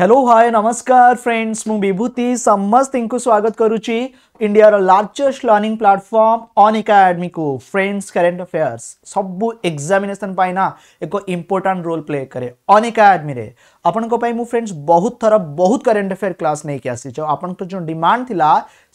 Hello hi नमस्कार friends मु विभूति समस्त स्वागत करुच्ची India largest learning platform Unacademy को फ्रेंड्स करेन्ट अफेयर्स सब एक्जामेसन ना एक इंपोर्टां रोल प्ले कै अन अनकाडमी आपण फ्रेंड्स बहुत थर बहुत करेन्ट अफेयर क्लास नहींक आसीच आप जो डिमांड थी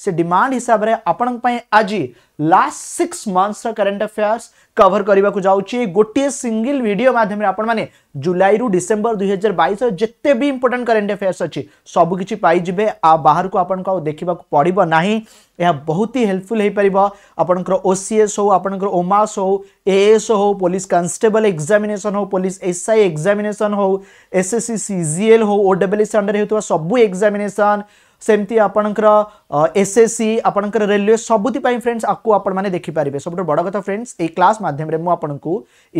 से डिमाण हिसाब से आपंपाई आज last six months current affairs cover करने को जाऊँ गोटे सिंगल भिड मध्यम आपने जुलाई रु डिसेबर दुई हजार बैस जिते भी इंपोर्टां करेन्ट अफेयर्स अच्छी सबकि बाहर को आपको देखा पड़े ना ଏହା ବହୁତ ହି ହେଲ୍ପଫୁଲ୍ ହୋଇପାରିବ ଆପଣଙ୍କର ଓ ସି ଏସ୍ ହେଉ ଆପଣଙ୍କର ଓମାସ୍ ହେଉ ଏ ଏସ୍ ହେଉ ପୋଲିସ କନଷ୍ଟେବଲ୍ ଏକ୍ଜାମିନେସନ୍ ହେଉ ପୋଲିସ ଏସ୍ ଆଇ ଏକ୍ଜାମିନେସନ୍ ହେଉ S S C C G L ହେଉ ଓ ଡବ୍ଲ୍ୟୁ ଏସ୍ ଅଣ୍ଡରରେ ହେଉଥିବା ସବୁ ଏକ୍ଜାମିନେସନ୍ ସେମିତି ଆପଣଙ୍କର ଏସ୍ ଏସ୍ ସି ଆପଣଙ୍କର ରେଲୱେ ସବୁଥିପାଇଁ ଫ୍ରେଣ୍ଡସ୍ ଆକୁ ଆପଣମାନେ ଦେଖିପାରିବେ ସବୁଠୁ ବଡ଼ କଥା ଫ୍ରେଣ୍ଡସ୍ ଏଇ କ୍ଲାସ୍ ମାଧ୍ୟମରେ ମୁଁ ଆପଣଙ୍କୁ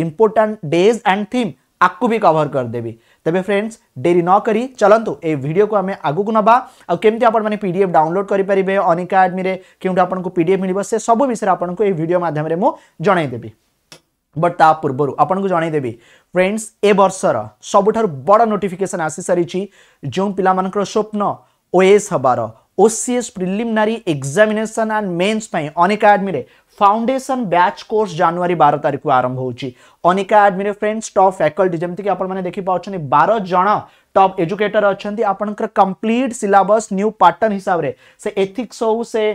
ଇମ୍ପୋର୍ଟାଣ୍ଟ ଡେଜ୍ ଆଣ୍ଡ ଥିମ୍ ଆକୁ ବି କଭର୍ କରିଦେବି ତେବେ ଫ୍ରେଣ୍ଡସ୍ ଡେରି ନ କରି ଚାଲନ୍ତୁ ଏ ଭିଡ଼ିଓକୁ ଆମେ ଆଗକୁ ନେବା ଆଉ କେମିତି ଆପଣମାନେ ପି ଡି ଏଫ୍ ଡାଉନଲୋଡ଼୍ କରିପାରିବେ ଅନିକା ଆଡ଼ମିରେ କେଉଁଠୁ ଆପଣଙ୍କୁ ପି ଡି ଏଫ୍ ମିଳିବ ସେ ସବୁ ବିଷୟରେ ଆପଣଙ୍କୁ ଏହି ଭିଡ଼ିଓ ମାଧ୍ୟମରେ ମୁଁ ଜଣାଇଦେବି ବଟ୍ ତା ପୂର୍ବରୁ ଆପଣଙ୍କୁ ଜଣାଇଦେବି ଫ୍ରେଣ୍ଡସ୍ ଏ ବର୍ଷର ସବୁଠାରୁ ବଡ଼ ନୋଟିଫିକେସନ୍ ଆସିସାରିଛି ଯେଉଁ ପିଲାମାନଙ୍କର ସ୍ୱପ୍ନ ଓଏସ୍ ହେବାର OCS preliminary examination and mains ପାଇଁ ଅନେକ ଆଡ଼ମିରେ फाउंडेशन बैच कोर्स जानुरी बार तारीख को आरंभ होनिका आडमिर फ्रेंड्स टप फैकल्टी जमीक देखी पाँच बार जन टप एजुकेटर अच्छा आपंकर कम्प्लीट सिलस न्यू पार्टन हिसाब से से एथिक्स हो से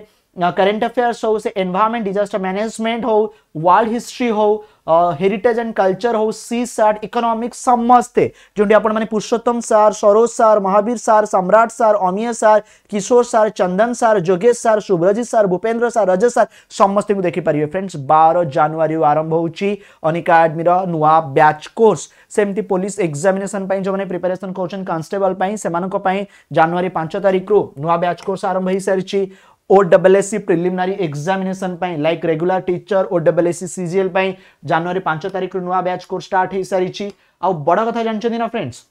करेन्ट अफेयर्स हो से एनभारमेंट डिजास्टर मैनेजमेंट हो वर्ल्ड हिस्ट्री हो हेरिटेज एंड कल्चर हो सी सैट इकोनॉमिक्स समस्ते जो आपण पुरुषोत्तम सार सरोज सार महावीर सार सम्राट सार अमीय सार किशोर सार चंदन सार जोगेश सार शुभ्रजीत सार भूपेन्द्र सार रज सार को देखिपारे फ्रेंड्स बार जानुरी आरंभ होनिकाडमी नुआ ब्याच कोर्स सेमती पुलिस एक्जामेसन जो मैंने प्रिपेरेसन करेबल से जानुरी पांच तारीख रु नुआ ब्याच कोर्स आरंभ हो सारी OWSSC preliminary examination examination like regular teacher O C CGL January पांच तारीख रु नुआ बैच कोर्स स्टार्ट हो सारी आउ बड़ कथा जानते ना फ्रेंड्स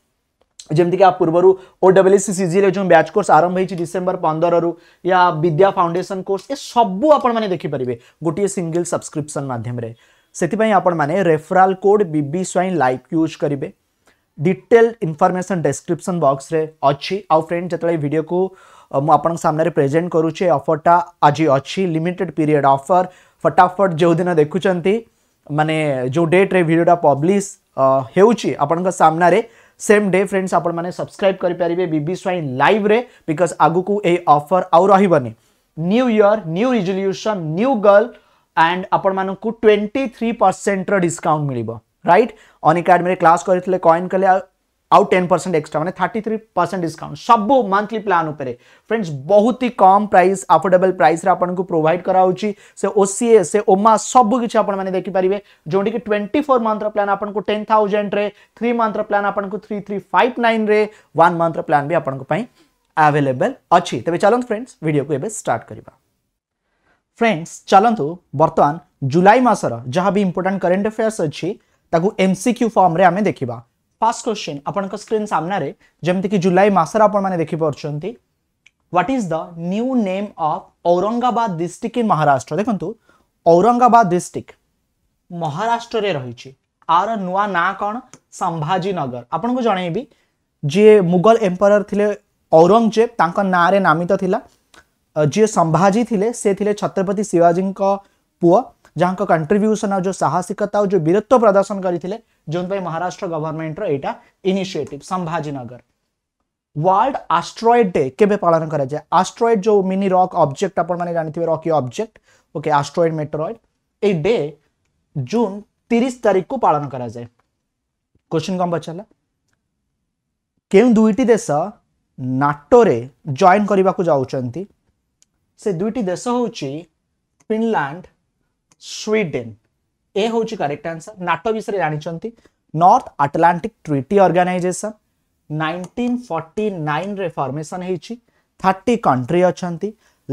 जमीक आप पूर्व ओ सीजीएल जो बैच कोर्स आरंभ हो डिसेंबर पंदर रु या विद्या फाउंडेसन कोर्स ये सबू आपने देखिपारे गोटे सिंगल सब्सक्रिप्सन मध्यम से आपने कॉड कोड बी स्वाइन लाइक यूज करेंगे डिटेल इनफर्मेसन डेस्क्रिपन बक्स अच्छी आउ फ्रेंड जो भिडियो को ମୁଁ प्रेजेन्ट ସାମ୍ନାରେ ପ୍ରେଜେଣ୍ଟ କରୁଛି ଏ ଅଫର୍ଟା ଆଜି ଅଛି ଲିମିଟେଡ୍ ପିରିୟଡ଼ ଅଫର୍ ଫଟାଫଟ ଯେଉଁଦିନ ଦେଖୁଛନ୍ତି ମାନେ ଯେଉଁ ଡେଟ୍ରେ ଭିଡ଼ିଓଟା सेम डे फ्रेंड्स आपण सब्सक्राइब करें बीबी स्वाइन लाइव रे बिकज आग को ये अफर आउ रही new year new resolution new girl and आपण मानक ट्वेंटी थ्री परसेंट रिस्काउंट मिल रईट अन एकाडेमी क्लास करते कइन कले आउ टेन परसेंट एक्सट्रा मैंने थर्टी थ्री परसेंट डिस्काउंट सब मंथली प्लान उपरे फ्रेंड्स बहुत ही कम प्राइस अफोर्डेबल प्राइस आपको करा कराऊँगी से ओसीए से ओमा सबकि आपने देखिपारे जोटि कि ट्वेंटी फोर मंथर प्लान आपको टेन थाउजेंड्रे थ्री मंथ्र प्लान आपको three three five nine one मंथ्र प्लान भी आपंप आभेलेबल अच्छी तेज चलो फ्रेंड्स भिडियो को स्टार्ट करवा फ्रेंड्स चलतु बर्तमान जुलाई मसर जहाँ भी इंपोर्टां करेन्ट अफेयर्स अच्छी एमसीक्यू फर्म्रे आम देखा ফার্স্ট কোশ্চিন আপনার স্ক্রিন সামনে যেমিকি জুলাই মাসের আপনার দেখিপারছেন what is the new name of Aurangabad district in Maharashtra দেখুন ঔরঙ্গাবাদ ডিস্ট্রিক্ট মহারাষ্ট্রের রয়েছে ଆର ନୂଆ ନାଁ କ'ଣ ସମ୍ଭାଜୀନଗର ଆପଣଙ୍କୁ ଜଣେଇବି ଯିଏ ମୁଗଲ ଏମ୍ପରର ଥିଲେ ଔରଙ୍ଗଜେବ ତାଙ୍କ ନାଁରେ ନାମିତ ଥିଲା ଯିଏ ସମ୍ଭାଜୀ ଥିଲେ ସେ ଥିଲେ ଛତ୍ରପତି ଶିବାଜୀଙ୍କ ପୁଅ जहाँ कंट्रब्यूसन आज साहसिकता और जो वीरत्व प्रदर्शन करते जो महाराष्ट्र गवर्नमेंट रहा initiative initiative Sambhajinagar world asteroid day के पालन कराए आस्ट्रॉइड जो मिनि रॉक ऑब्जेक्ट आपण जानते हैं rocky object okay asteroid meteoroid ये डे जून तीस तारीख को पालन कराए क्वेश्चन कौन पचारा के दुईट देश नाटोरे जॉइन करने को जाऊँच से दुईट देश हूँ फिनलैंड स्वीडेन ए हूँ करेक्ट आंसर नाटो विषय जानते North Atlantic Treaty Organisation nineteen forty nine formation thirty country अच्छा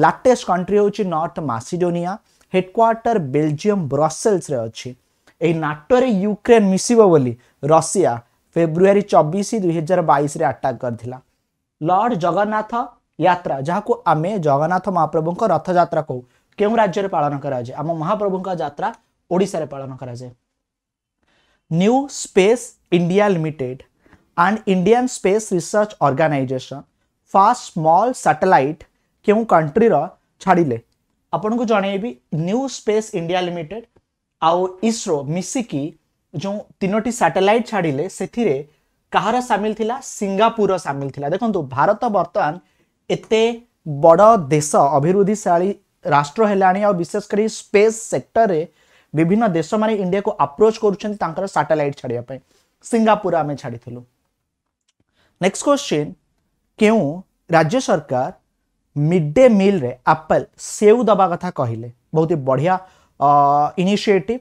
लाटेस्ट कंट्री हूँ North Macedonia headquarter Belgium Brussels यही नाटोरे युक्रेन मिसबोली रशिया फेब्रुआर चबीस दुई हजार आटाक कर लर्ड जगन्नाथ यात्रा जहाँ को आम जगन्नाथ महाप्रभु रथ रथजात्रा कहू କେଉଁ ରାଜ୍ୟରେ ପାଳନ କରାଯାଏ ଆମ ମହାପ୍ରଭୁଙ୍କ ଯାତ୍ରା ଓଡ଼ିଶାରେ ପାଳନ କରାଯାଏ New Space India Limited and Indian Space Research Organisation first small satellite କେଉଁ କଣ୍ଟ୍ରିର ଛାଡ଼ିଲେ ଆପଣଙ୍କୁ ଜଣେଇବି ନ୍ୟୁ ସ୍ପେସ୍ ଇଣ୍ଡିଆ ଲିମିଟେଡ୍ ଆଉ ଇସ୍ରୋ ମିଶିକି ଯେଉଁ ତିନୋଟି ସାଟେଲାଇଟ୍ ଛାଡ଼ିଲେ ସେଥିରେ କାହାର ସାମିଲ ଥିଲା ସିଙ୍ଗାପୁରର ସାମିଲ ଥିଲା ଦେଖନ୍ତୁ ଭାରତ ବର୍ତ୍ତମାନ ଏତେ ବଡ଼ ଦେଶ ଅଭିବୃଦ୍ଧିଶାଳୀ राष्ट्र है विशेषकर स्पेस सेक्टर में विभिन्न देश मैंने इंडिया को आप्रोच कर साटेलाइट छाड़ापी सिंगापुर आम छाड़ू नेक्स्ट क्वेश्चन क्यों राज्य सरकार मिड डे मिल रे आपल सेव दबा कथा कहले बहुत ही बढ़िया इनिशिएटिव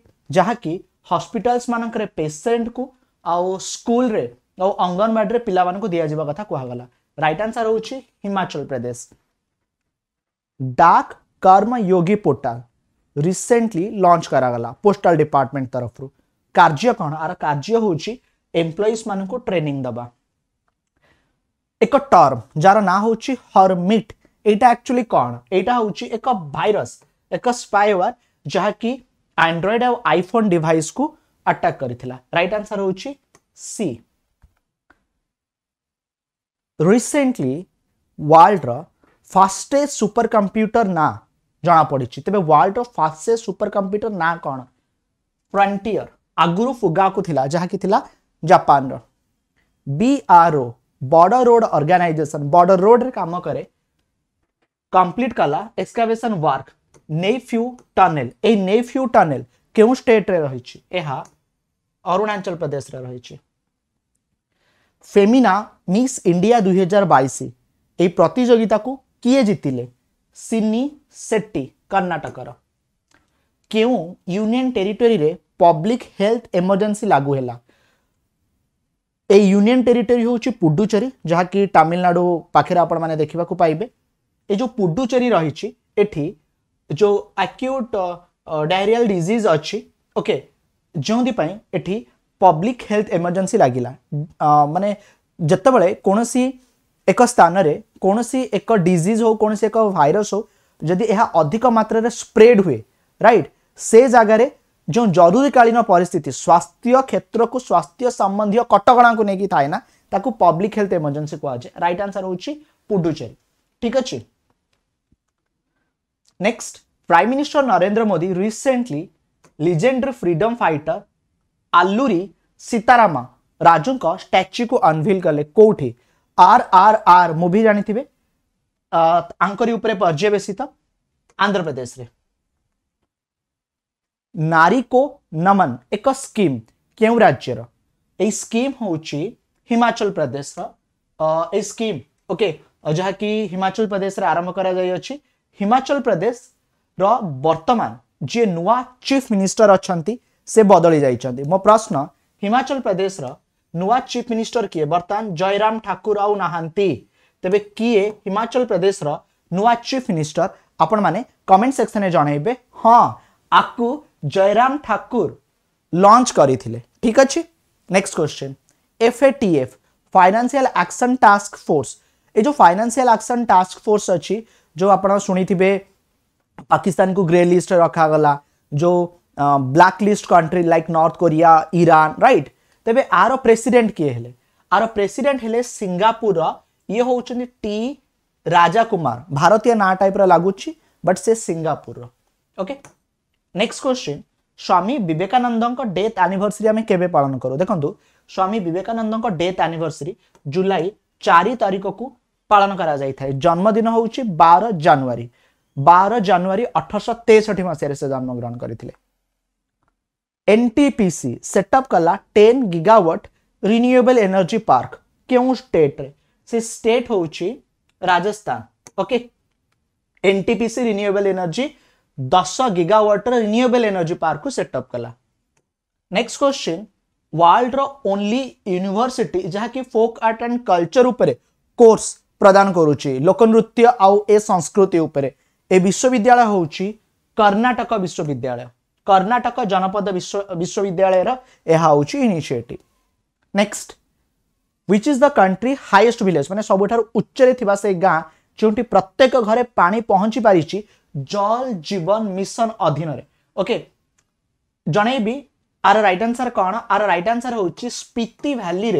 कि हस्पिटाल्स मानक पेसेंट को आउ स्कूल रे आउ अंगनवाड़ी रे पिला को दिया दिजा कथा कहगला रईट आंसर हूँ हिमाचल प्रदेश डाक कर्म योगी पोर्टाल रिसेंटली लॉन्च करा गला पोस्टल डिपार्टमेंट तरफ रु कार्य कौन आर कार्य हूँ एम्प्लयिज मान को ट्रेनिंग दबा एक टर्म जार ना हूँ हरमिट एटा एक्चुअली कौन एटा हूँ एक भाइरस एक कि जहाँकि आंड्रइड आईफोन डिवाइस को अटैक कर रईट आंसर हूँ सी रिसेंटली वर्ल्ड र फास्टेस्ट सुपर कंप्यूटर ना जमापड़ी तेज वर्ल्ड रास्टे सुपर कंप्यूटर ना कौन फ्रंटीयर आगुरी फुगा को थिला जहाँ कि जापान रीआरओ border road organisation border road रे काम करे कंप्लीट कला एक्सकाभेसन वर्क नेफ्यू टनेल येफ्यू टनेल क्यों स्टेट रही अरुणाचल प्रदेश रही फेमिना मिस इंडिया दुई हजार बैश यही प्रतिजोगिता को किए जीति सिनी ସେଟ୍ଟି କର୍ଣ୍ଣାଟକର କେଉଁ ୟୁନିୟନ୍ ଟେରିଟୋରିରେ ପବ୍ଲିକ୍ ହେଲ୍ଥ ଏମର୍ଜେନ୍ସି ଲାଗୁ ହେଲା এই ইউনিয়ন টেরিটরি হচ্ছে পুডুচেরি যা কি তামিলনাড়ু পাখে আপনার দেখা পাইবে এই যে পুডুচেরি রয়েছে এটি যে আক্যুট ডায়রিয়াল ডিজিজ অছি ওকে যেপাই এটি পব্লিক হেলথ এমর্জেন্সি লাগিলা মানে যেতবে কোণী এক স্থানরে কোণী এক ডিজিজ হো কোণী এক ভাইরস হোক जदि यह अधिक मात्र स्प्रेड हुए राइट से जगार जो जरूरकालन पिस्थित स्वास्थ्य क्षेत्र को स्वास्थ्य सम्बन्धी कटक को लेकिन थाए ना ताकि पब्लिक हेल्थ इमरजेन्सी जाए रईट आंसर हो पुडुचेरी ठीक अच्छे next prime minister Narendra Modi recently legendary freedom fighter Alluri Sitaram Raju statue को अनभिल कले कौटी आर आर आर मुवि जानी उपरे पर्यवेसित आंध्र प्रदेश रे नारी को नमन एक स्कीम के राज्यर ए स्कीम हूँ हिमाचल प्रदेश ए स्कीम ओके जहाँकि हिमाचल प्रदेश रे आरंभ कर हिमाचल प्रदेश रर्तमान जी नुआ चीफ मिनिस्टर अच्छा से बदली जा मो प्रश्न हिमाचल प्रदेश रुआ चीफ मिनिस्टर किए बर्तमान जयराम ठाकुर आउ नहांती ତେବେ କିଏ ହିମାଚଳ ପ୍ରଦେଶର ନୂଆ ଚିଫ୍ ମିନିଷ୍ଟର ଆପଣମାନେ କମେଣ୍ଟ ସେକ୍ସନରେ ଜଣାଇବେ ହଁ ଆକୁ ଜୟରାମ ଠାକୁର ଲଞ୍ଚ କରିଥିଲେ ଠିକ୍ ଅଛି next question FATF financial action task force ଏ ଯେଉଁ ଫାଇନାନ୍ସିଆଲ ଆକ୍ସନ୍ ଟାସ୍କ ଫୋର୍ସ ଅଛି ଯେଉଁ ଆପଣ ଶୁଣିଥିବେ ପାକିସ୍ତାନକୁ ଗ୍ରେ ଲିଷ୍ଟରେ ରଖାଗଲା ଯେଉଁ black list country like North Korea Iran right ତେବେ ଆର ପ୍ରେସିଡେଣ୍ଟ କିଏ ହେଲେ ଆର ପ୍ରେସିଡେଣ୍ଟ ହେଲେ ସିଙ୍ଗାପୁରର ଇଏ ହେଉଛନ୍ତି ଟି ରାଜା କୁମାର ଭାରତୀୟ ନାଁ ଟାଇପ୍ର ଲାଗୁଛି ବଟ୍ ସେ ସିଙ୍ଗାପୁରର ଓକେ ନେକ୍ସଟ କ୍ୱେଶ୍ଚିନ୍ ସ୍ୱାମୀ ବିବେକାନନ୍ଦଙ୍କ ଡେଥ୍ ଆନିଭର୍ସରୀ ଆମେ କେବେ ପାଳନ କରୁ ଦେଖନ୍ତୁ ସ୍ୱାମୀ ବିବେକାନନ୍ଦଙ୍କ ଡେଥ୍ ଆନିଭର୍ସରୀ ଜୁଲାଇ ଚାରି ତାରିଖକୁ ପାଳନ କରାଯାଇଥାଏ ଜନ୍ମଦିନ ହେଉଛି ବାର ଜାନୁଆରୀ ବାର ଜାନୁଆରୀ ଅଠରଶହ ତେଷଠି ମସିହାରେ ସେ ଜନ୍ମଗ୍ରହଣ କରିଥିଲେ ଏନ୍ଟିପିସି ସେଟଅପ୍ କଲା ten gigawatt renewable energy park କେଉଁ ଷ୍ଟେଟ୍ରେ ସେ ଷ୍ଟେଟ୍ ହେଉଛି Rajasthan okay NTPC renewable energy ଦଶ ଗିଗାୱାଟର एनर्जी पार्क को सेटअप कला next question world only university जहाँकि फोक आर्ट एंड कल्चर उपर कोर्स प्रदान करुच्ची लोकनृत्य आउ ए संस्कृति उपर ए विश्वविद्यालय हूँ कर्णाटक विश्वविद्यालय कर्णाटक जनपद विश्व विश्वविद्यालय यह हूँ initiative next which is the country highest village माने सब उच्चरे से गाँ जो प्रत्येक घरे पानी पहुंची पारिछि जल जीवन मिशन अधीन रे ओके जनइबी आर रईट आंसर कौन आर रईट आंसर हूँ स्पीति भैली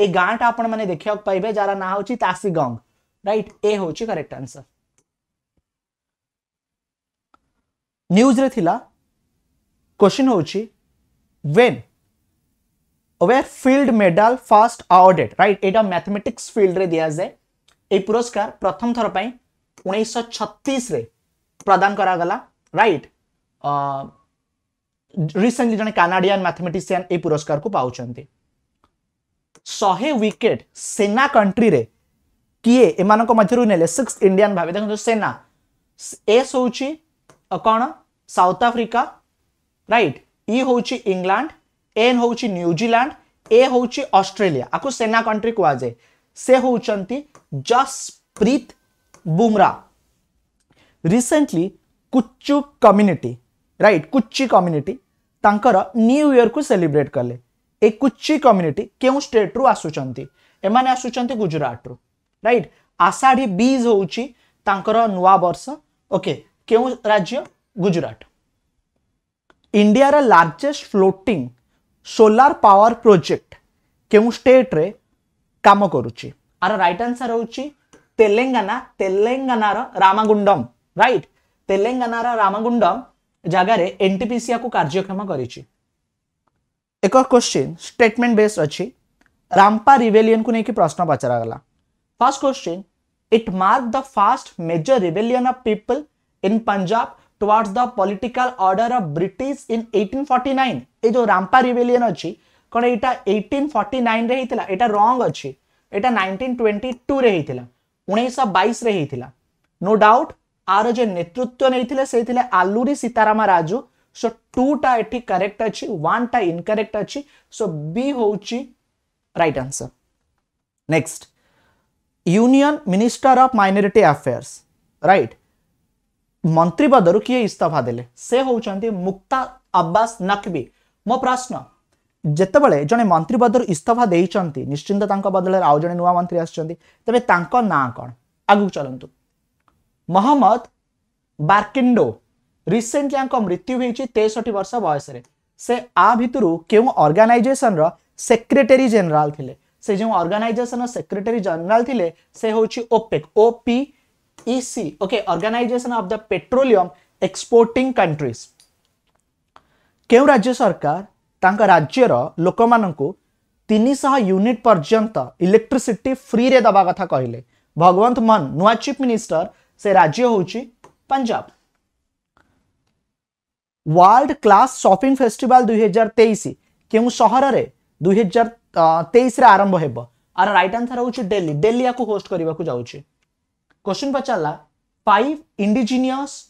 ए गाँटा आपण मैंने देखा पाइबे जार ना हूँ तासीगंग रईट ए हूँ करेक्ट आंसर न्यूज रे थिला क्वेश्चन हूँ when was Field medal first awarded right এটা ম্যাথমেটিক্স ফিল্ডরে দিয়াযায়ে এই পুরস্কার প্রথম থর পাই উনিশশো ছত্রিশে প্রদান করা গলা right recently John Canadian mathematician এই পুরস্কার কু পাচ্ছেন শহে উইকেট সেনা কন্ট্রিরে কিয়ে এমানক মধ্যে নেলে সিক্স ইন্ডিয়ান ভাবে দেখুন সেনা এস হচ্ছে কোণ সাউথ আফ্রিকা রাইট ই হচ্ছে ইংল্যান্ড एन हूँ न्यूजीलैंड ए हूँ अस्ट्रेलिया आपको सेना कंट्री जाए से हूँ Jasprit Bumrah recently कुच्चू community right कुच्ची community तांकर न्यू ईयर को सेलिब्रेट कले ए कुच्ची कम्युनिटी क्यों स्टेट रु आसुचंती एमाने आसुचंती गुजरात रु राइट आषाढ़ी बीज होउची तांकर नुवा वर्ष ओके क्यों राज्य गुजरात इंडिया रा largest floating solar power project के स्टेट रे काम राइट आंसर होची तेलंगाना तेलंगानार रामगुंडम राइट तेलंगानार रामगुंडम जगार एनटीपीसी को कार्यक्षम कर एक क्वेश्चन स्टेटमेंट बेस्ड अच्छी रामपा रिवेलियन को लेकिन प्रश्न पचरगला first question it marked the first major rebellion of people in Punjab towards the political order of British in 1849 जो रामपा रिविलियन अच्छी कौन एटा 1849 फर्टी नाइन रे होता एटा अच्छी एटा 1922 ट्वेंटी टू रे होता उन्नीस बैस रे नो डाउट आर जो नेतृत्व नहीं थे आलुरी सीतारामा राजू सो टू टा ये करेक्ट अच्छी वन टा इनकरेक्ट अच्छी सो बी हूँ right answer next union minister of minority affairs right मंत्री पदर किए इस्तफा दे से हूँ मुक्ता अब्बास नकबी मो प्रश्न जितेबले जे मंत्री पदर इस्तफा देते निश्चिंत बदलने आज जे नुआ मंत्री आबे ना कौन आगे चलतु महम्मद बारकिंडो रिसेंटली मृत्यु होती तेसठी वर्ष बयस से आ भितर केर्गानाइजेसन रेक्रेटरी जेनेल थे से जो अर्गानाइजेसन सेक्रेटरी जेनेल थे से हूँ OPEC OPEC okay organisation of the petroleum exporting countries के राज्य सरकार राज्यर लोक शह यूनिट पर्यंत इलेक्ट्रिसीटी फ्री रे दबा कथा कहले भगवंत मान नुआ चिफ मिनिस्टर से राज्य हूँ Punjab world class shopping festival दुई हजार तेईस के आरंभ हे आर रईट आंसर हूँ डेली डेली या होस्ट करने को क्वेश्चन पचारा five indigenous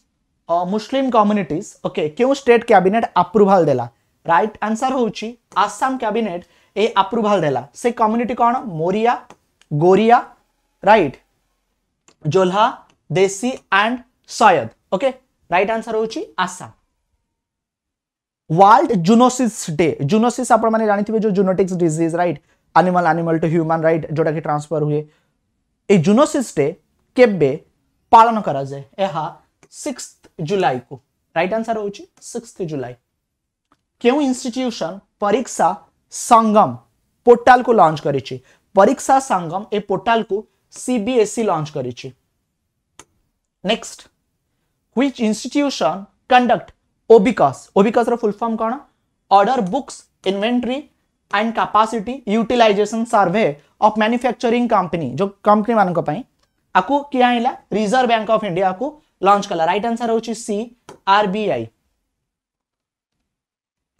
Muslim communities okay କେଉଁ ଷ୍ଟେଟ୍ କ୍ୟାବିନେଟ୍ ଆପ୍ରୁଭାଲ୍ ଦେଲା ରାଇଟ୍ ଆନ୍ସର୍ ହେଉଛି ଆସାମ କ୍ୟାବିନେଟ୍ ଏ ଆପ୍ରୁଭାଲ୍ ଦେଲା ସେ କମ୍ୟୁନିଟି କ'ଣ Morya ଗୋରିଆ right Jolha Deshi and Syed okay right answer ହେଉଛି Assam world zoonosis day zoonosis আপনার জাঁথিবে যে zoonotics disease right animal animal to human right যেটা কি ট্রান্সফর হুয়ে এই জুনোসিস ডে কেবে পাাল করা যায় সিক্স जुलाई को राइट आंसर हो जुलाई क्यों इंस्टीट्यूशन परीक्षा संगम पोर्टाल को लॉन्च करे परीक्षा संगम ए पोर्टाल को सीबीएसई लॉन्च e करे next which institution conduct obicas obicas रा फुल फॉर्म कौन order books inventory and capacity utilisation survey of manufacturing company जो कंपनी मानक पई आकु किया आइला रिजर्व बैंक ऑफ इंडिया को लंच कला रईट आंसर हूँ सी आर बी आई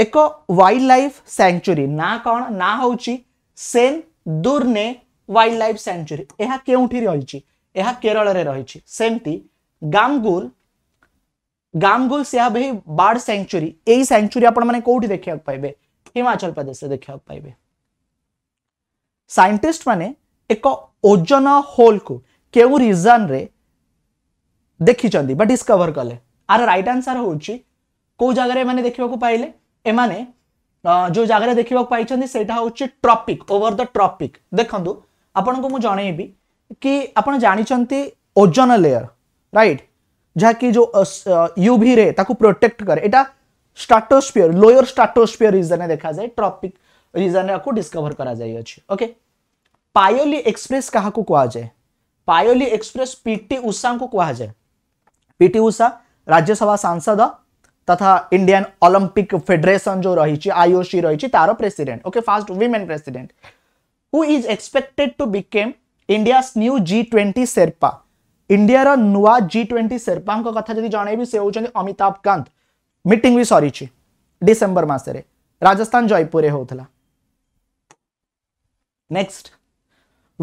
एक वाइल्ड लाइफ सांचुरी ना कौन ना हूँ सेन दुर्ने वाइल्ड लाइफ सांचुरी यह क्यों रही केरल रही गामगुल गामगुल बार्ड सांचुरी यही सांचुरी आपठी देखा पाइबे हिमाचल प्रदेश में देखा पाइबे सैंटिस्ट मैंने एक ओजन होल को क्यों रिजन रे देखी डिस्कभर कले आर रईट आनसर हूँ कौ जगार मैंने देखा पाइले एम जो जगार देखा पाई से ट्रपिक ओवर द ट्रपिक देखू आपन को मुझे कि आप जानते ओजन लेयर रईट जहाँकि जो युभी प्रोटेक्ट कै यहाँ स्टाटोस्पि लोयर स्टाटोस्पि रिजन देखा जाए ट्रपिक रिजन डिस्कभर करके पायोली एक्सप्रेस क्या कहुए पायोली एक्सप्रेस पीटी उषा को कहुए पीटी उषा राज्यसभा सांसद तथा इंडियन ओलंपिक फेडरेशन जो रही आईओसी रही तार president okay first woman president who is expected to become India new G twenty sherpa India नुआ जी ट्वेंटी शेरपा कथा जी जन से होती अमिताभ कांत मीटिंग भी सरी डिसेम्बर मसरे राजस्थान जयपुर होता नेक्स्ट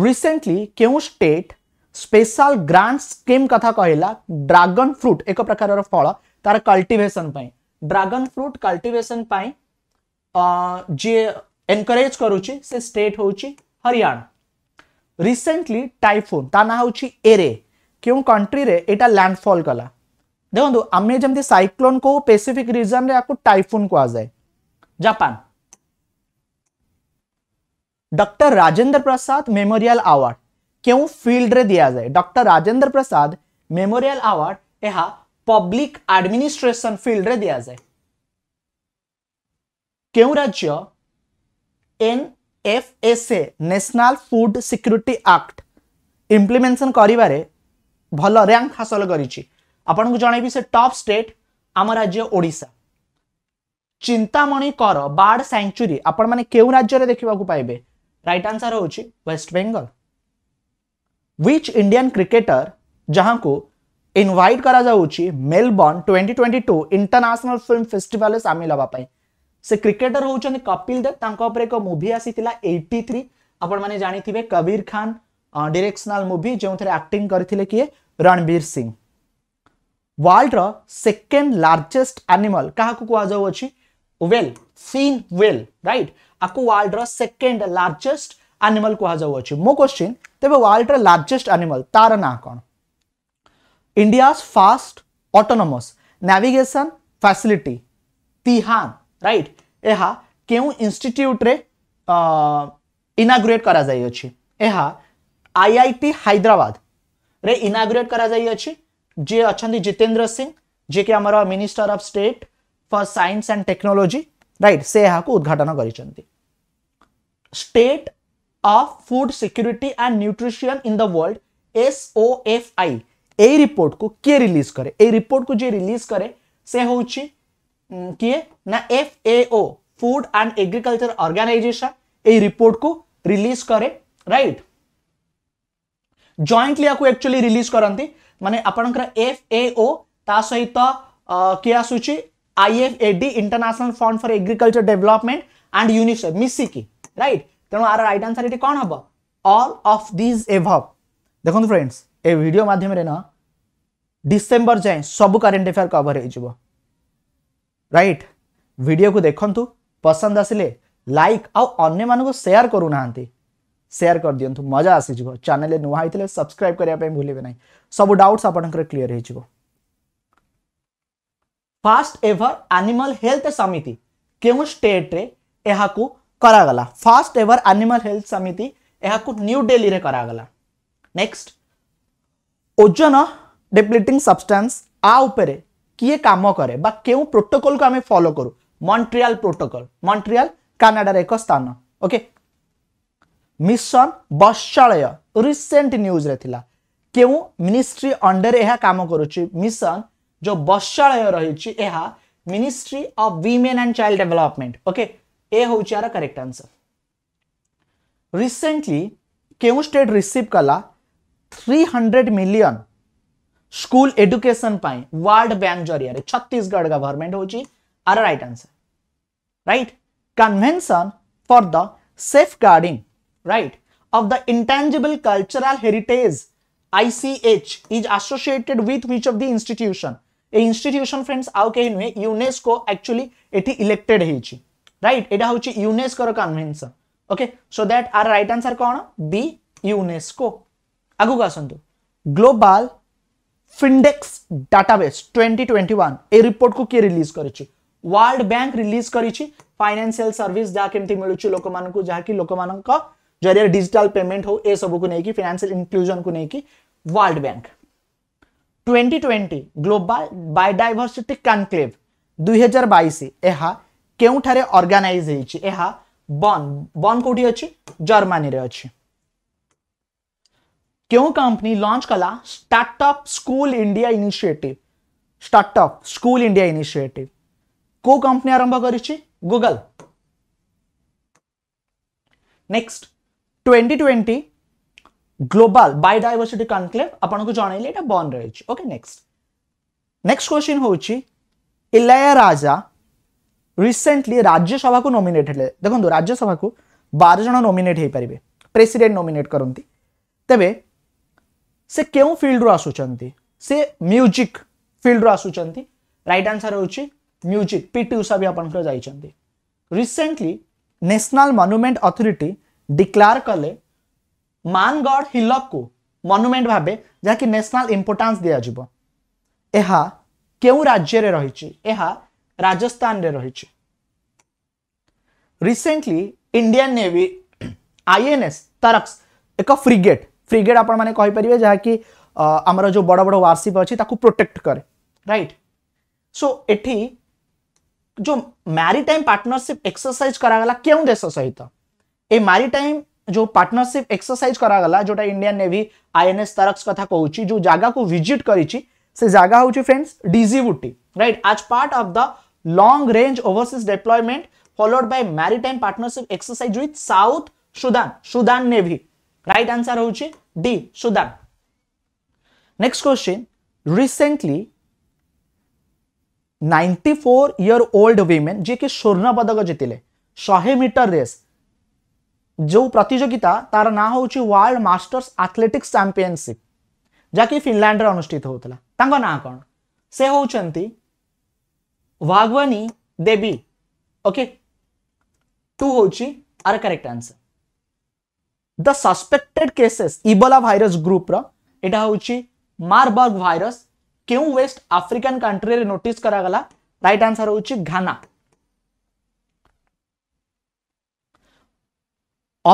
रिसेंटली क्यों स्टेट ସ୍ପେଶାଲ ଗ୍ରାଣ୍ଟ ସ୍କିମ୍ କଥା କହିଲା ଡ୍ରାଗନ୍ ଫ୍ରୁଟ୍ ଏକ ପ୍ରକାରର ଫଳ ତାର କଲ୍ଟିଭେସନ୍ ପାଇଁ ଡ୍ରାଗନ୍ ଫ୍ରୁଟ୍ କଲ୍ଟିଭେସନ୍ ପାଇଁ ଯିଏ ଏନକରେଜ୍ କରୁଛି ସେ ଷ୍ଟେଟ୍ ହେଉଛି ହରିୟାଣା ରିସେଣ୍ଟଲି ଟାଇଫୁନ୍ ତା ନାଁ ହେଉଛି ଏରେ କେଉଁ କଣ୍ଟ୍ରିରେ ଏଇଟା ଲ୍ୟାଣ୍ଡଫଲ୍ କଲା ଦେଖନ୍ତୁ ଆମେ ଯେମିତି ସାଇକ୍ଲୋନ୍ କହୁ ପେସିଫିକ୍ ରିଜନ୍ରେ ୟାକୁ ଟାଇଫୁନ୍ କୁହାଯାଏ Japan doctor Rajendra Prasad memorial award क्यों फिल्ड रे दिया जाए doctor Rajendra Prasad memorial award यह पब्लिक एडमिनिस्ट्रेशन फील्ड रे दिया जाए क्यों राज्य NFSA national food security act implementation करिवार रे भलो रैंक हासिल करिछि अपन को जणैबी से टॉप स्टेट आम राज्य ओडिसा चिंतामणि कर बार्ड सैंक्चुअरी आपण माने केउ राज्य रे देखबा को पाइबे राइट आंसर होउछि West Bengal which Indian cricketer जहाँ को इनवाइट करा କରାଯାଉଛି Melbourne 2022 twenty two international film festival सामिल होगा से क्रिकेटर होचन कपिल देव तांको ऊपर एक मूवी आसीतिला थ्री आपण माने जानिथिबे कबीर खान मुवि जो थे आक्ट करते किए रणबीर सिंह वर्ल्ड रो लार्जेस्ट आनिमल क्या कहुच्छी वेल सीन वेल रईट आपको वर्ल्ड रेकेंड लार्जेस्ट आनिमल कहुच मो क्वेश्चन तेज वर्ल्डर लार्जेस्ट आनिमल तार ना कौन India first autonomous navigation facility TiHAN right यह केट्यूट्रे इनाग्रेट कर आई आई टी हाइद्राद इनाग्रेट कर जे अच्छा जितेन्द्र सिंह जे कि आम minister of state for science and technology right से यहाँ उद्घाटन करेट of food security and nutrition in the world SOFI ए रिपोर्ट को के रिलीज करे ए रिपोर्ट को जे रिलीज करे से होउची किए ना FAO food and agriculture organisation ए रिपोर्ट को रिलीज करे राइट जॉइंटली आकु एक्चुअली रिलीज करंती माने आपनकर FAO ता सहित के आसुची IFAD international fund for agriculture development and UNICEF मिसिकी राइट right? ᱛᱮᱱᱚ આર ᱨᱟᱭᱤᱴ ᱟᱱᱥᱟᱨ ᱮᱴᱤ ᱠᱚᱱ ᱦᱚᱵᱚ ᱚᱞ ᱚᱯ ᱫᱤᱡ ᱮᱵᱚᱵ ᱫᱮᱠᱷᱚᱱᱛᱩ ᱯᱷᱨᱮᱱᱰᱥ ᱮ ᱵᱤᱰᱤᱭᱚ ᱢᱟᱫᱷᱭᱢ ᱨᱮᱱᱟ ᱰᱤᱥᱮᱢᱵᱟᱨ ᱡᱟᱭ ᱥᱚᱵ ᱠᱟᱨᱮᱱᱴ ᱟᱯᱷᱟᱭᱟᱨ ᱠᱚᱵᱚᱨ ᱦᱮᱡᱩᱵᱚ ᱨᱟᱭᱤᱴ ᱵᱤᱰᱤᱭᱚ ᱠᱚ ᱫᱮᱠᱷᱚᱱᱛᱩ ᱯᱟᱥᱟᱱᱫ ᱟᱥᱞᱮ ᱞᱟᱭᱤᱠ ᱟᱩ ᱟᱱᱭ ᱢᱟᱱᱚᱜᱚ ᱥᱮᱭᱟᱨ ᱠᱟᱨᱩᱱᱟ ᱟᱱᱛᱮ ᱥᱮᱭᱟᱨ ᱠᱟᱨᱫᱤᱭᱚᱱᱛᱩ ᱢᱚᱡᱟ ᱟᱥᱤᱡᱩᱵᱚ ᱪᱟᱱᱮᱞᱮ ᱱᱚᱣᱟ ᱦᱟ କରାଗଲା ଫାର୍ଷ୍ଟ ଏଭର ଆନିମାଲ ହେଲ୍ଥ ସମିତି ଏହାକୁ ନ୍ୟୁ ଡେଲିରେ କରାଗଲା ନେକ୍ସଟ ଓଜନ ଡେପ୍ଲିଟିଂ ସବଷ୍ଟାନ୍ସ ଆ ଉପରେ କିଏ କାମ କରେ ବା କେଉଁ ପ୍ରୋଟୋକଲକୁ ଆମେ ଫଲୋ କରୁ ମଣ୍ଟ୍ରିଆଲ ପ୍ରୋଟୋକଲ ମଣ୍ଟ୍ରିଆଲ କାନାଡ଼ାର ଏକ ସ୍ଥାନ ଓକେ ମିଶନ ବତ୍ସଳୟ ରିସେଣ୍ଟ ନ୍ୟୁଜ୍ରେ ଥିଲା କେଉଁ ମିନିଷ୍ଟ୍ରି ଅଣ୍ଡରରେ ଏହା କାମ କରୁଛି ମିଶନ ଯେଉଁ ବତ୍ସଳୟ ରହିଛି ଏହା ministry of women and child development okay ए हूँ यार करेक्ट आंसर रिसेंटली क्यों स्टेट रिसीव कला 300 million school education world bank जरिया छत्तीसगढ़ गवर्नमेंट हूँ our right answer right convention for the safeguarding right of the intangible cultural heritage ICH is associated with which of the institution ए institution friends आउ कहीं नुहे UNESCO actually एठी elected ହେଇଛି right एटा होची UNESCO row convention okay so that our right answer कोन बी यूनेस्को आगु गासंतु ग्लोबल फिंडेक्स डेटाबेस 2021 ए रिपोर्ट को के रिलीज करिछि वर्ल्ड बैंक रिलीज करिछि फाइनेंशियल सर्विस जा केमति मिलुछि लोकमानन को जा कि लोकमानन को जरिए डिजिटल पेमेंट हो ए सब को नै कि फाइनेंशियल इंक्लूजन को नै कि world bank 2020 global biodiversity conclave 2022 यह କେଉଁଠାରେ ଅର୍ଗାନାଇଜ ହେଇଛି बन बन ବନ୍ କୋଉଠି ଅଛି रे ଅଛି क्यों कंपनी लॉन्च कला startup school India initiative startup school India initiative को कंपनी आरंभ कर Google next 2020 global biodiversity biodiversity conclave आपको जनइली बन रही ओके नेक्स्ट नेक्स्ट क्वेश्चन हूँ इलाया राजा ରିସେଣ୍ଟଲି ରାଜ୍ୟସଭାକୁ ନୋମିନେଟ୍ ହେଲେ ଦେଖନ୍ତୁ ରାଜ୍ୟସଭାକୁ ବାର ଜଣ ନୋମିନେଟ୍ ହୋଇପାରିବେ ପ୍ରେସିଡେଣ୍ଟ ନୋମିନେଟ୍ କରନ୍ତି ତେବେ ସେ କେଉଁ ଫିଲ୍ଡରୁ ଆସୁଛନ୍ତି ସେ ମ୍ୟୁଜିକ୍ ଫିଲ୍ଡରୁ ଆସୁଛନ୍ତି ରାଇଟ୍ ଆନ୍ସର ହେଉଛି ମ୍ୟୁଜିକ୍ ପି ଟି ଉଷା ବି ଆପଣଙ୍କର ଯାଇଛନ୍ତି recently national monument authority declare କଲେ ମାନଗଡ଼ ହିଲକ୍କୁ ମନୁମେଣ୍ଟ ଭାବେ ଯାହାକି ନ୍ୟାସନାଲ୍ ଇମ୍ପୋର୍ଟାନ୍ସ ଦିଆଯିବ ଏହା କେଉଁ ରାଜ୍ୟରେ ରହିଛି ଏହା राजस्थान रे रही recently Indian Navy S Tarkash एक फ्रिगेट फ्रिगेट आपर जहाँकि आम जो बड़ बड़ वारसीप अच्छी प्रोटेक्ट कै रईट सो एटी जो मैरिटाइम पार्टनरशिप एक्सरसाइज करागला क्यों देश सहित ए मैरिटाइम जो पार्टनरशिप एक्सरसाइज करागला जोटा इंडियन नेवी आईएनएस तरक्स कथा कहूँ जो जगह को विजिट कर friends Djibouti right as part of the long range overseas deployment followed by maritime partnership exercise with South Sudan Sudan navy right answer हो Sudan next question recently 94 four year old women जी कि स्वर्ण पदक जीति शहे metre race जो प्रतिजोगिता तार ना हूँ वर्ल्ड मास्टर्स आथलेटिक्स चंपिशिप जहाँकि फिनलैंड अनुषित होता ना कौन से होती Vagwani देवी ओके टू हूँ our correct answer the suspected cases Ebola virus group रहा हूँ मारबर्ग वायरस क्यों वेस्ट आफ्रिकन कंट्री रे नोटिस करा गला राइट आंसर हूँ Ghana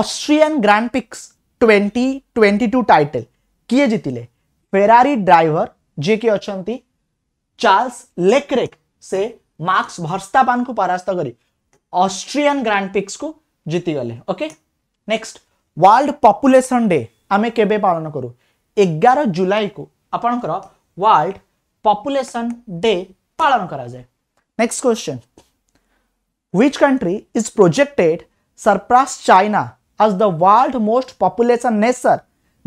Austrian grand prix 2022 title किए जीति फेरारी ड्राइवर जे कि अच्छा चार्ल्स लेक्रेक से मार्क्स भर्स्तापान को परास्त कर ऑस्ट्रियन ग्रांड पिक्स को जीतीगले okay next world population day आम के पालन करूँ एगार जुलाई को आपणकर वर्ल्ड पपुलेशन डे पालन करा जाए next question which country is projected surpass china as the world most population nation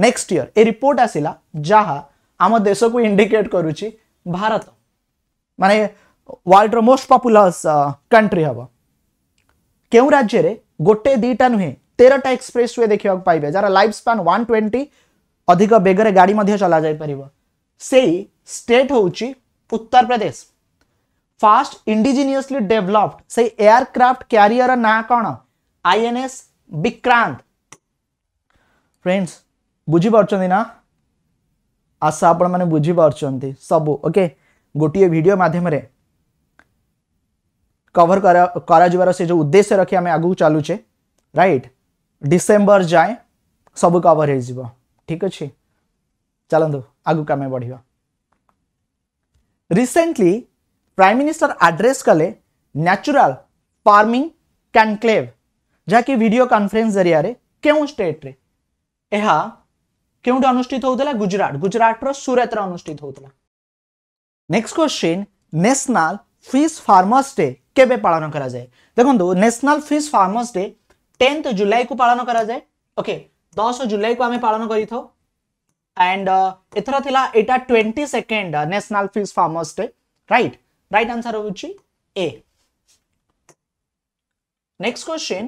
next year ए रिपोर्ट आसिला जहा आम देश को इंडिकेट करुच्ची भारत माने वर्ल्ड मोस्ट पपुलस कंट्री हम क्यों राज्य गोटे दीटा नुहे तेरटा एक्सप्रेस वे देखा पाइबे जार लाइफ स्पैन वन ट्वेंटी अधिक बेगर गाड़ी चला जापर से स्टेट हूँ Uttar Pradesh first indigenously developed से एयरक्राफ्ट क्यारियर ना कौन I N S Vikrant friends बुझीपार ना आशा आप मैंने सब ओके गोटे भिडियो मध्यम કવર કરા જ વરસે જો ઉદ્દેશ્ય રખી આમે આગુ ચાલુ છે રાઈટ ડિસેમ્બર જાય ସବୁ କଭର ହେଇଯିବ ଠିକ୍ ଅଛି ଚାଲନ୍ତୁ ଆଗକୁ ଆମେ ବଢ଼ିବା ରିସେଣ୍ଟଲି ପ୍ରାଇମ୍ ମିନିଷ୍ଟର ଆଡ୍ରେସ୍ କଲେ ନ୍ୟାଚୁରାଲ ଫାର୍ମିଂ କ୍ୟାନକ୍ଲେଭ୍ ଯାହାକି ଭିଡ଼ିଓ କନଫରେନ୍ସ ଜରିଆରେ କେଉଁ ଷ୍ଟେଟ୍ରେ ଏହା କେଉଁଠି ଅନୁଷ୍ଠିତ ହେଉଥିଲା ଗୁଜରାଟ ଗୁଜରାଟର ସୁରତରେ ଅନୁଷ୍ଠିତ ହେଉଥିଲା next question national fish farmers day কেবে পালন করা যায় দেখুন national fish farmers day tenth July কু পালন করা যায় ওকে দশ জুলাই কু আমি পালন করে থাও एंड एथर थिला एटा 20 second national fish farmers day right right answer होउची ए नेक्स्ट क्वेश्चन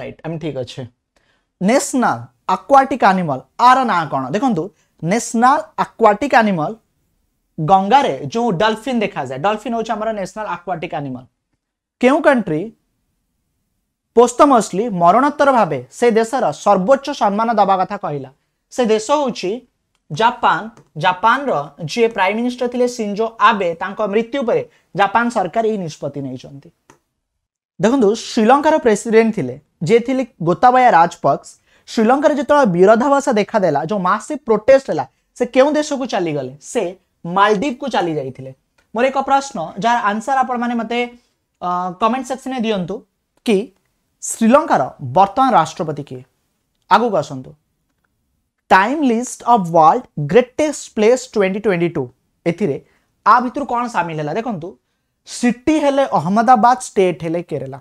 राइट हम ठीक अछि नेशनल एक्वाटिक एनिमल आर ना कोन देखंतु नेशनल एक्वाटिक एनिमल ଗଙ୍ଗାରେ ଯେଉଁ ଡଲଫିନ୍ ଦେଖାଯାଏ ଡଲଫିନ୍ ହେଉଛି ଆମର ନ୍ୟାସନାଲ ଆକ୍ୱାଟିକ୍ ଆନିମାଲ କେଉଁ କଣ୍ଟ୍ରି ପୋସ୍ତମସଲି ମରଣୋତ୍ତର ଭାବେ ସେ ଦେଶର ସର୍ବୋଚ୍ଚ ସମ୍ମାନ ଦେବା କଥା କହିଲା ସେ ଦେଶ ହେଉଛି ଜାପାନ ଜାପାନର ଯିଏ ପ୍ରାଇମ୍ ମିନିଷ୍ଟର ଥିଲେ ସିଞ୍ଜୋ ଆବେ ତାଙ୍କ ମୃତ୍ୟୁ ପରେ ଜାପାନ ସରକାର ଏହି ନିଷ୍ପତ୍ତି ନେଇଛନ୍ତି ଦେଖନ୍ତୁ ଶ୍ରୀଲଙ୍କାର ପ୍ରେସିଡେଣ୍ଟ ଥିଲେ ଯିଏ ଥିଲେ ଗୋତାବାୟା ରାଜପକ୍ସ ଶ୍ରୀଲଙ୍କାରେ ଯେତେବେଳେ ବିରୋଧାଭାସ ଦେଖାଦେଲା ଯେଉଁ ମାସିଭ ପ୍ରୋଟେଷ୍ଟ ହେଲା ସେ କେଉଁ ଦେଶକୁ ଚାଲିଗଲେ ସେ मालदीप को चली जाइए मोर एक प्रश्न जार आंसर आप मत कमेंट सेक्शन में दिं कि श्रीलंकार बर्तमान राष्ट्रपति किए को आसतु Time list of world greatest place 2022 twenty two ए भितर कौन सामिल है देखो सिटी हेले अहमदाबाद स्टेट हेले केरला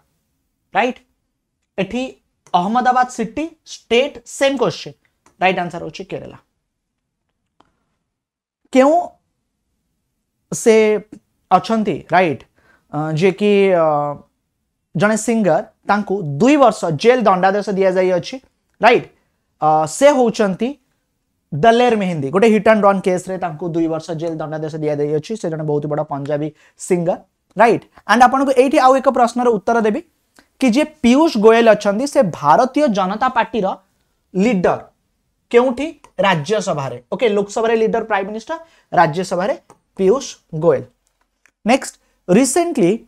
राइट एटी Ahmedabad city state same question right answer होरला क्यों से अच्छा राइट जे कि जड़े सिंगर तुम दुई वर्ष जेल दंडादेश दि जाए रईट से हूँ दलेर मेहंदी गोटे हिट एंड रन केस रे तांकु दुई वर्ष जेल दंडादेश दि जाए से जन बहुत बड़ा पंजाबी सिंगर रईट एंड आपन को एठी आउ एक प्रश्नर उत्तर देवी कि जे पीयूष गोयल अछंदी से भारतीय जनता पार्टी रो लीडर केउठी राज्यसभा ओके लोकसभा रे leader prime minister Rajya Sabha Piyush Goyal. Next, recently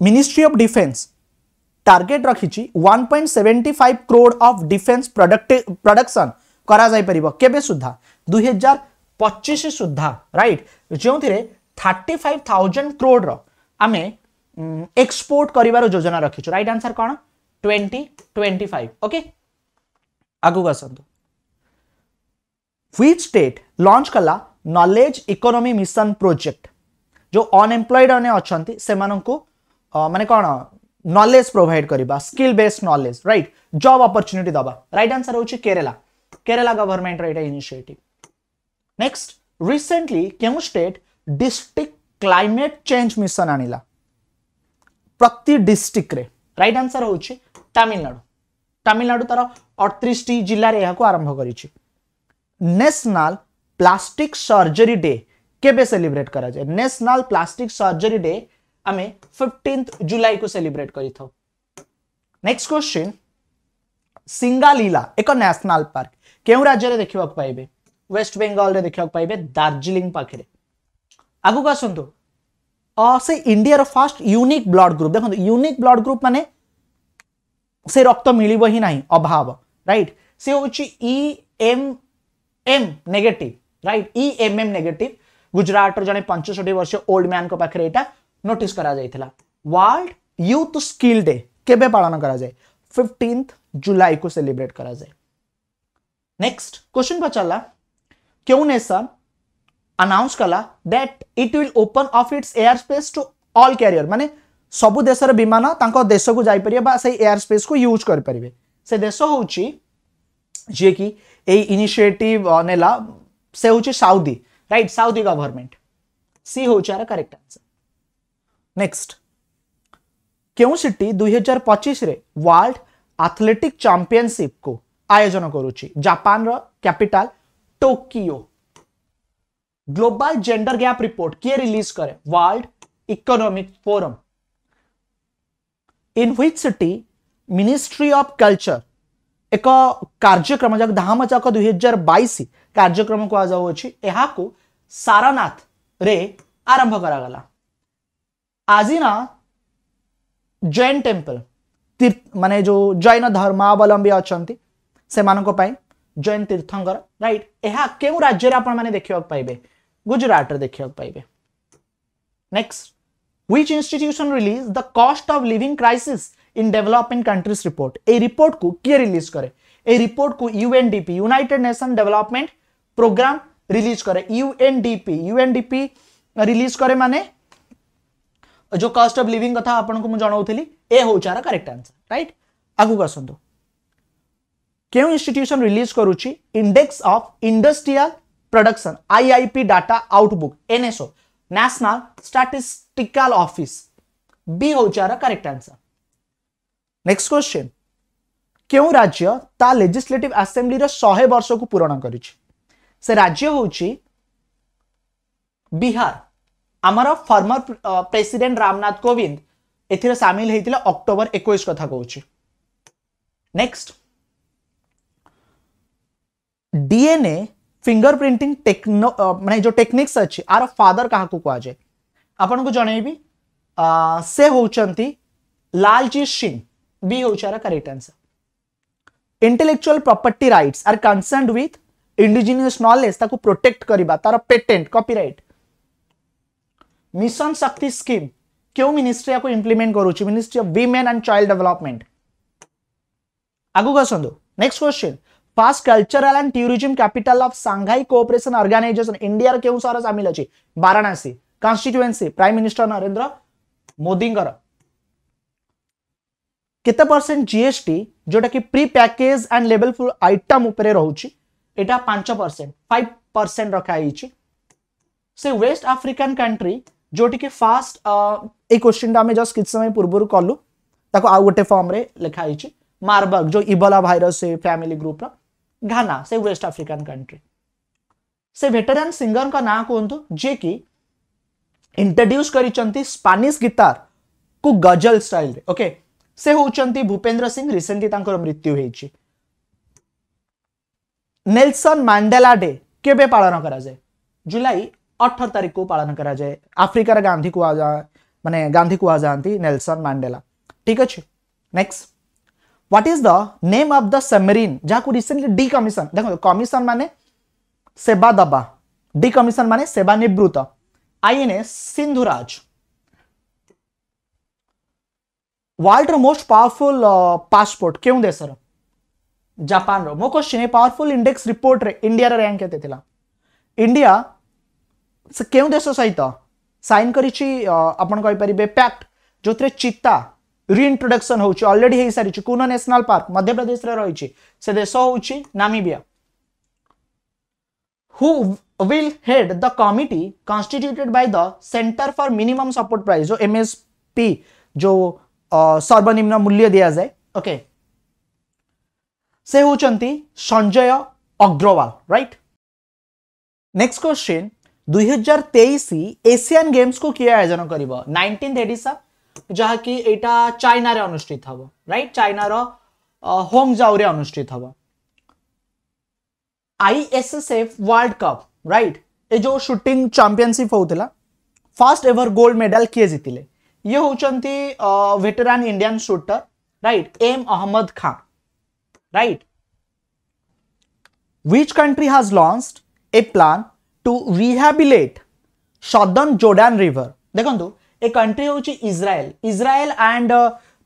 Ministry of Defense target रखिछि 1.75 crore of defence product production करा जाय परिबो केबे सुद्धा 2025 सुद्धा राइट जोंथिरे 35000 करोड़ रो आमे एक्सपोर्ट करिवार योजना रखिछु राइट आंसर कोन 2025 ओके आगु आसंतु व्हिच स्टेट लॉन्च कला नलेज इकोनोमी मिशन प्रोजेक्ट जो अनएम्प्लयड मैंने अच्छा से मैंने कौन नलेज प्रोभाइड करवा स्किल बेस्ड नलेज रईट जब अपरच्युनिटी दबा रईट आंसर हूँ Kerala Kerala government initiative next recently क्यों state district climate change mission आनला प्रति डिस्ट्रिक्ट रईट आंसर हूँ तामिलनाडु तमिलनाडु तर अड़तीस जिले आरंभ करेसनाल प्लास्टिक सर्जरी डे केलिब्रेट कराए नेशनल प्लास्टिक सर्जरी डे आम फिफ्टीन जुलाई को सेलिब्रेट कर सिंगालीला एक नेशनल पार्क के राज्य में देखा पाइबे वेस्ट बेंगल देखा पाइबे दार्जिलिंग पाखे आगक आसतु से India first unique blood group देखो यूनिक ब्लड ग्रुप मान से रक्त मिल अभाव रईट सी हूँ E M negative right E M M negative ગુજરાતર જણે 65 વર્ષ ઓલ્ડ ମ୍ୟାନଙ୍କ પાખરે એટા નોટિસ કરા જાઈતલા वर्ल्ड यूथ स्किल डे केबे पालन करा जाय 15th जुलाई को सेलिब्रेट करा जाय नेक्स्ट क्वेश्चन पचला क्यों ने सर अनाउंस कला that it will open of its airspace to all carrier माने सब देश रे विमान तांको देश को जाई परिया बा सही एयर स्पेस को यूज कर परिबे से देश होउची जे की ए इनिशिएटिव नेला से होचे साउदी राइट साउदी गवर्नमेंट सी होचे आर करेक्ट आंसर नेक्स्ट क्यों सिटी दुई हजार पचिश वर्ल्ड आथलेटिक चैंपियनशिप को आयोजन करुच्ची जापान रो capital Tokyo global gender gap report किए रिलीज करे world economic forum in which city ministry of culture एक कार्यक्रम जहाँ धाम चक दुई हजार बैश कार्यक्रम कह को सारनाथ रे आरंभ करा गला आज ना जैन टेम्पल तीर्थ माने जो जैन धर्मावलंबी अच्छा से मानी जैन तीर्थंकर रईट यह के राज्य मैंने देखा पाइबे गुजरात देखा पाइबे next which institution release the cost of living crisis in developing countries report ए रिपोर्ट को किए रिलीज करे ए रिपोर्ट को UNDP united nation development programme release करे यूएनडीपी यूएनडीपी रिलीज करे माने जो कॉस्ट ऑफ लिविंग कथा आपन को मु जणाउथली ए होचार करेक्ट आंसर राइट आगु को आसंतु केउ इंस्टीट्यूशन रिलीज करूची index of industrial production IIP data outlook NSO national statistical office बी होचार करेक्ट आंसर नेक्स्ट क्वेश्चन क्यों राज्य ता लेजिस्लेटिव आसेंबली शहे वर्ष को पूरण कर राज्य हूँ बिहार आमर फर्मर प्रेसिडेंट रामनाथ कोविंद एमिल होते अक्टोबर एक कथ कौन next DNA fingerprinting techno मैं जो टेक्निक्स अच्छे आर फादर क्या कहुए आपन को जनइबी से होंगे लालजी सिंह बी हो our correct answer. Intellectual property rights are concerned with indigenous knowledge ताको प्रोटेक्ट करिबा तार patent copyright. Mission Shakti scheme क्यों मिनिस्ट्री आपको इंप्लीमेंट करुच्ची ministry of women and child development आगु आसतु next question first cultural and tourism capital of Shanghai cooperation organisation India क्यों सहर सामिल अच्छी Varanasi constituency prime minister Narendra Modi केते परसेंट जीएसटी जोटा कि pre package and label food item उपरे रहउछि एटा 5 5 परसेंट रखाई से वेस्ट अफ्रीकन कंट्री जोटी के फास्ट ए क्वेश्चन डा में जस्ट किछ समय पूर्वर कलु ताको आउ गोटे फॉर्म रे लिखाई छि मारबर्ग जो इबोला वायरस से फैमिली ग्रुप रा घाना से वेस्ट अफ्रीकन कंट्री से वेटरन सिंगर का नाम कोंतु जे कि इंट्रोड्यूस करी चंती स्पैनिश गिटार को गजल स्टाइल रे ओके से होंगे भूपेन्द्र सिंह रिसेंटली मृत्यु नेलसन मांडेला डे के पालन कराए जुलाई अठर तारीख को पालन कराए आफ्रिकार गांधी कह मान गांधी कह जाती नेलसन मांडेला ठीक अच्छे next what is the name of the submarine जहाँ को रिसेंटली डी कमिशन देख कमिशन माने सेवा दबा डी कमिशन माने सेवा सेवानिवृत I N S Sindhuraj world most powerful passport के सर जापान रो मो क्वेश्चन पावरफुल इंडेक्स रिपोर्ट रे इंडिया रैंक के इंडिया क्यों देश सहित साइन uh, कर आपण कहि परिबे पैक्ट जोतरे चित्ता रिइंट्रोडक्शन होउछि ऑलरेडी हेई सारिछि कोन नेशनल पार्क मध्य प्रदेश रे रहिछि से देश हूँ Namibia who will head the committee constituted by the centre for minimum support price जो एमएसपी जो সর্বনিম্ন মূল্য দিয়াযাଏ ওকে সে হচ্ছেন Sanjay Agrawal right next question দুই হাজার তেইশ এসিয়ান গেমসু কি আয়োজন করব নাইনটিন এডিশন যা কি এটা চাইনার অনুষ্ঠিত হব রাইট চাইনার হোংজাউরে অনুষ্ঠিত হব আইএসএসএফ ওয়ার্ল্ড কপ রাইট এই যে শুটিং চাম্পিয়নশিপ হোলা ফার্স্ট এভর গোল্ড মেডাল কিয়ে জিতিলে ये हूँ veteran Indian shooter right M Ahmed Khan right which country has launch a plan to rehabilitate southern Jordan river देखो ए कंट्री हूँ Israel Israel and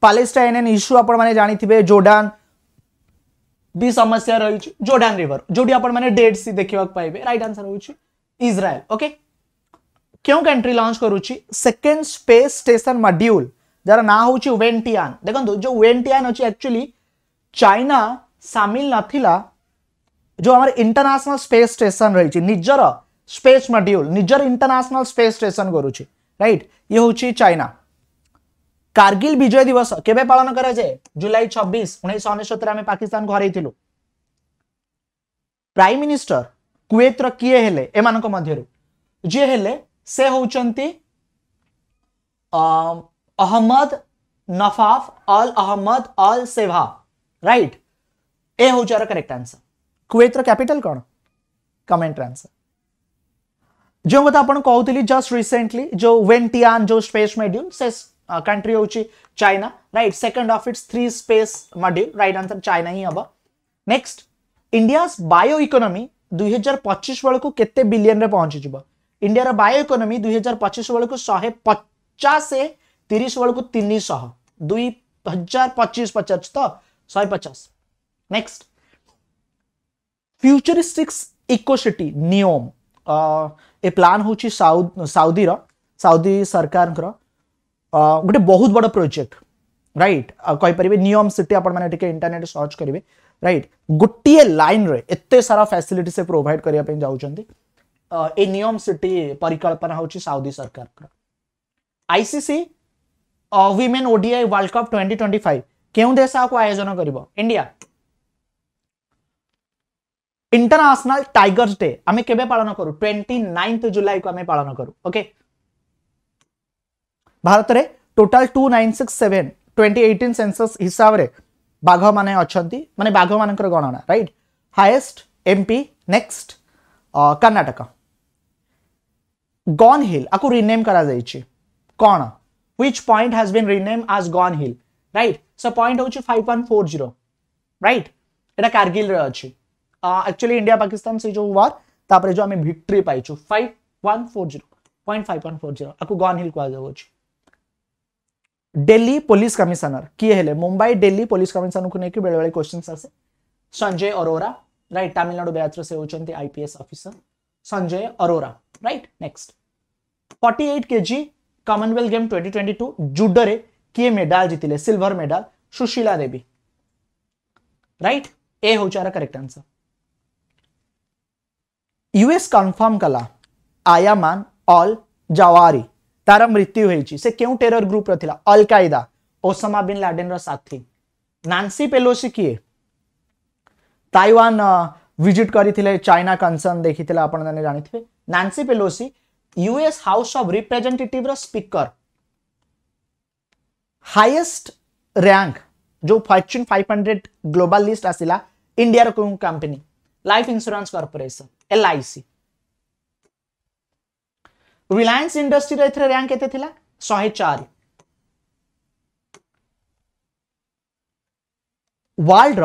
Palestine and issue आपने जानते जोडान भी समस्या रही जोर्डान रिवर जो आप डेट सी देखा पाइबे आंसर हूँ इज्राएल ओके क्यों कंट्री लंच करुच्ची सेकेंड स्पेस स्टेशन मड्यूल जार ना हूँ वेन्टीआन देखो जो वेन्टीआन अच्छे एक्चुअली चाइना सामिल नाथिला जो आम इंटरनेशनल स्पेस स्टेशन रही निजर स्पेस मड्यूल निजर इंटरनेशनल स्पेस स्टेशन करुच्ची राइट ये हूँ चाइना कारगिल विजय दिवस केवे पालन कराए जुलाई 26 उन्नीस अनशतर आम पाकिस्तान को हरइलु प्राइम मिनिस्टर कुएतर किए हेले एमानक मध्यरु हेले से होती अहमद नफाफ अल अहमद अल सेवा राइट ए हो रहा करेक्ट आंसर कुवेत कैपिटल कौन कमेंट आंसर जो कथा कहूँ जस्ट रिसेंटली जो वेन्टियान जो स्पेस मेड्यूल से कंट्री हूँ China right second of its three space module right answer China ही हम नेक्स्ट इंडिया बायो इकोनोमी दुई हजार पचीस बेलू के बिलियन में पहुंची जा इंडिया बायो इकोनोमी दुई हजार पचिश बेलू शहे पचास तीस बेलू तीन शह दुई हजार पचिश पचास तो शहे पचास नेक्स्ट फ्यूचरिस्टिक्स सिटी नियोम ए प्लान हूँ साउदी साउदी सरकार गोटे बहुत बड़ प्रोजेक्ट रईट कहींपर नियम सिटी आप इंटरनेट सर्च करेंगे रईट गोटे लाइन रे एत सारा फैसिलिटी से प्रोभाइड करने जाती ए नियम सेठी परिकल्पना हूँ साउदी सरकार ICC women ODI world cup twenty twenty five क्यों देश आपको आयोजन कर इंडिया इंटरनेशनल टाइगर्स डे आम के पालन करू ट्वेंटी नाइन्थ जुलाई को आम पालन करू ओके भारत रे टोटल ट्वेंटी एटीन सेंसस हिसाब से बाघ माने अछंती माने बाघ मान गणना right highest MP next Karnataka gun hill आपको रिनेम कर point has been rename as gun hill right so point हूँ five one four zero right at Kargil अच्छे एक्चुअली इंडिया पाकिस्तान से जो वार तापर जो आम भिक्ट्री पाइ one four zero point five one four zero gun hill कह डेली पुलिस कमिशनर किए हेले मुंबई डेली पुलिस कमिशनर को लेकिन बेले बेले क्वेश्चन आसे संजय अरोरा रईट तामिलनाडु बैच से होती IPS officer Sanjay Arora right next 48 KG Commonwealth game 2022 जुडरे किए मेडाल जीतिले silver medal Sushila Devi right ए हो जाएगा करेक्ट आंसर यूएस कन्फर्म कला आयामान अल जवारी तार मृत्यु से क्यों टेरर ग्रुप रहा अलकायदा ओसमा बिन लाडेन रो साथी नानसी पेलोसी किए ताइवान विजिट करते चाइना कनसर्न देखी आपने जानते Nancy Pelosi US House of Representative speaker highest rank जो Fortune five hundred global list आसला India company life insurance corporation L I C Reliance industry rank शहे चार of world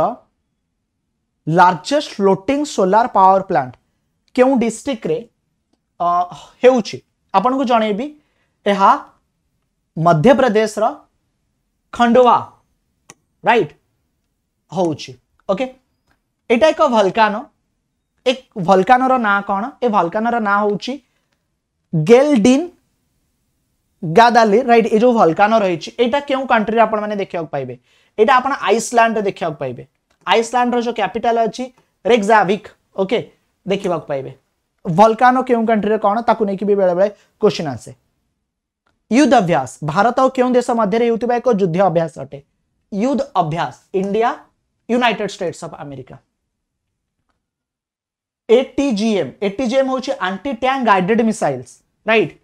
largest floating solar power plant क्यों district आपन को जनईबी यह Madhya Pradesh Khandwa right okay होटा एक भल्कान एक भल्कान ना कौन ए भल्कान ना हूँ गेलडीन गादाली राइट ये जो भल्कान रही क्यों कंट्री आप देखा पाइबे यहाँ आइसलैंड देखा पाइबे आइसलैंड रो कैपिटल ଯେଉଁ କ୍ୟାପିଟାଲ ओके ରେକ୍ଜାଭିକ୍ पाइबे वोल्कानो ପାଇବେ कंट्री रे କଣ୍ଟ୍ରିରେ ताकु ତାକୁ ନେଇକି बेले बेले क्वेश्चन आसे युद्ध अभ्यास भारत और क्यों देश मध्य एक युद्ध अभ्यास अटे युद्ध अभ्यास India United States of America ATGM ATGM हूँ anti tank guided missiles right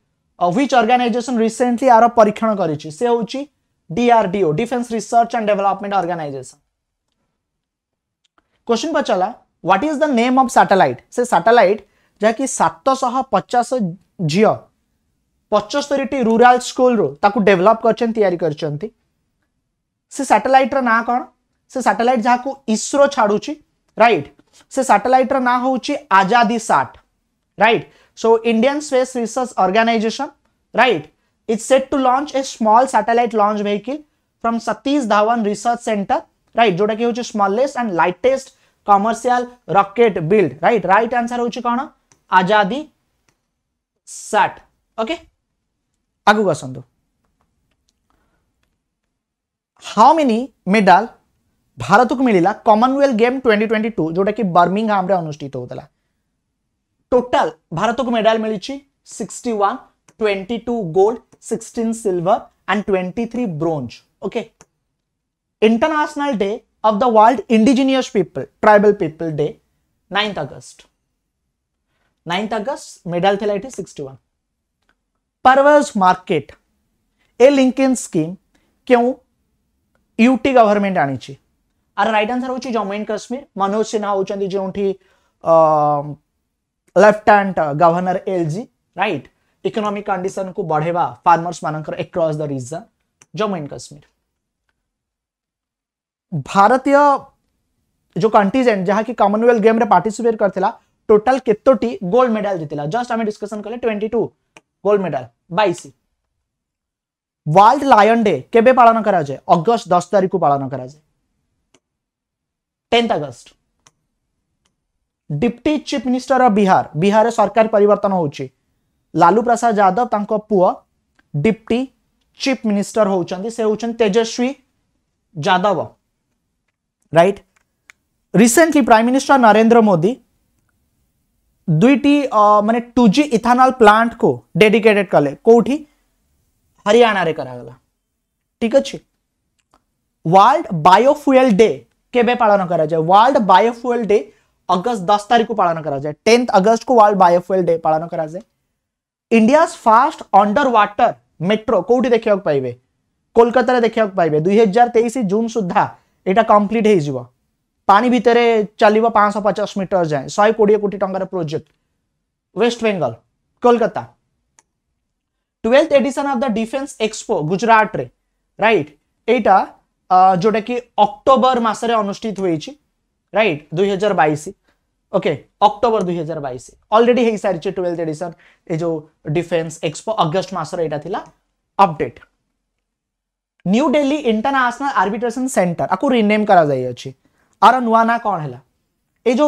which organisation recently आरो परीक्षण करी से हूँ DRDO defence research and development organisation question पचारा what is the name of satellite से सैटेलाइट जहाँ कि सतश पचास झील पचस्तरी रूराल स्कूल रू डेवलप कर सैटेलाइट्र ना कौन से सैटेलाइट जहाँ को इसरो छाड़ू रईट से सैटेलाइट्र ना हूँ Azadi sat right so Indian space research organisation right it's set to launch a small satellite launch vehicle from Satish Dhawan research centre right जोटा कि smallest and lightest commercial rocket build right right answer हूँ कौन Azadi sat okay आगे आसतु how many medal भारत को मिलला कमनवेल game 2022 twenty to जोटा कि बर्मिंग हामे अनुषित होता टोटाल भारत को मेडल मिली sixty one twenty gold sixteen silver and twenty three okay okay? International Day of the World Indigenous People, Tribal People Day, 9th August. 9th August, Medal Thalaity 61. Perverse Market, a Lincoln Scheme, क्यों UT government आनी आर right answer हूँ Jammu and Kashmir Manoj Sinha होती जो lieutenant governor L G right economic condition को बढ़ेवा farmers मान across the region Jammu and Kashmir भारतीय जो कंट्रीज एंड जहाँ की कमनवेल्थ गेम रे पार्टिसिपेट करथिला टोटल केतोटी गोल्ड मेडल जीतिला जस्ट आम डिस्कसन कले ट्वेंटी टू गोल्ड मेडल बैश वर्ल्ड लायन डे केबे पालन करा जाए अगस्त 10 तारीख को पालन करा जाए 10th अगस्त deputy chief minister of Bihar Bihar सरकार परिवर्तन होउची लालू प्रसाद यादव तांको पुओ डिप्टी चीफ मिनिस्टर होउचंदी से होउचन तेजस्वी Yadav right? Recently, Prime Minister Narendra Modi दुईटी मान टू जी इथानल प्लांट को डेडिकेटेड कले कौटी हरियाणा रे ठीक अच्छे वर्ल्ड बायोफ्यूएल डे केबे पालन करा जाए वर्ल्ड बायोफ्यूएल डे अगस्त दस तारीख को पालन करा जाए टेन्थ अगस्त को वर्ल्ड बायोफ्यूएल डे पालन करा जाए India first under water metro कौटी देखा पाइबे कोलकाता देखा पाइबे दुई हजार तेईस जून सुधा यहाँ कम्प्लीट हो पानी भितर चल पचास मीटर जाए शहे कोड़े कोटी टकर project West Bengal Kolkata twelfth edition of the defence expo Gujarat रे राइट जोटा कि अक्टोबर मसुषित अनुषित हो रईट दुई ओके अक्टोबर दुई हजार बैश अलरेडी सारी ट्वेल्थ एडिशन ये जो डिफेन्स एक्सपो अगस्ट मसरे यहाँ New Delhi international arbitration centre आपको रिनेम कराई आर नुआ ना कौन है ए जो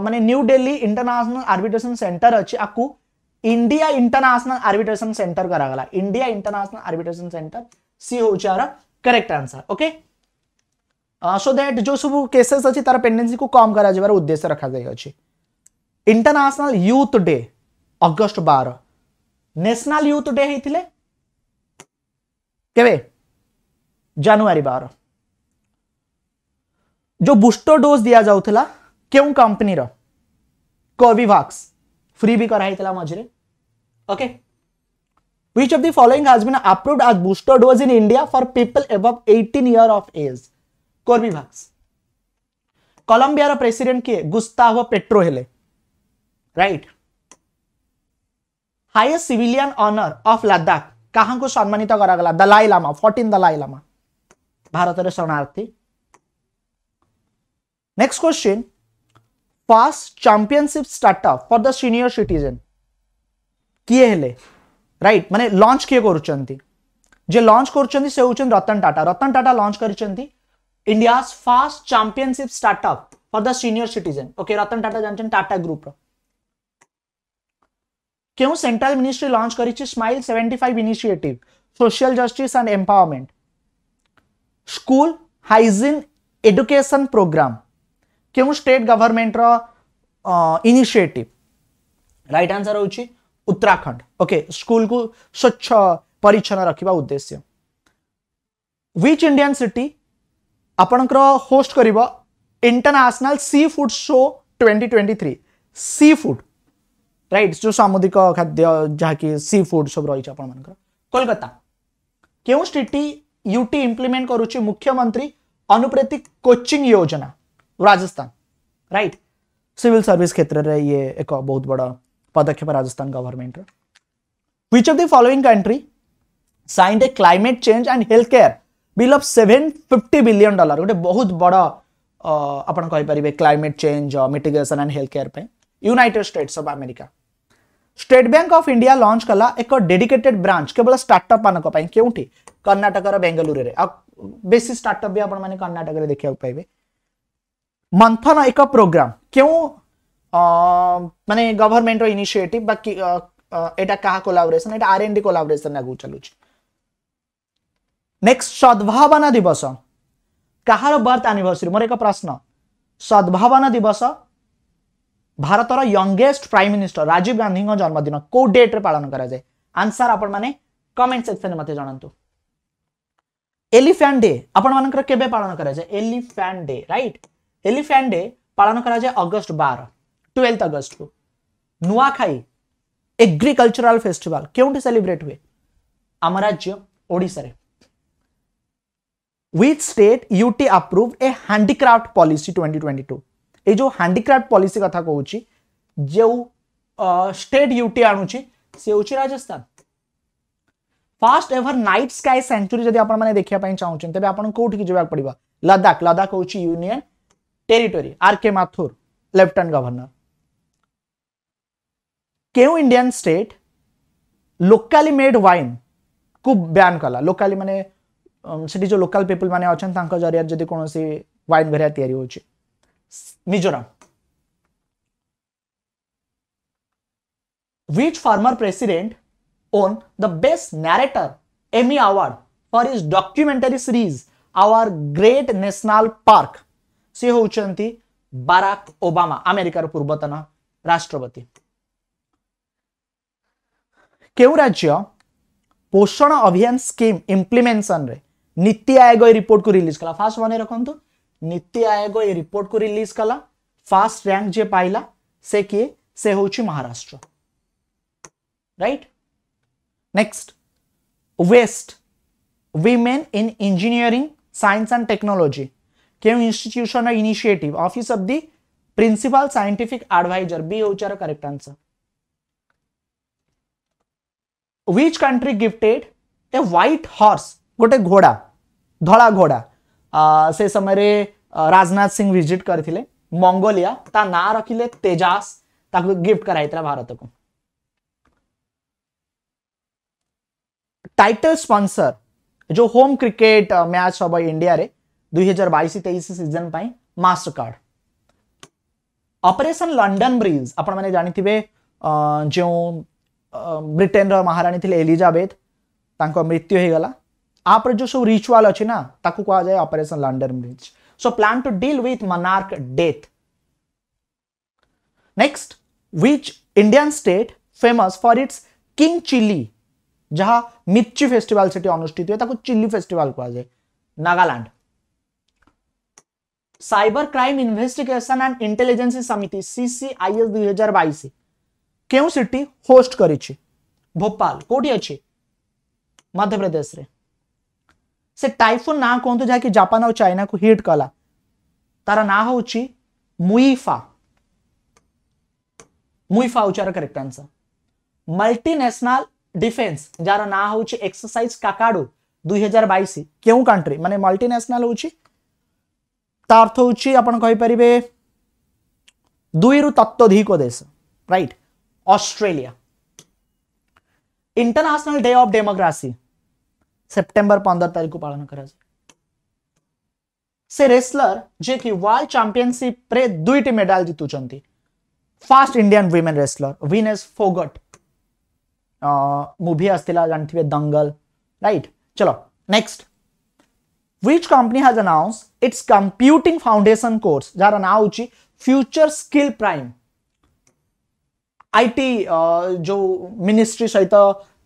माने New Delhi international arbitration centre अच्छे आपको इंडिया इंटरनेशनल आर्बिट्रेशन सेंटर करागला इंडिया इंटरनेशनल आर्बिट्रेशन सेंटर सी हूँ correct answer okay so that जो सब केसेस अच्छी तार पेंडेन्सी को कम कर उद्देश्य रखा जाइए इंटरनेशनल यूथ डे अगस्ट बार नेशनल यूथ डे होते जानुरी बार जो बुस्टर डोज दिया जाऊला क्यों कंपनी कोविभाक्स फ्री भी कराई मझे okay which of the following has been approved as booster dose in India for people above 18 year of age Corbevax Colombia president किए Gustavo Petro हेले right highest civilian honour of Ladakh कहां सम्मानित करागला दलाई लामा 14 दलाई लामा भारत शरणार्थी next question first companionship startup for the senior citizen किए हेले right मान launch किए कर लंच कर रतन टाटा रतन टाटा लंच कर India first companionship startup for the senior citizen okay Ratan Tata जानते टाटा ग्रुप क्यों सेंट्रल मिनिस्ट्री लॉन्च करी smile 75 initiative social justice and empowerment school hygiene education programme क्यों state government initiative right answer हूँ Uttarakhand okay school को स्वच्छ परिच्छन रखा उद्देश्य विच इंडियन सिटी आपणकर होस्ट कर international sea food show 2023 sea food right जो सामुद्रिक खाद्य जहाँकि सी फुड सब रही आप कोलकाता क्यों सिटी यूटी इम्प्लीमेंट कर मुख्यमंत्री अनुप्रति कोचिंग योजना राजस्थान राइट सिविल सर्विस क्षेत्र में ये एक बहुत बड़ा पदक्षेप Rajasthan government which of the following country signed a climate change and health care bill of of fifty billion dollar गोटे बहुत बड़ आपण कहीपर climate change mitigation and health care पर United States of America state bank of India launch कला एक dedicated branch केवल startup मानक क्योंकि कर्णाटक बेंगालुरु बेस स्टार्टअप भी आप कर्णाटक देखा पाइबे मंथन एक प्रोग्राम क्यों मानने गवर्नमेंट रनिसीएट बाटा क्या collaboration R and D collaboration आगे चलू नेक्स्ट सद्भावना दिवस कह बर्थ आनिभर्सरी मोर एक प्रश्न सद्भावना दिवस भारत youngest prime minister Rajiv Gandhi जन्मदिन कौ डेट्रे पालन कराए आंसर आप कमेंट सेक्शन में मत जनातु एलिफैंट डे आपण केबे पालन elephant day right elephant day पालन कराए अगस्ट बार ट्वेल्थ अगस्ट को नुआखाई एग्रीकल्चरल फेस्टिवल क्योंटी सेलिब्रेट हुए आम राज्य ओडिशा रे state UT approve a handicraft policy 2022 ए जो हैंडीक्राफ्ट पॉलिसी कथा कहूँ जो स्टेट यूटी आणुची से हूँ Rajasthan first ever night sky sanctuary ଯଦି ଆପଣମାନେ ଦେଖିବା ପାଇଁ ଚାହୁଁଛନ୍ତି ତେବେ ଆପଣ କୋଉଠିକି ଯିବାକୁ ପଡ଼ିବ ଲଦାଖ ଲଦାଖ ହେଉଛି union territory R K Mathur lieutenant governor କେଉଁ ଇଣ୍ଡିଆନ୍ ଷ୍ଟେଟ୍ ଲୋକାଲି ମେଡ୍ ୱାଇନ୍କୁ ବ୍ୟାନ୍ କଲା ଲୋକାଲି ମାନେ ସେଠି ଯେଉଁ ଲୋକାଲ ପିପୁଲ ମାନେ ଅଛନ୍ତି ତାଙ୍କ ଜରିଆରେ ଯଦି କୌଣସି ୱାଇନ୍ ଘରିଆ ତିଆରି ହେଉଛି Mizoram which former president on the Best Narrator Emmy Award for his documentary series Our Great National Park. ସେ ହେଉଛନ୍ତି ବାରାକ ଓବାମା ଆମେରିକାର ପୂର୍ବତନ ରାଷ୍ଟ୍ରପତି କେଉଁ ରାଜ୍ୟ ପୋଷଣ ଅଭିଯାନ ସ୍କିମ୍ ଇମ୍ପ୍ଲିମେଣ୍ଟସନରେ ନୀତି ଆୟୋଗ ଏ ରିପୋର୍ଟକୁ ରିଲିଜ୍ କଲା ଫାଷ୍ଟ ମନେ ରଖନ୍ତୁ ନୀତି ଆୟୋଗ ଏ ରିପୋର୍ଟକୁ ରିଲିଜ୍ କଲା ଫାଷ୍ଟ ର୍ୟାଙ୍କ ଯିଏ ପାଇଲା ସେ କିଏ ସେ ହେଉଛି Maharashtra right Next, west women in engineering science and technology came institutional initiative office of the principal scientific advisor b which are correct answer which country gifted a white horse गोटे घोड़ा धला घोड़ा आ, से समय रे राजनाथ सिंह विजिट करथिले मंगोलिया ता ना रखिले तेजास ताको गिफ्ट कराइतरा भारत को टाइटल स्पॉन्सर जो होम क्रिकेट मैच हम इंडिया रे दुई हजार सीजन तेईस season Mastercard operation London bridge आपण मैंने हैं uh, जो ब्रिटेन uh, महारानी थी एलिजाबेथ मृत्यु हो गला आप जो सब रिचुआल अच्छे ना ताकू कह जाए operation London bridge so plan to deal with monarch death next which Indian state famous for its king chilli जहाँ मिर्ची फेस्टिवल से अनुष्ठित हुए चिल्ली फेस्टिवल कह जाए Nagaland cyber crime investigation and intelligence समिति सीसीआईएस दुई हजार बैश क्यों सिटी होस्ट कर भोपाल कौटी अच्छी मध्यप्रदेश रे से टाइफोन ना कहतु तो जहाँकि जापान और चाइना को हिट कला तार ना हूँ मुईफा मुईफा हूँ करेक्ट आंसर मल्टीनेशनल डिफेंस जार ना हूँ एक्सरसाइज काकाडो दुई हजार बैश क्यों कंट्री मानते मल्टीनेशनाल होर्थ हूँ आपर दुई रु तत्वधिक देश right Australia international day of democracy September पंदर तारीख को पालन करा से रेसलर जे कि वर्ल्ड चंपिशिप दुईट मेडाल जितुच्च first Indian women wrestler Vinesh Phogat movie आसला जानते हैं दंगल रईट चलो next which company has announce its computing foundation course जार ना हो फ्यूचर स्किल प्राइम आईटी जो मिनिस्ट्री सहित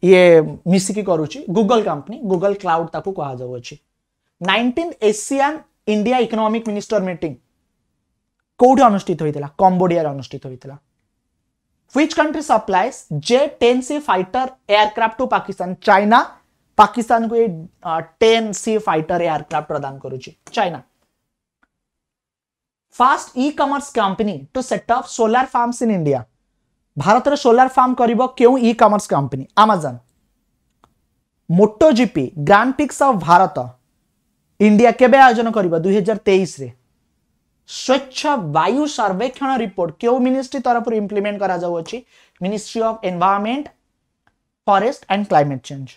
ये मिसिकी कर गूगल कंपनी गूगल क्लाउड कहुटीन ASEAN India economic minister meeting कौटी अनुषित होता कम्बोडिया अनुषित होता which country supplies J ten C fighter aircraft to Pakistan China Pakistan को ये टेन सी फाइटर एयरक्राफ्ट प्रदान करुच्ची China first e commerce company to set up solar farms in India भारत रे सोलार फार्म कर क्यों e commerce company Amazon Moto GP grand prix of भारत India केवे आयोजन कर दुई हजार तेईस स्वच्छ वायु सर्वेक्षण रिपोर्ट क्यों मिनिस्ट्री तरफ इम्प्लीमेंट कर ministry of environment forest and climate change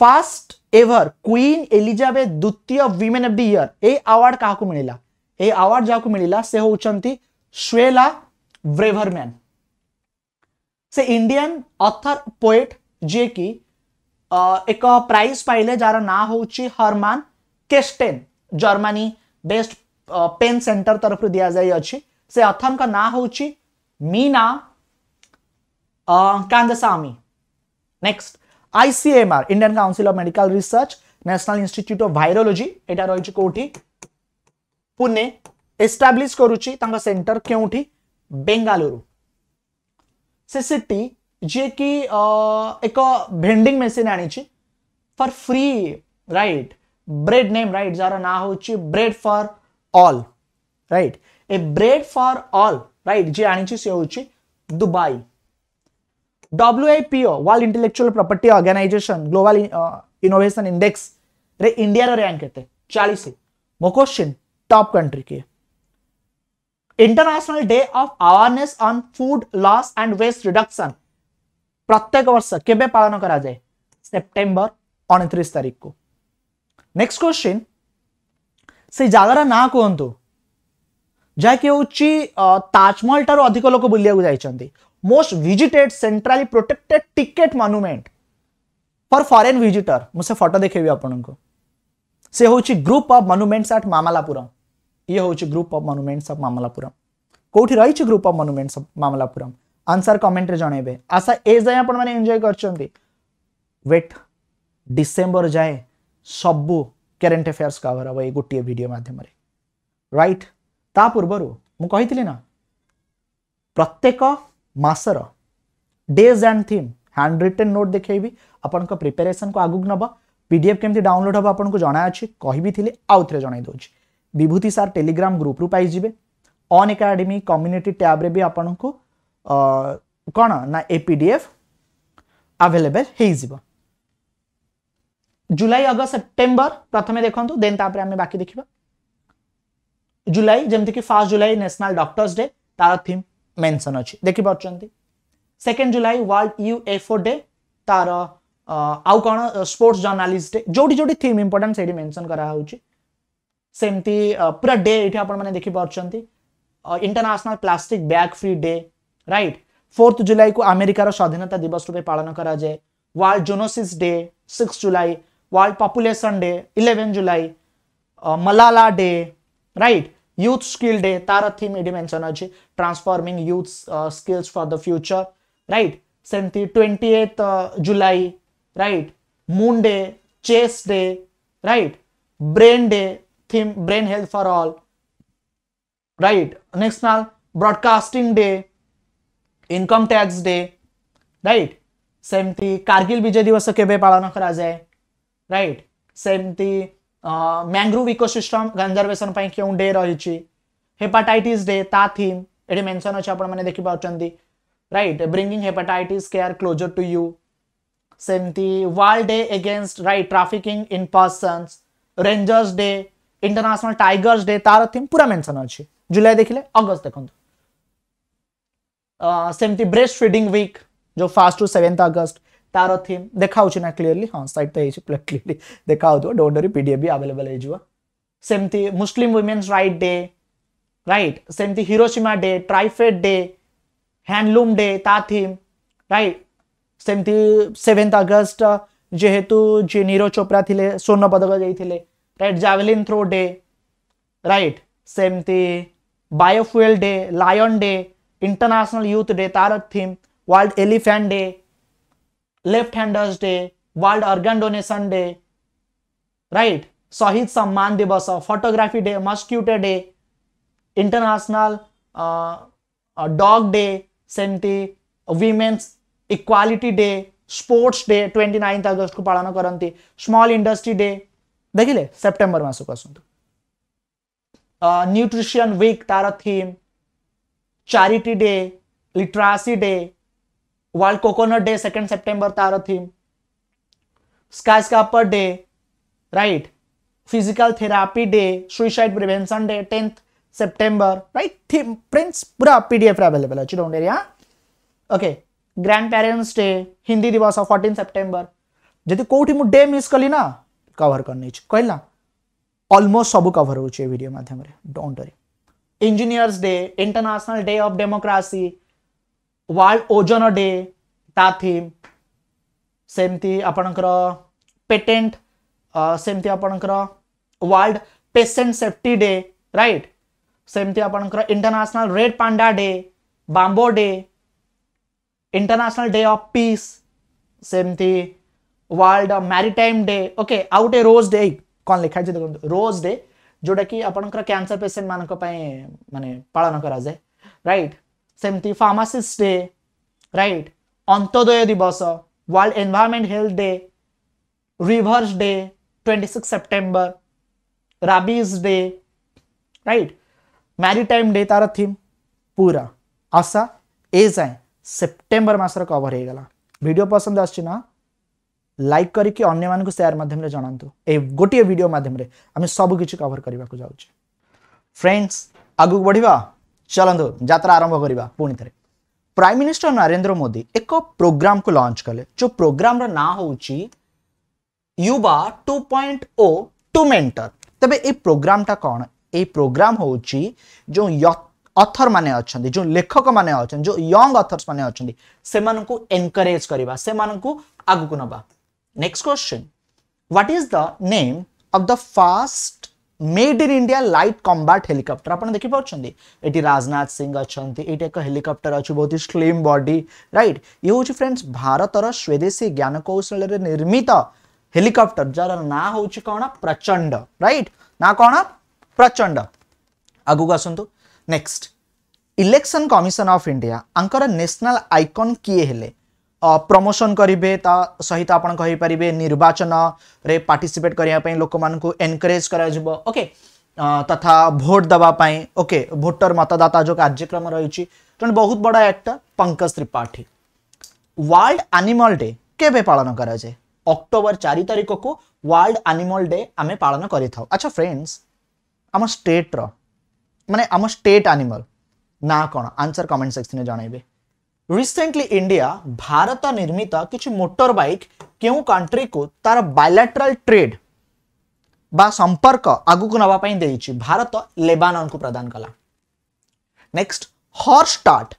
first ever queen Elizabeth द्वितीय विमेन अफ द इयर ए अवार्ड क्या मिलला ए अवार्ड जहाँ मिलला से होती श्वेला ब्रेभरमैन से इंडियन अथर पोएट जे कि एक प्राइज पाइले जार ना हूँ हरमान केस्टेन जर्मानी बेस्ट पेन सेंटर तरफ दि जाइए अथर का ना हूँ Meena Kandasamy next ICMR Indian council of medical research national institute of virology यहाँ रही कौटी पुणे एस्टाब्लीश कर सेंटर क्योंकि बेंगालुरु से सीटी जी की एक भेडिंग मेसीन आनी for free right bread name right जरा ना हूँ ब्रेड फर अल रईट ए ब्रेड फर अल रईट जी आनी Dubai W IPO world intellectual property organisation global innovation index India rank चालीस मो क्वेश्चन टॉप कंट्री किए international day of awareness on food loss and waste reduction प्रत्येक वर्ष केबे पालन करा जाए सेप्टेम्बर अणतीस तारीख को नेक्स्ट क्वेश्चन से जगार ना कहत जहाँकि ताजमहल ठार अधिक लोक बुलाक जाइंट most visited centrally protected ticket monument for foreign visitor मुझे फटो देखेबी आपन को से हूँ group of monuments at Mamallapuram ये हूँ group of monuments of Mamallapuram कौटी रही group of monuments of Mamallapuram answer कमेन्ट्रे जन आशा ए जाए आपने एंजय करसेंबर जाए सब करेन्ट एफेयर्स कवर हे ये गोटे भिड मध्यम रईट ता पूर्व मुझे ना प्रत्येक मसर days and theme hand written note देखी आपण प्रिपेरेसन को आगुक नब पी डी एफ केमी डाउनलोड हम आपको जना कह भी आउ थे जनईदे विभूति सार टेलीग्राम ग्रुप रु पाई अन एकाडेमी कम्युनिटी टैब्रे भी आपन को कौन ना ए पी आभेलेबल हो जुलाई अगस्त सेप्टेम्बर प्रथम देखो देन आम बाकी देखा जुलाई कि फास्ट जुलाई नेशनल डक्टर्स डे तार थीम मेनसन अच्छी पार्टी सेकेंड जुलाई वर्ल्ड यूएफओ डे तार आउ कौन स्पोर्ट्स जर्नालीस्ट डे जो जो थीम इंपोर्टाट से मेनसन करमती पूरा डे ये आपने देखिपी international plastic bag free day right fourth जुलाई को आमेरिकार स्वाधीनता दिवस रूप पालन कराए वर्ल्ड जोनोसीस डे सिक्स जुलाई World Population Day, 11 July, uh, Malala Day, right? Youth Skill Day, Tara theme it mentioned achi, transforming youth's uh, skills for the future, right? 28th uh, July, right? Moon Day, Chess Day, right? Brain Day, theme Brain Health for All, right? National Broadcasting Day, Income Tax Day, right સેમથી કારગિલ વિજય દિવસ કેવે પાળન કરાય right सेमती mangrove ecosystem conservation क्यों day रही hepatitis day ता theme ये mention अच्छे आपने देखी पाँच right bringing hepatitis care closer to you सेमती world day against right trafficking in person rangers day international tigers day तार थीम पूरा मेनसन अच्छे जुलाई देखे अगस्त देख सेमती ब्रेस्ट फिडिंग विक् जो फास्ट टू सेवेन्थ अगस्ट तार थीम देखा ना क्लीयरली हाँ सैट तो है क्लीयरली देखा डोर पी डी एफ भी आवेलेबल होमती Muslim women's right day right सेमती Hiroshima day TRIFED day handloom day ता थीम रईट सेमती सेवेन्थ अगस्ट जेहेतु जे नीरज चोप्रा थे स्वर्ण पदक जाइए right javelin throw day right सेमती biofuel day lion day international youth day तार theme world elephant day left handers day world organ donation day right शहीद सम्मान दिवस photography day mosquito day international dog day सेमती women's equality day sports day twenty ninth August को पालन करती small industry day देखिले September मासक आसतु न्यूट्रिशन वीक तार theme charity day literacy day world coconut day second September तारा theme skyscraper day right physical therapy day suicide prevention day tenth September right theme prints पूरा PDF available है चिडोंडेर यहाँ okay grandparents day Hindi Diwas fourteen September जी कौटी मुझे day miss कली ना cover करने कहला अलमोस्ट सब कवर हो भिड engineers day international day of democracy world ozone day ता सेमती आपणकर पेटेंट सेमती आपणकर world patient safety day right सेमती आपणकर international red panda day bamboo day international day of peace सेमती वर्ल्ड मैरीटाइम डे ओके आउ गोटे रोज डे कौन लिखा है देखो रोज डे जोटा कि आपंकर कैंसर पेसेंट मानक मानने पालन करा जाए रईट सेमती pharmacist day right Antyodaya Diwas world environment health day rivers day 26 सितंबर rabies day right maritime day तार थीम पूरा आशा ए जाए सेप्टेम्बर मसर कवर गला भिड पसंद आ लाइक करके अन्य सेयार मध्यम जनातु ए गोटे भिड मध्यम आम सबकि कभर करने को जाऊे फ्रेंड्स आगे बढ़िया चलो जत्रा आरंभ करवा पुणि थे प्राइम मिनिस्टर नरेंद्र मोदी एक प्रोग्राम को लॉन्च कले जो प्रोग्राम ना हूँ Yuva 2.0 point O to mentor तेज ये प्रोग्राम टा कौन ये प्रोग्राम हूँ जो अथर मैंने अच्छा जो लेखक मैंने जो यंग अथर्स मैंने अच्छा से एनकरेज करवा से आगक next question what is the name of the first made in India light combat helicopter आप पाँच ये राजनाथ सिंह अच्छा ये एक हेलिकप्टर अच्छी बहुत ही स्लीम बडी रईट ये हूँ फ्रेंड्स भारत स्वदेशी ज्ञानकौशल निर्मित हेलिकप्टर जार ना हूँ कौन प्रचंड रईट ना कौन प्रचंड को आसतु next election commission of India national icon किए हेले প্রমোশন করবে তা সহিত আপনার কহিপারে নির্বাচনরে পার্টিসিপেট করা লোক এনকরেজ করা ওকে তথা ভোট দেওয়া ওকে ভোটর মতদাতা যে কার্যক্রম রয়েছে তেমন বহুত বড় একটা Pankaj Tripathi world animal day কেবে পালন করা যায় অক্টোবর চারি তারিখকু ওয়ার্ল্ড আনিমল ডে আমি পালন করে থাও আচ্ছা ফ্রেন্ডস আমার স্টেট্র মানে আমার স্টেট আনিমল না কোণ আনসর কমেন্ট সেকশনে জনাইবে रिसेंटली इंडिया भारत निर्मित किसी मोटर बैक क्यों कंट्री को तार बैलाट्राल ट्रेड बा संपर्क आग को नापी दे भारत लेबान को प्रदान कला नेक्स्ट हर स्टार्ट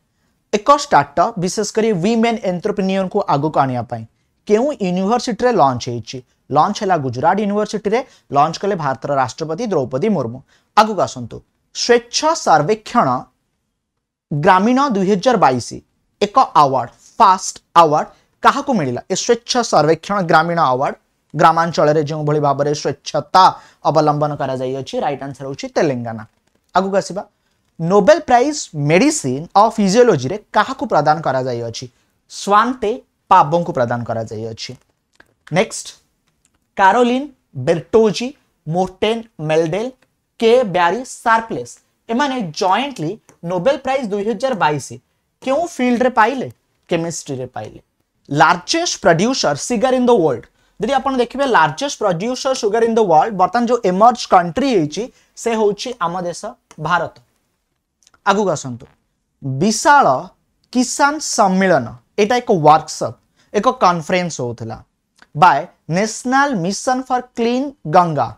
एक स्टार्टअप विशेषकर विमेन एंट्रप्रिन्यर को आगक आने क्यों यूनिभर्सीटे लंच होती लंच है गुजरात यूनिभर्सी लंच कले भारत राष्ट्रपति द्रौपदी मुर्मू आगक आसतु स्वेच्छ सर्वेक्षण ग्रामीण दुई हजार बैश एक आवार्ड फास्ट आवार्ड क्या मिलला स्वेच्छ सर्वेक्षण ग्रामीण आवार्ड ग्रामांचल जो भाव में स्वेच्छता अवलंबन कर रईट तेलेाना आगे आसवा नोबेल प्राइज मेडिसीन और फिजिओलोजी क्या प्रदान कर स्वांते पाब को प्रदान कर कारोलीन बेर्टोजी मोर्टेन मेलडेल के Barry Sharpless M jointly Nobel prize दुई हजार बैश क्यों फील्ड रे पाइले केमिस्ट्री रे पाइले largest producer sugar in the world जदि आप देखिए largest producer sugar in the world बर्तमान जो एमर्ज कंट्री है से हूँ आम देश भारत आगू आसतु विशाल किसान सम्मेलन यहाँ एक वर्कसप एक कन्फरेन्स होता by national mission for clean Ganga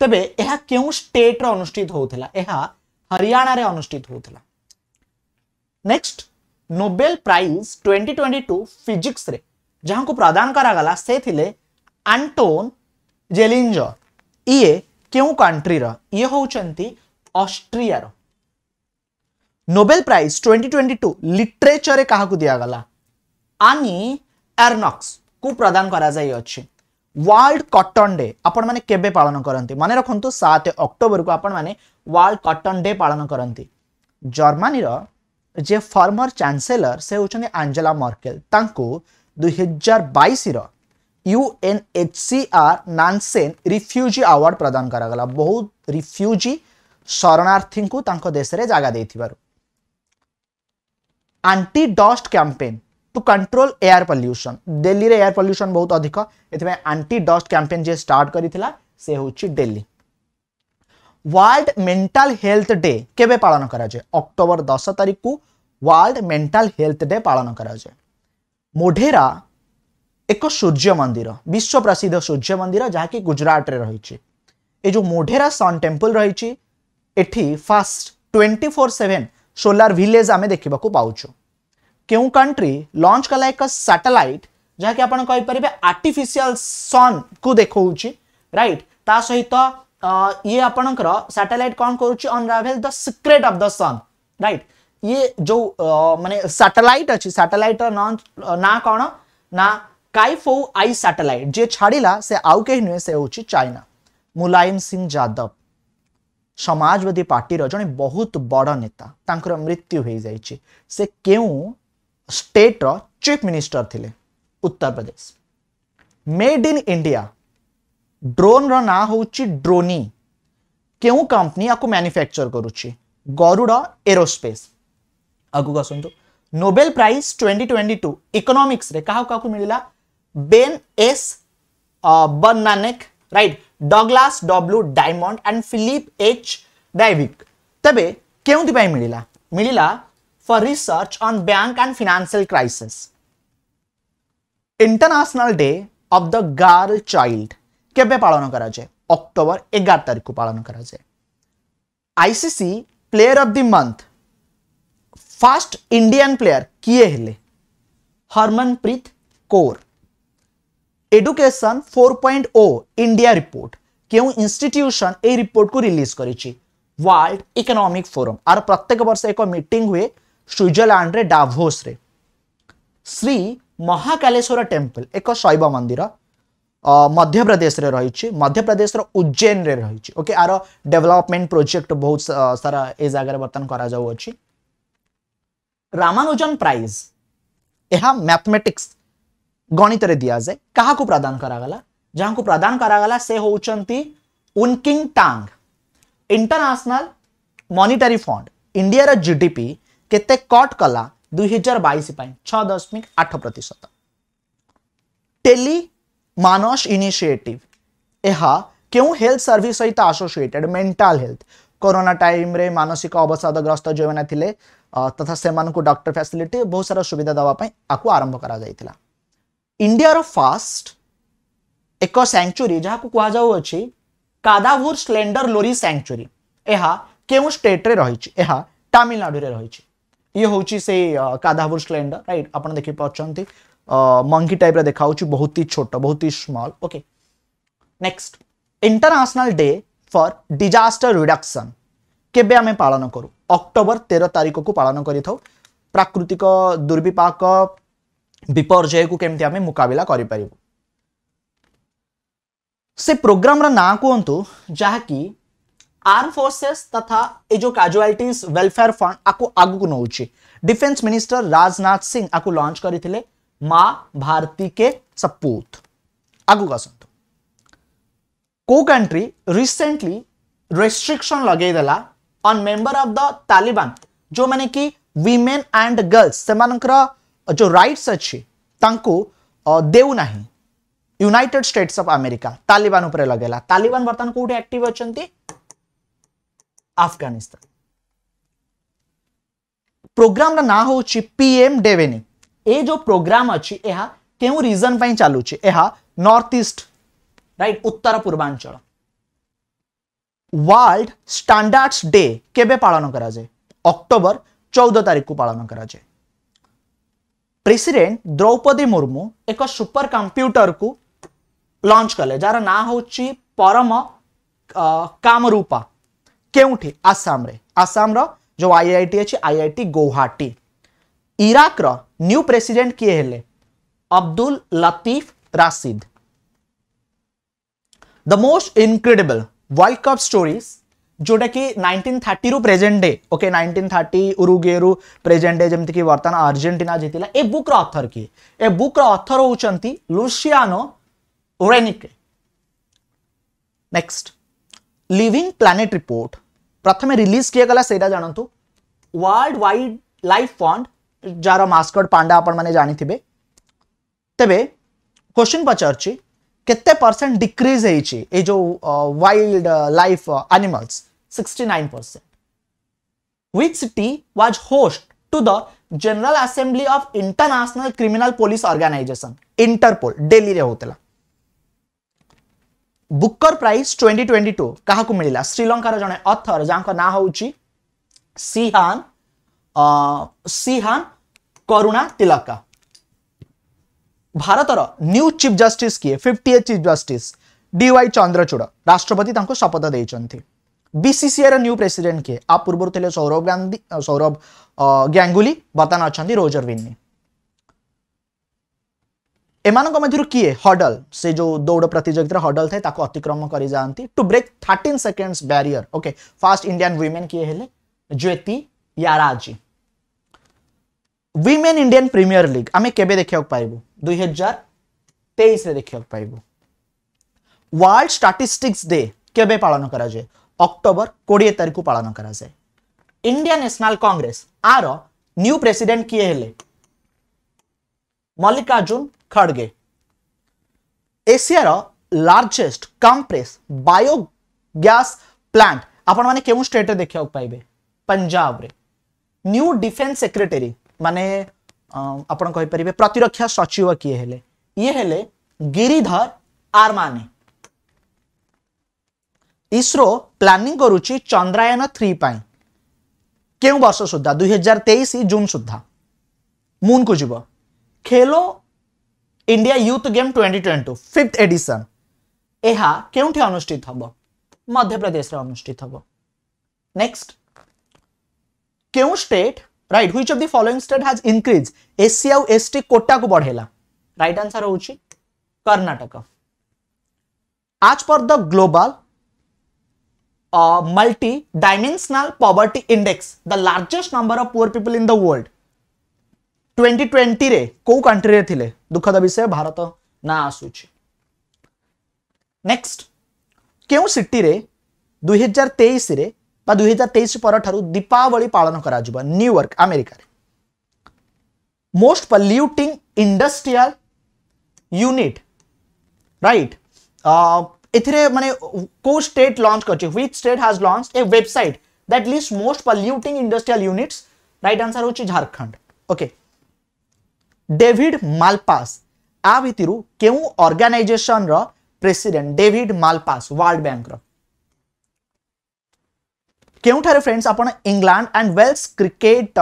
तबे यह क्यों स्टेट रुषित होता यह हरियाणा अनुष्ठित होता next Nobel prize 2022 twenty two physics जहाँ को प्रदान करागला से थिले आंटोन जेलिंज ये क्यों कंट्री रे हूँ अस्ट्रीयर Nobel prize 2022 twenty two literature क्या दिगला आनी एरनक्स को प्रदान करा कर वर्ल्ड कटन डे आपे पालन करती मन रखु सात अक्टोबर को आपल्ड कटन डे पालन करती जर्मानी जे फर्मर चांसेलर से होंगे आंजेला मर्केल दुई हजार बैश रूएनएचसीआर नानसेन रिफ्यूजी आवार्ड प्रदान करागला बहुत रिफ्यूजी शरणार्थी को देश में जगह दे anti dust campaign to control air pollution Delhi में एयर पल्यूशन बहुत अधिक ये आंटी डस्ट कैंपेन जे स्टार्ट करी से होची Delhi world mental health day কেবে পালন করা যায় অক্টোবর দশ তারিখ কু ওয়ার্ল্ড মেন্টাল হেলথ ডে পালন করা যায় মোঢেরা ଏକ ସୂର୍ଯ୍ୟ ମନ୍ଦିର ବିଶ୍ୱ ପ୍ରସିଦ୍ଧ ସୂର୍ଯ୍ୟ ମନ୍ଦିର ଯାହାକି ଗୁଜରାଟରେ ରହିଛି ଏ ଯେଉଁ ମୋଢେରା ସନ୍ ଟେମ୍ପଲ୍ ରହିଛି ଏଠି first twenty four seven solar village ଆମେ ଦେଖିବାକୁ ପାଉଛୁ କେଉଁ କଣ୍ଟ୍ରି ଲଞ୍ଚ କଲା ଏକ ସାଟେଲାଇଟ୍ ଯାହାକି ଆପଣ କହିପାରିବେ ଆର୍ଟିଫିସିଆଲ ସନ୍କୁ ଦେଖାଉଛି ରାଇଟ୍ ତା ସହିତ ये आपणकर सैटेलाइट कौन करुच्ची unravel the secret of the sun right ये जो माने सैटेलाइट अच्छी सैटेलाइट ना कौन ना काइफो आई सैटेलाइट जे छाड़ा से आउ कहीं नुहे से हूँ चाइना मुलायम सिंह यादव समाजवादी पार्टी जन बहुत बड़ नेता मृत्यु हो जाए से क्यों स्टेट्र चीफ मिनिस्टर थे Uttar Pradesh made in India drone रहा हूँ ड्रोनी क्यों कंपनी आपको मैन्युफैक्चर करुच्चे गरुड़ एरोस्पेस आगू आसतु Nobel prize twenty twenty two economics क्या मिलला Ben S Bernanke right Douglas W Diamond and Philip H Dybvig तेज क्यों मिलला मिलला for research on bank and financial crisis international day of the girl child କେବେ ପାଳନ କରାଯାଏ ଅକ୍ଟୋବର ଏଗାର ତାରିଖକୁ ପାଳନ କରାଯାଏ ICC player of the month first Indian player କିଏ ହେଲେ Harmanpreet Kaur education four point O India report কেউ ইনস্টিট্यूशन এই রিপোর্টকু রিলিজ করেছি ওয়ার্ল্ড ইকোনমিক ফোরম আর প্রত্যেক বর্ষ এক মিটিং হুয়ে সুইজরল্যান্ডরে ডাভোসরে শ্রী মহাকালেশ্বর টেম্পল এক শৈব মন্দির मध्यप्रदेश रही मध्यप्रदेश उज्जैन में रही ओके आर डेभलपमेंट प्रोजेक्ट बहुत सारा ए जगार बर्तमान कर रामानुजन प्राइज यह मैथमेटिक्स गणित दि जाए क्या प्रदान कराला जहाँ प्रदान कराला से होती टांग international monetary fund India GDP केते कट कला दुई हजार बैश दशमिक आठ प्रतिशत टेली মানস ઇનિશિયેટિવ એ હા કેવું હેલ્થ સર્વિસ સહિત આસોસિએટેડ મેન્ટાલ હેલ્થ କରୋନା ଟାଇମ୍ରେ ମାନସିକ ଅବସାଦଗ୍ରସ୍ତ ଯେଉଁମାନେ ଥିଲେ ତଥା ସେମାନଙ୍କୁ ଡକ୍ଟର ଫ୍ୟାସିଲିଟି ବହୁତ ସାରା ସୁବିଧା ଦେବା ପାଇଁ ଆକୁ ଆରମ୍ଭ କରାଯାଇଥିଲା ଇଣ୍ଡିଆର ଫାଷ୍ଟ ଏକ ସ୍ୟାଙ୍କ୍ଚୁରୀ ଯାହାକୁ କୁହାଯାଉଅଛି କାଦାଭୁର ସ୍ପ୍ଲେଣ୍ଡର ଲୋରି ସ୍ୟାଙ୍କ୍ଚୁରୀ ଏହା କେଉଁ ଷ୍ଟେଟ୍ରେ ରହିଛି ଏହା ତାମିଲନାଡ଼ୁରେ ରହିଛି ଇଏ ହେଉଛି ସେଇ କାଦାଭୁର ସ୍ପ୍ଲେଣ୍ଡର ରାଇଟ୍ ଆପଣ ଦେଖିପାରୁଛନ୍ତି मंकी टाइप देखा बहुत ही छोट बहुत ही small okay next international day for disaster reduction केबे पालन करू अक्टोबर तेरह तारीख को पालन कर प्राकृतिक दुर्विपाक विपर्जय को केमती आम मुकबिला कर से प्रोग्राम ना कहतु जहाँकि आर्म फोर्सेस तथा ए जो काजुआलिटीज वेलफेयर फंड आपको आगक नौ डिफेन्स मिनिस्टर राजनाथ सिंह आपको लंच करते मां भारती के सपूत आगू का सुन तो। को कंट्री रिसेंटली रेस्ट्रिक्शन लगे देला on member of the Taliban जो मैंने कि विमेन एंड गर्ल्स से जो राइट्स अच्छे तांको देऊ नाही United States of America Taliban ऊपर लगेला तालिबान बर्तमान कोठे एक्टिव अछंती अफगानिस्तान प्रोग्राम ना हो पीएम डेवेनी ए जो प्रोग्राम अच्छी यह क्यों रीजन रिजन चालू चलुची यह नॉर्थ ईस्ट राइट उत्तर पूर्वांचल वर्ल्ड स्टैंडर्ड्स डे केबे पालन करा जाए अक्टूबर 14 तारीख को पालन करा जाए प्रेसिडेंट द्रौपदी मुर्मू एक सुपर कंप्यूटर को लॉन्च कले जार ना हूँ परम कामरूपा केउठी आसाम रे आसाम रो जो आईआईटी अछि IIT Guwahati Iraq new president किए हेले Abdul Latif Rashid the most incredible world cup stories जोटा नाइंटीन थर्टी रु present day okay nineteen thirty Uruguay रु प्रेजेंट डे जमीक बर्तमान आर्जेटिना जीतला ए बुक रथर किए ए बुक रथर होती Luciano Wernicke next living planet report प्रथम release किए गला से जानतु वर्ल्ड वाइड लाइफ फंड जार मस्कट पांडा आपने जानी थे तेज क्वेश्चन पचार परसेंट डिक्रीज ए जो wild life animals 69 percent which city was host to the general assembly of international criminal police organisation Interpol Delhi होता बुकर प्राइस 2022 ट्वेंटी टू क्या मिलला श्रीलंकार जन अथर जहां नाम हूँ सीहान सी करुणा तिलका भारत न्यू चीफ जस्टिस किए fifty chief justice D Chandrachud राष्ट्रपति शपथ देखते बीसीसीआई न्यू प्रेसिडेंट किए आ पूर्व थे सौरभ गांधी सौरभ गांगुली बर्तमान अच्छा रोजर विन्नी एम किए हडल से जो दौड़ प्रतिजोगित हडल थे अतिक्रम कर to break thirteen seconds barrier okay first Indian women किए हेले Jyothi Yarraji women Indian premier league ଆମେ କେବେ ଦେଖିବାକୁ ପାଇବୁ ଦୁଇ ହଜାର ତେଇଶରେ ଦେଖିବାକୁ ପାଇବୁ ୱାର୍ଲଡ ଷ୍ଟାଟିଷ୍ଟିକ୍ସ ଡେ କେବେ ପାଳନ କରାଯାଏ ଅକ୍ଟୋବର କୋଡ଼ିଏ ତାରିଖକୁ ପାଳନ କରାଯାଏ ଇଣ୍ଡିଆ ନ୍ୟାସନାଲ କଂଗ୍ରେସ ଆର ନ୍ୟୁ ପ୍ରେସିଡେଣ୍ଟ କିଏ ହେଲେ ମଲ୍ଲିକାର୍ଜୁନ ଖଡ଼ଗେ ଏସିଆର ଲାର୍ଜେଷ୍ଟ କମ୍ପ୍ରେସ୍ ବାୟୋଗ୍ୟାସ୍ ପ୍ଲାଣ୍ଟ ଆପଣମାନେ କେଉଁ ଷ୍ଟେଟ୍ରେ ଦେଖିବାକୁ ପାଇବେ ପଞ୍ଜାବରେ ନ୍ୟୁ ଡିଫେନ୍ସ ସେକ୍ରେଟେରୀ माने आपण प्रतिरक्षा सचिव किए हेले ये हेले गिरिधर आरमानी इसरो प्लानिंग करूची चंद्रयान 3 पई केउ वर्ष सुद्धा 2023 जून सुधा मुन को जीव Khelo India youth game twenty two fifth edition यह केउठे अनुष्ठित हबो मध्य प्रदेश रे अनुष्ठित हबो नेक्स्ट केउ state right which of the following state has increase SC আউ এসটি কোটাকু বড়াইলা রাইট আনসার হচ্ছে কর্ণাটক আজ পর the global multi dimensional poverty index the largest number of poor people in the world 2020 रे को कंट्री रे थिले दुखद विषय भारत ना आसुची नेक्स्ट क्यों सिटी रे 2023 रे दुईहजार तेईस पर दीपावली पालन New York America most polluting industrial unit right एथिरे माने को स्टेट लॉन्च करछ which state has launch a website that list most polluting industrial units right answer होछ झारखंड ओके डेविड मालपास आ भितरु केउ ऑर्गेनाइजेशन रो president David Malpass world bank रो କେଉଁଠାରେ ଫ୍ରେଣ୍ଡସ୍ ଆପଣ ଇଂଲଣ୍ଡ ଆଣ୍ଡ ୱେଲ୍ସ କ୍ରିକେଟ୍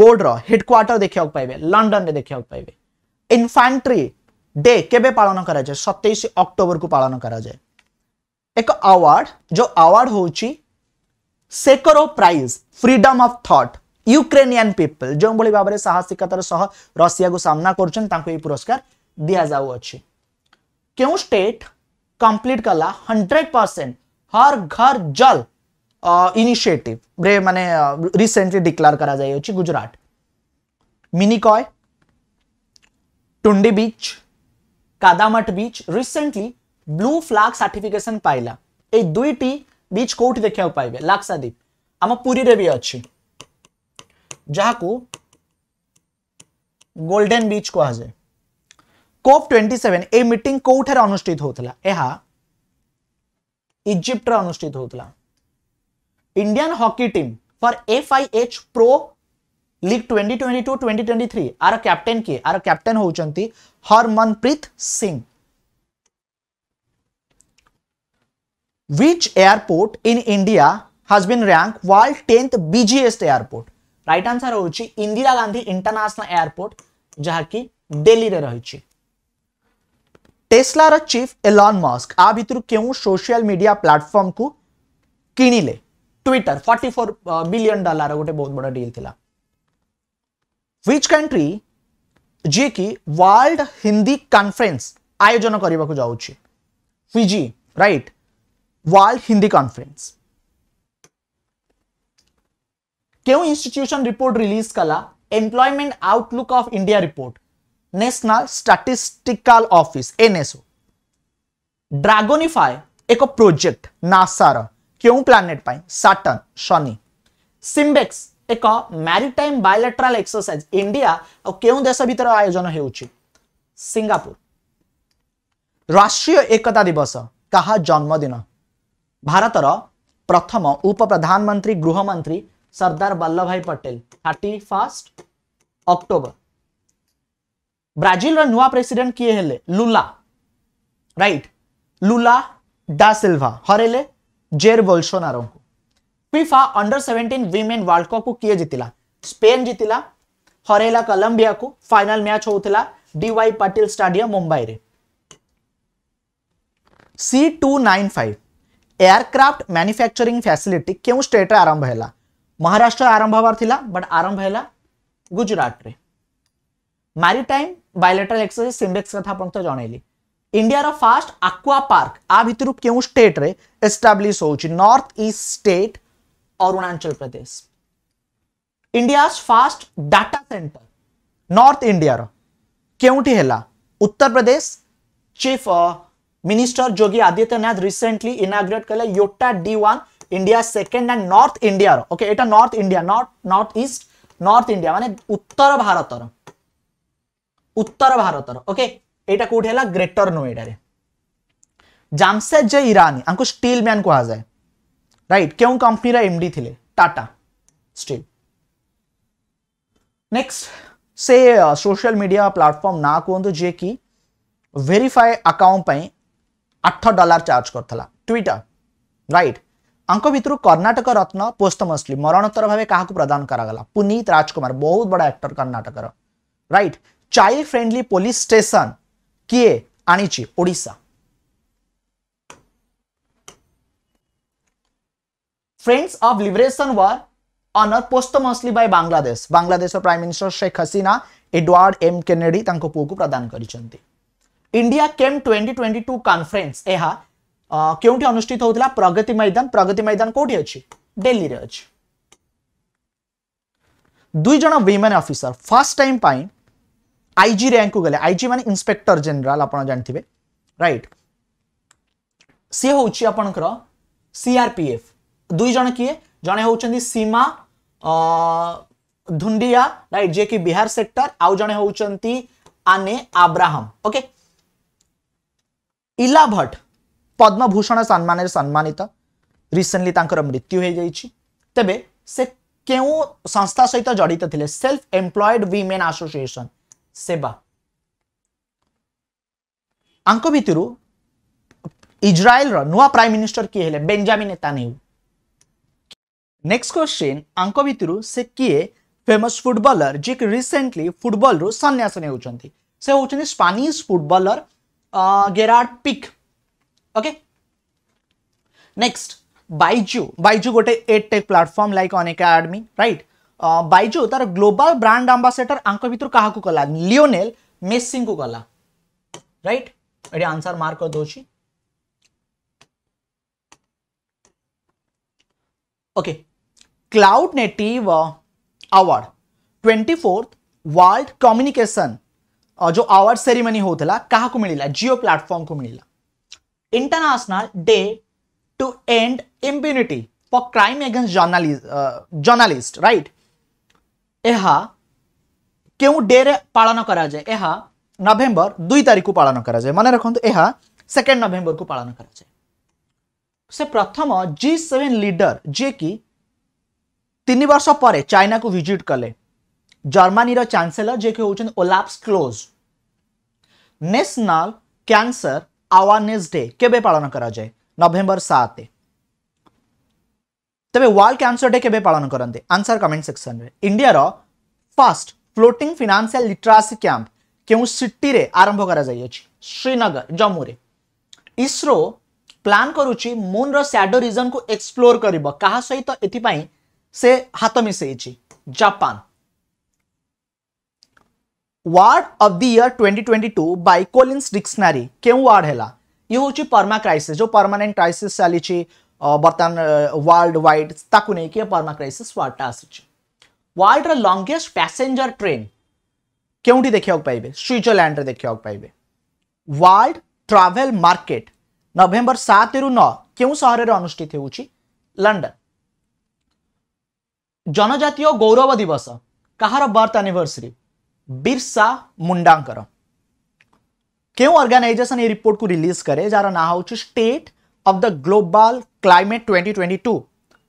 ବୋର୍ଡର ହେଡ଼କ୍ୱାର୍ଟର ଦେଖିବାକୁ ପାଇବେ ଲଣ୍ଡନରେ ଦେଖିବାକୁ ପାଇବେ ଇନଫାଣ୍ଟ୍ରି ଡେ କେବେ ପାଳନ କରାଯାଏ ସତେଇଶ ଅକ୍ଟୋବରକୁ ପାଳନ କରାଯାଏ ଏକ ଆୱାର୍ଡ ଯେଉଁ ଆୱାର୍ଡ ହେଉଛି Sakharov prize freedom of thought Ukrainian people ଯେଉଁଭଳି ଭାବରେ ସାହସିକତାର ସହ ରଷିଆକୁ ସାମ୍ନା କରୁଛନ୍ତି ତାଙ୍କୁ ଏହି ପୁରସ୍କାର ଦିଆଯାଉଅଛି କେଉଁ ଷ୍ଟେଟ୍ କମ୍ପ୍ଲିଟ୍ କଲା ହଣ୍ଡ୍ରେଡ଼ ପରସେଣ୍ଟ ହର୍ ଘର ଜଲ୍ इनिशिएटिव रे माने रिसेंटली डिक्लेअर करा जाय छि Gujarat Minicoy Thundi beach Kadmat beach recently blue flag certification पाइला ए दुईटी बीच कोठ देखियो पाइबे लक्षद्वीप आम पुरी रे भी अछि जहां को गोल्डन बीच को आ जाए कोप 27 ए मीटिंग कोठर अनुष्ठित होतला एहा इजिप्ट रे अनुष्ठित होतला team for F I H pro league 2022 2023 आर कैप्टेन किए आर कैप्टेन होउचंती Harmanpreet Singh which airport in india has been ranked world 10th busiest airport right answer होउची इंदिरा गांधी इंटरनेशनल एयरपोर्ट जहा दिल्ली रे रहिची टेस्ला चीफ एलन मस्क आ भितरु केउ सोशल मीडिया प्लेटफार्म को किनिले Twitter forty four billion dollar गोटे बहुत बड़ा डील थिला व्हिच कंट्री जी की वर्ल्ड हिंदी कॉन्फ्रेंस आयोजन करने को जाऊँगी Fiji right world Hindi conference क्यों इंस्टीट्यूशन रिपोर्ट रिलीज कला employment outlook of India report national statistical office NSO Dragonfly एक प्रोजेक्ट नासार क्यों प्लानेट पाई सैटर्न शनि सिम्बेक्स ଏକ ମ୍ୟାରିଟାଇମ୍ ବାୟୋଲେଟ୍ରାଲ୍ ଏକ୍ସରସାଇଜ୍ ଇଣ୍ଡିଆ ଆଉ କେଉଁ ଦେଶ ଭିତରେ ଆୟୋଜନ ହେଉଛି ସିଙ୍ଗାପୁର ରାଷ୍ଟ୍ରୀୟ ଏକତା ଦିବସ କାହା ଜନ୍ମଦିନ ଭାରତର ପ୍ରଥମ ଉପପ୍ରଧାନମନ୍ତ୍ରୀ ଗୃହମନ୍ତ୍ରୀ Sardar Vallabhbhai Patel thirty first October ବ୍ରାଜିଲର ନୂଆ ପ୍ରେସିଡେଣ୍ଟ କିଏ ହେଲେ ଲୁଲା ରାଇଟ୍ ଲୁଲା ଡା ସିଲ୍ଭା ହରେଲେ जेर बोलसोनारो को FIFA under seventeen women world cup को किए जीतिला स्पेन जीतिला हरेला कलंबिया को फाइनल मैच होउथिला डीवाई पाटिल स्टेडियम मुंबई रे C295 एयरक्राफ्ट मैन्युफैक्चरिंग फैसिलिटी क्यों स्टेट रे आरंभ हैला महाराष्ट्र आरंभ हबार थिला बट आरंभ हैला गुजरात रे मैरीटाइम बायोलेटरल एक्सरसाइज सिम्बेक्स कथा आपण तो जणैली इंडिया फास्ट आकुआ पार्क आ भर क्यों स्टेट एस्टाब्लीश हो north east state Arunachal Pradesh India first data center north India क्योंटी है Uttar Pradesh chief minister Yogi Adityanath recently inaugurate कले Yotta D one India second and north India okay एटा north India not north east north India माने उत्तर भारत उत्तर Bharat okay এটা কোটি হল গ্রেটর নোয়েডার জামশেদ জয় ইরানি আঙ্কু স্টিল ম্যান কুহযায়ে রাইট কেউ কোম্পানির এমডি থিলে টাটা স্টিল নেক্সট সে সোশ্যাল মিডিয়া প্ল্যাটফর্ম না কুহতু যে কি ভেরিফাই আকাউন্ট পাই আঠ ডলার চার্জ করলা টুইটার রাইট আঙ্ক ভিতর কর্ণাটক রত্ন পোস্তমসলি মরণোত্তর ভাবে কাহকু প্রদান করা পুনীত রাজকুমার বহুত বড় আক্টর কর্ণাটকর right child friendly police station किए ଆଣିଛି friends of liberation war honour posthumously by Bangladesh Bangladesh prime minister Sheikh Hasina Edward M Kennedy तांको पुओ को प्रदान कर इंडिया केम 2022 कॉन्फ्रेंस एहा केउठी अनुष्ठित होतला प्रगति मैदान प्रगति मैदान कोठी अछि दिल्ली रे अछि दुई जना विमेन ऑफिसर फर्स्ट टाइम पाई आईजी रैंक को गले आईजी मान इन्स्पेक्टर जेनेल आपण जानते हैं राइट से होउछि आपणकर सीआरपीएफ दुई जन किए जड़े हूँ सीमा धुंडिया राइट जे कि बिहार सेक्टर आउ जड़े हूँ आने अब्राहम ओके इला भट्ट पद्मभूषण सम्मान सम्मानित रिसेंटली मृत्यु हो जाइए तबे से क्यों संस्था सहित जड़ित सेल्फ एम्प्लॉयड वीमेन एसोसिएशन सेवा भितर इज्राएल नुआ प्राइम मिनिस्टर किए हेले बेंजामिन नेतानी नेक्स्ट क्वेश्चन आंको भितर से किए फेमस फुटबॉलर जी रिसेंटली फुटबॉल रु सन्यास से होंगे Spanish footballer Gerard Pique okay next Byju Byju गोटे एड टेक् प्लाटफर्म लाइक अनेका आडमी रईट बैजु तार ବାଇଜୁ ब्रांड ଗ୍ଲୋବାଲ ବ୍ରାଣ୍ଡ भितर ଆଙ୍କ कला लियोनेल मेसी को कला କଲା ये आंसर मार्क कर କରିଦେଉଛି okay cloud native award twenty fourth world communication जो अवार्ड सेरेमनी होता क्या मिलला जियो प्लाटफर्म को मिलला international day to end impunity for crime against journalist journalist right ଏହା କେଉଁ ଡେରେ ପାଳନ କରାଯାଏ ଏହା ନଭେମ୍ବର ଦୁଇ ତାରିଖକୁ ପାଳନ କରାଯାଏ ମନେ ରଖନ୍ତୁ ଏହା ସେକେଣ୍ଡ ନଭେମ୍ବରକୁ ପାଳନ କରାଯାଏ ସେ ପ୍ରଥମ ଜି ସେଭେନ୍ ଲିଡର ଯିଏକି ତିନି ବର୍ଷ ପରେ ଚାଇନାକୁ ଭିଜିଟ୍ କଲେ ଜର୍ମାନୀର ଚାନ୍ସେଲର ଯିଏକି ହେଉଛନ୍ତି Olaf Scholz national cancer awareness day କେବେ ପାଳନ କରାଯାଏ ନଭେମ୍ବର ସାତ तेज वर्ल्ड कैंसर डे के पालन करते आंसर कमेंट सेक्शन में India first floating financial literacy camp क्यों सिटी आरंभ कर श्रीनगर जम्मू इस्रो प्लां करुँच मून रैडो रिजन को एक्सप्लोर कर सहित एपं से हाथ मिसाई Japan word of the year twenty twenty two by Collins word है ये हूँ परमा क्राइसीस जो परमानेंट क्राइसीस चली बर्तमान वर्ल्ड वाइड ताकू नहीं कि पर्मा क्राइसीस वार्डटा आसीच वर्ल्डर लंगेस्ट पैसेंजर ट्रेन କେଉଁଠି ଦେଖିବାକୁ ପାଇବେ ସୁଇଜରଲ୍ୟାଣ୍ଡରେ ଦେଖିବାକୁ ପାଇବେ ୱାର୍ଲଡ ଟ୍ରାଭେଲ ମାର୍କେଟ ନଭେମ୍ବର ସାତରୁ ନଅ କେଉଁ ସହରରେ ଅନୁଷ୍ଠିତ ହେଉଛି ଲଣ୍ଡନ ଜନଜାତୀୟ ଗୌରବ ଦିବସ କାହାର ବର୍ଥ ଆନିଭର୍ସରୀ ବିର୍ସା ମୁଣ୍ଡାଙ୍କର କେଉଁ ଅର୍ଗାନାଇଜେସନ୍ ଏ ରିପୋର୍ଟକୁ ରିଲିଜ୍ କରେ ଯାହାର ନାଁ ହେଉଛି state of the Global Climate 2022,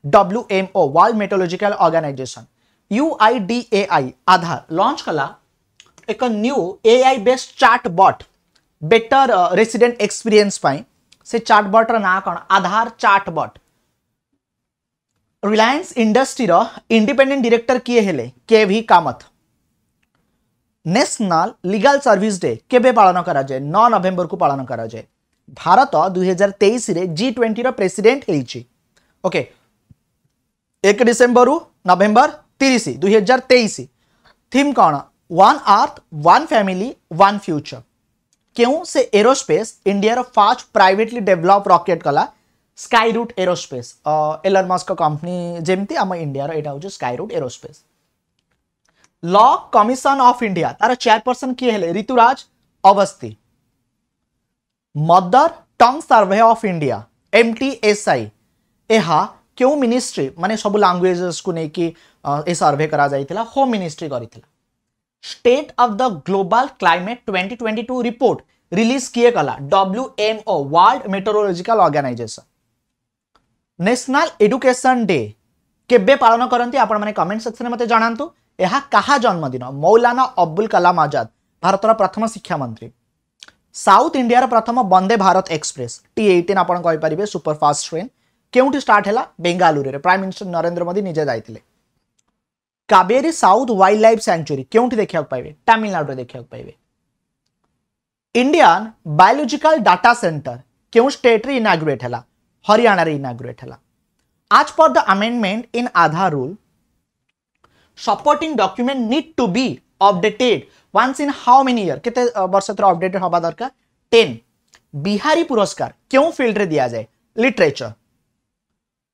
WMO, World Meteorological Organization, UIDAI, Aadhaar, launched एक new AI based chatbot better resident experience पाई से चार्ट बॉट रा ना कौन Aadhaar chatbot Reliance industry रा इंडिपेंडेंट डायरेक्टर किए हेले K V Kamath national legal service day केबे पालन करा जाए 9 नवंबर को पालन करा जाए भारत दुई हजार तेईस ट्वेंटी प्रेसीडेट होके एक डिसेम्बर नवेम्बर तीस दुई हजार तेईस थीम कौन वन आर्थ वन फैमिली वन फ्यूचर क्यों से aerospace India first privately develop rocket कला स्काय रुट एरोस्पेस एलर मस्क कंपनी जमी आम इंडिया यहाँ हूँ स्काय रुट एरोस्पेस ल कमिशन ऑफ इंडिया तार चेयरपर्सन किए हैं Rituraj Awasthi mother tongue survey of India M T S I ଏହା କେଉଁ ମିନିଷ୍ଟ୍ରି ମାନେ ସବୁ ଲାଙ୍ଗୁଏଜେସକୁ ନେଇକି ଏ ସର୍ଭେ କରାଯାଇଥିଲା ହୋମ୍ ମିନିଷ୍ଟ୍ରି କରିଥିଲା state of the global climate twenty twenty two report release କିଏ କଲା WMO world meteorological organization national education day କେବେ ପାଳନ କରନ୍ତି ଆପଣମାନେ କମେଣ୍ଟ ସେକ୍ସନରେ ମୋତେ ଜଣାନ୍ତୁ ଏହା କାହା ଜନ୍ମଦିନ ମୌଲାନା ଅବୁଲ କଲାମ ଆଜାଦ ଭାରତର ପ୍ରଥମ ଶିକ୍ଷାମନ୍ତ୍ରୀ সাউথ ইন্ডিয়ার প্রথম Vande Bharat express T eighteen আপনার কইপারে সুপরফাস্ট ট্রেন কেউটি স্টার্ট হল বেঙ্গালুরে প্রাইম মিনিষ্টর নরেন্দ্র মোদী নিজে যাই Cauvery south wildlife sanctuary কেউটি দেখা পাইবে তামিলনাড়ুরে দেখা পাইবে ইন্ডিয়ান বায়োলোজিকাল ডাটা সেন্টার কেউ স্টেট্রে ইনাগুরেট হল হরিয়ানার ইনাগুরেট হল as per the amendment in Aadhaar rule, supporting document need to be updated once in how many year kete वर्ष tor updated hoba दरकार 10 बिहारी पुरस्कार क्यों फील्ड रे दिया जाए लिटरेचर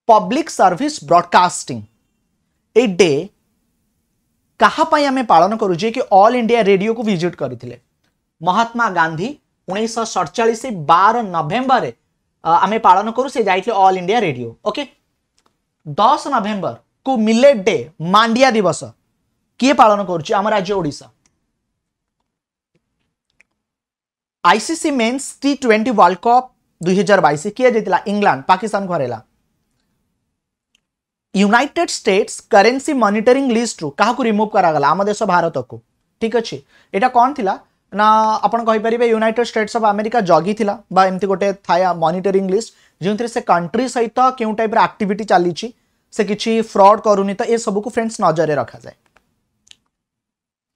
पब्लिक सर्विस ब्रॉडकास्टिंग ए डे कहा पाई हमें पालन करू जे कि ऑल इंडिया रेडियो को विजिट करथिले महात्मा गांधी 1947 12 नवंबर रे हमें पालन करू से जाइले ऑल इंडिया रेडियो ओके 10 नवंबर को मिलेट डे मांडिया दिवस किए पालन करूची आम राज्य Odisha ICC men's T twenty world cup दुई हजार बैश किए जाता इंग्लैंड पाकिस्तान को हरला United States currency monetary list रू क्या रिमुव करागला आम देश भारत को ठीक अच्छे यहाँ कौन थी ना आपंपारे यूनिटेड स्टेट्स अफ आमेरिका जगी था एमती गोटे थाए मनिटरिंग लिस्ट जो थे से कंट्री सहित क्यों टाइप आक्टिट चली से फ्रड करूनी तो ये सबको फ्रेंड्स नजर रखा जाए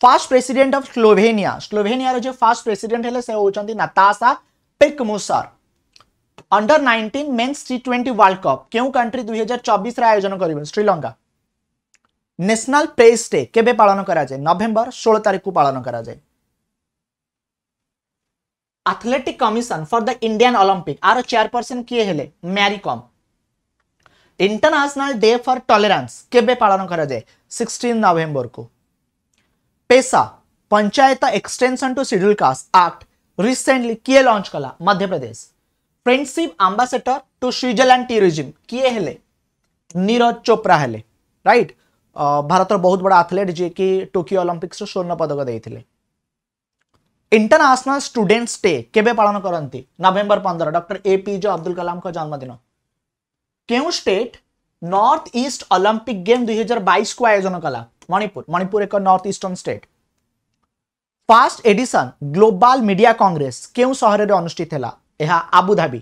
first president of Slovenia Slovenia जो फास्ट प्रेसिडेंट है से होचंती Natasa Pirc Musar under 19 men's T twenty world cup क्यों कंट्री 2024 रे आयोजन करिवे श्रीलंका नेशनल प्रेस डे के पालन कराए नवेम्बर षोल तारीख को पालन कराए athletic commission for the Indian Olympic आरो चेयरपर्सन किए हेले Mary Kom international day for tolerance के पालन कराए जाए 16 नवंबर को PESA panchayat extension to schedule caste act recently किए लॉन्च कला Madhya Pradesh friendship ambassador to Switzerland tourism किए हेले नीरज चोप्रा हेले राइट भारत बहुत बड़ा आथलेट जी टोकियो ओलंपिक्स स्वर्ण पदक देते इंटरनेशनल स्टूडेंट्स डे केबे पालन करती नवेम्बर पंद्रह डॉक्टर एपीजे अब्दुल कलाम का जन्मदिन क्यों state north east Olympic game दुई हजार बैस को आयोजन कला Manipur, Manipur एक northeastern state. First edition global media congress কেউ সহরের অনুষ্ঠিত হল এহা আবুধাবি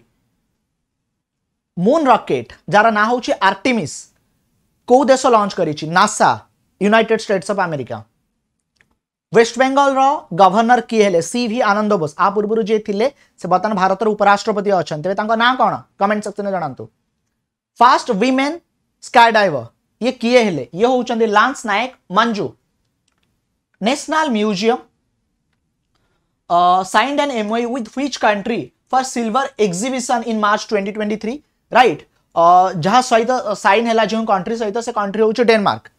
মুন রকেট যার না হচ্ছে আর্টিমিস কেউ দেশ লঞ্চ করেছি NASA United States of America west বেঙ্গলর গভর্নর কি হলে সি ভি আনন্দ বোস আ পূর্বর যে লে সে বর্তমান ভারতের উপরাষ্ট্রপতি অনেক তবে তাঁর না কোণ কমেন্ট সেকশনে জনাতু ফার্স্ট উইমেন স্কাই ডাইভর ये किए हेले ये हूँ lance Naik Manju national museum signed signed an MOU with which country for silver exhibition in March 2023 right जहाँ सहित साइन है जो कंट्री सहित से कंट्री हूँ डेनमार्क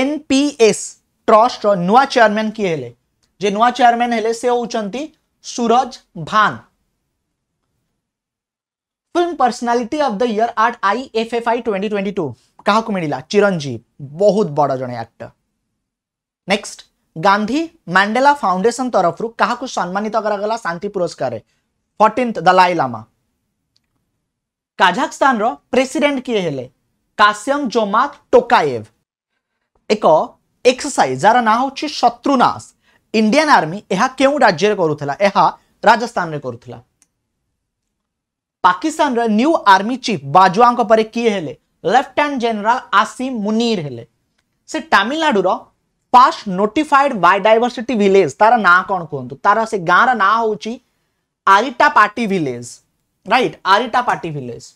एनपीएस ट्रस्ट नुआ चेयरमैन किए हेले जे नुआ चेयरमैन हेले से होचंती Suraj Bhan film personality of the year at I F F I twenty twenty two कहा को मिला चिरंजीव बहुत बड़ा जड़े actor next Gandhi Mandela foundation तरफ क्या सम्मानित कर शांति पुरस्कार fourteen Dalai Lama Kazakhstan president किए हेले काश्यम जोमा टोकाएव एक एक्सरसाइज जार ना हूँ शत्रुनाश इंडियन आर्मी यह क्यों राज्य करूला राजस्थान में करूला Pakistan new army chief Bajwa किए हेले लेफ्टनाट जनरल आसीम मुनीर हेले से तमिलनाडुर फास्ट नोटिफाइड बायोडाइवर्सिटी विलेज तार ना कौन कहत तार से गाँव रहा हूँ आरिटा पार्टी विलेज राइट आरिटा party village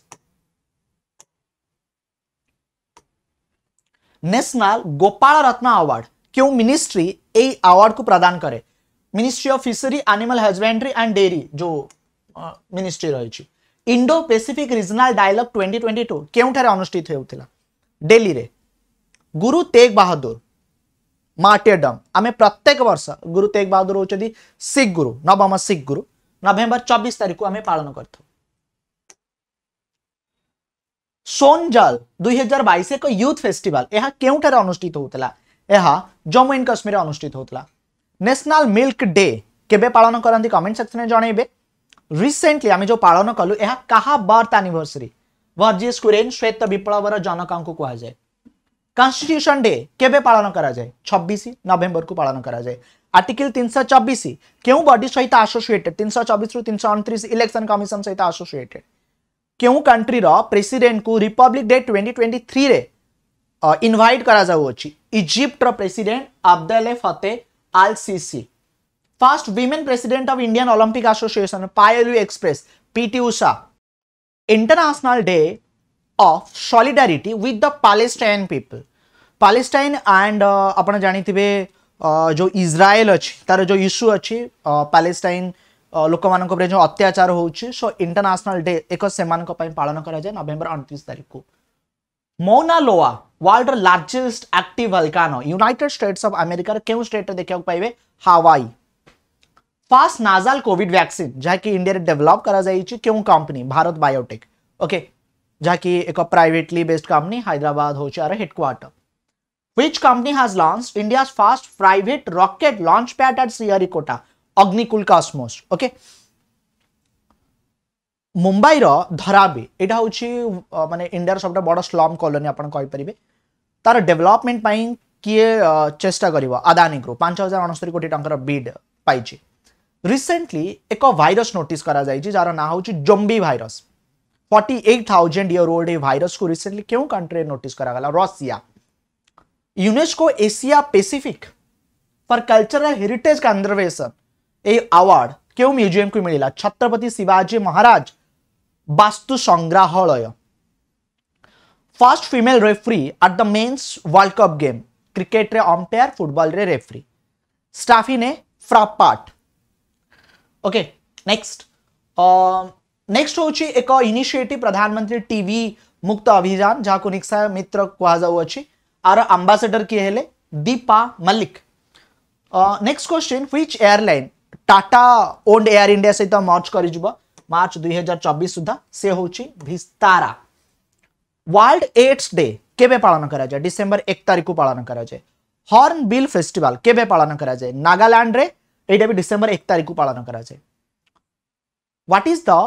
national Gopal Ratna award क्यों मिनिस्ट्री ए अवार्ड को प्रदान करे ministry of fishery animal husbandry and dairy जो मिनिस्ट्री रही Indo Pacific regional dialogue twenty twenty two କେଉଁଠାରେ ଅନୁଷ୍ଠିତ ହେଉଥିଲା ଡେଲିରେ ଗୁରୁ ତେଗ୍ ବାହାଦୁର ମାର୍ଟିୟଡମ୍ ଆମେ ପ୍ରତ୍ୟେକ ବର୍ଷ ଗୁରୁ ତେଗ୍ ବାହାଦୁର ହେଉଛନ୍ତି ଶିଖ୍ ଗୁରୁ ନବମ ଶିଖ୍ ଗୁରୁ ନଭେମ୍ବର ଚବିଶ ତାରିଖକୁ ଆମେ ପାଳନ କରିଥାଉ ସୋନଜଲ ଦୁଇ ହଜାର ବାଇଶ ଏକ ୟୁଥ୍ ଫେଷ୍ଟିଭାଲ ଏହା କେଉଁଠାରେ ଅନୁଷ୍ଠିତ ହେଉଥିଲା ଏହା ଜମ୍ମୁ ଆଣ୍ଡ କାଶ୍ମୀରରେ ଅନୁଷ୍ଠିତ ହେଉଥିଲା ନ୍ୟାସନାଲ୍ ମିଲ୍କ ଡେ କେବେ ପାଳନ କରନ୍ତି କମେଣ୍ଟ ସେକ୍ସନରେ ଜଣାଇବେ रिसेंटली आम जो पालन कलु यह क्या बर्थ आनिभर्सरी वर्जी कुरेन श्वेत विप्लवर जनक कहुए कन्स्टिट्यूशन डे के पालन कराए छबिश नवेम्बर को पालन कराए आर्टिकल तीन सौ चबीस क्यों बडी सहित आसोसीएटेड तीन सौ चबीस तीन सौ अंतरीश इलेक्शन कमिशन सहित आसोसीएटेड क्यों कंट्री प्रेसिडेंट को republic day twenty twenty three invite कर इजिप्टर president Abdel Fattah al Sisi First women president of Indian Olympic Association, Payalu Express, PT Usha. International Day of Solidarity with the Palestine people. Palestine and uh, अपना जानी थी जो Israel अच्छी तार जो issue अच्छी पालेस्टाइन ଲୋକମାନଙ୍କ ଉପରେ ଯେଉଁ ଅତ୍ୟାଚାର ହେଉଛି ସୋ ଇଣ୍ଟରନ୍ୟାସନାଲ ଡେ ଏକ ସେମାନଙ୍କ ପାଇଁ ପାଳନ କରାଯାଏ ନଭେମ୍ବର ଅଣତିରିଶ ତାରିଖକୁ ମୌନା ଲୋଆ ୱାର୍ଲଡର largest active volcano United States of ଆମେରିକାର କେଉଁ ଷ୍ଟେଟ୍ରେ ଦେଖିବାକୁ ପାଇବେ Hawaii first nasal covid vaccine जहाँ कि इंडिया डेवलप कर क्यों कंपनी भारत बायोटेक ओके जहाँ कि एक प्राइवेटली बेस्ड कंपनी हैदराबाद हो headquarter which company has launch India first private rocket launch pad at सीआरी अग्निकुल कॉस्मोस ओके मुंबईर धराबी एटा हूँ मानते इंडिया सब बड़ स्लम कलोनी आपर तार डेवलपमेंट किए चेस्टा कर आदानी ग्रुप पांच हजार अणस्तरी कोटी टकर बीड रिसेंटली एक भाइरस नोट जार ना हूँ zombie virus forty eight thousand year old virus को रिसेंटली क्यों कंट्री नोट कर Russia UNESCO Asia Pacific for culture heritage conservation ए अवार्ड क्यों म्यूजियम को मिलला Chhatrapati Shivaji Maharaj Vastu Sangrahalaya first female referee at the men's world cup game क्रिकेट रे अंपायर फुटबॉल रेफरी स्टाफी ने फ्रापाट ओके नेक्स्ट नेक्स्ट हूँ एक इनिशिएटिव प्रधानमंत्री टीवी मुक्त अभियान जहाँ को निक्सा मित्र कहुची आर आम्बासेडर किए हेले Deepa Mallick next question which airline Tata old air India सहित मर्ज कर मार्च दुई हजार चौबीस सुधा से होस्तारा वर्ल्ड एड्स डे केबे पालन कराए डिसेंबर एक तारीख को पालन कराए हर्न बिल फेस्टिवल के पालन कराए नागालैंड रे ଏଇଟା ବି ଡିସେମ୍ବର ଏକ ତାରିଖକୁ ପାଳନ କରାଯାଏ what is the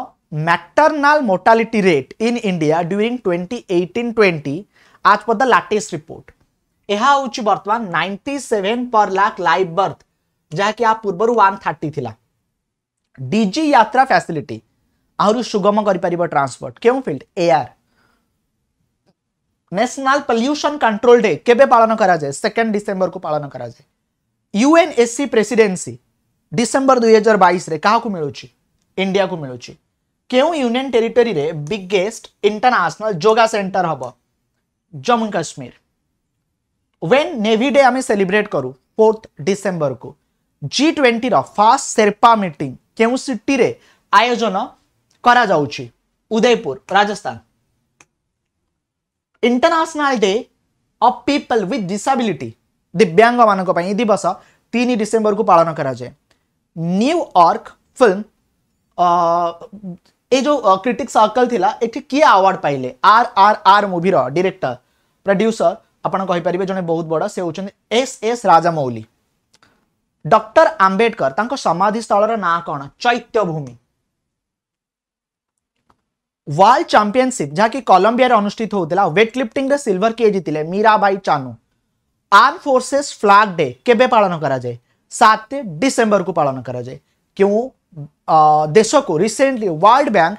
maternal mortality rate in India during 2018-20 as per the latest report. ଏହା ହେଉଛି ବର୍ତ୍ତମାନ ninety seven per lakh live birth ଯାହାକି ଆ ପୂର୍ବରୁ ୱାନ୍ ଥାର୍ଟି ଥିଲା ଡିଜି ଯାତ୍ରା ଫ୍ୟାସିଲିଟି ଆହୁରି ସୁଗମ କରିପାରିବ ଟ୍ରାନ୍ସପୋର୍ଟ କେଉଁ field air national pollution control day କେବେ ପାଳନ କରାଯାଏ ସେକେଣ୍ଡ ଡିସେମ୍ବରକୁ ପାଳନ କରାଯାଏ ୟୁଏନ୍ଏସି ପ୍ରେସିଡେନ୍ସି डिसेंबर दुई हजार बैस क्या मिलूँ इंडिया को मिलूँ क्यों यूनियन टेरिटोरी रे बिगेस्ट इंटरनेशनल जोगा सेंटर हम Jammu Kashmir when navy day आम सेलिब्रेट करू फोर्थ डिसेम्बर को G twenty first sherpa meet के आयोजन करदयपुर Rajasthan international day of people with disability दिव्यांग मान दिवस तीन डिसेम्बर को पालन कराए न्यूयॉर्क फिल्म ये जो क्रिटिक सर्कल थी ये किए अवार्ड पाइले R R R movie director producer आपण कहि बहुत बड़ा से होचन S S Rajamouli doctor Ambedkar समाधि स्थल ना कौन चैत्य भूमि वर्ल्ड चैंपियनशिप जहाँकि कोलंबिया अनुषित होता वेट लिफ्टिंग सिल्वर किए जीते Mirabai Chanu arm forces flag day के पालन करा जाए सात डिसेम्बर को पालन कराए क्यों देश को रिसेंटली वर्ल्ड बैंक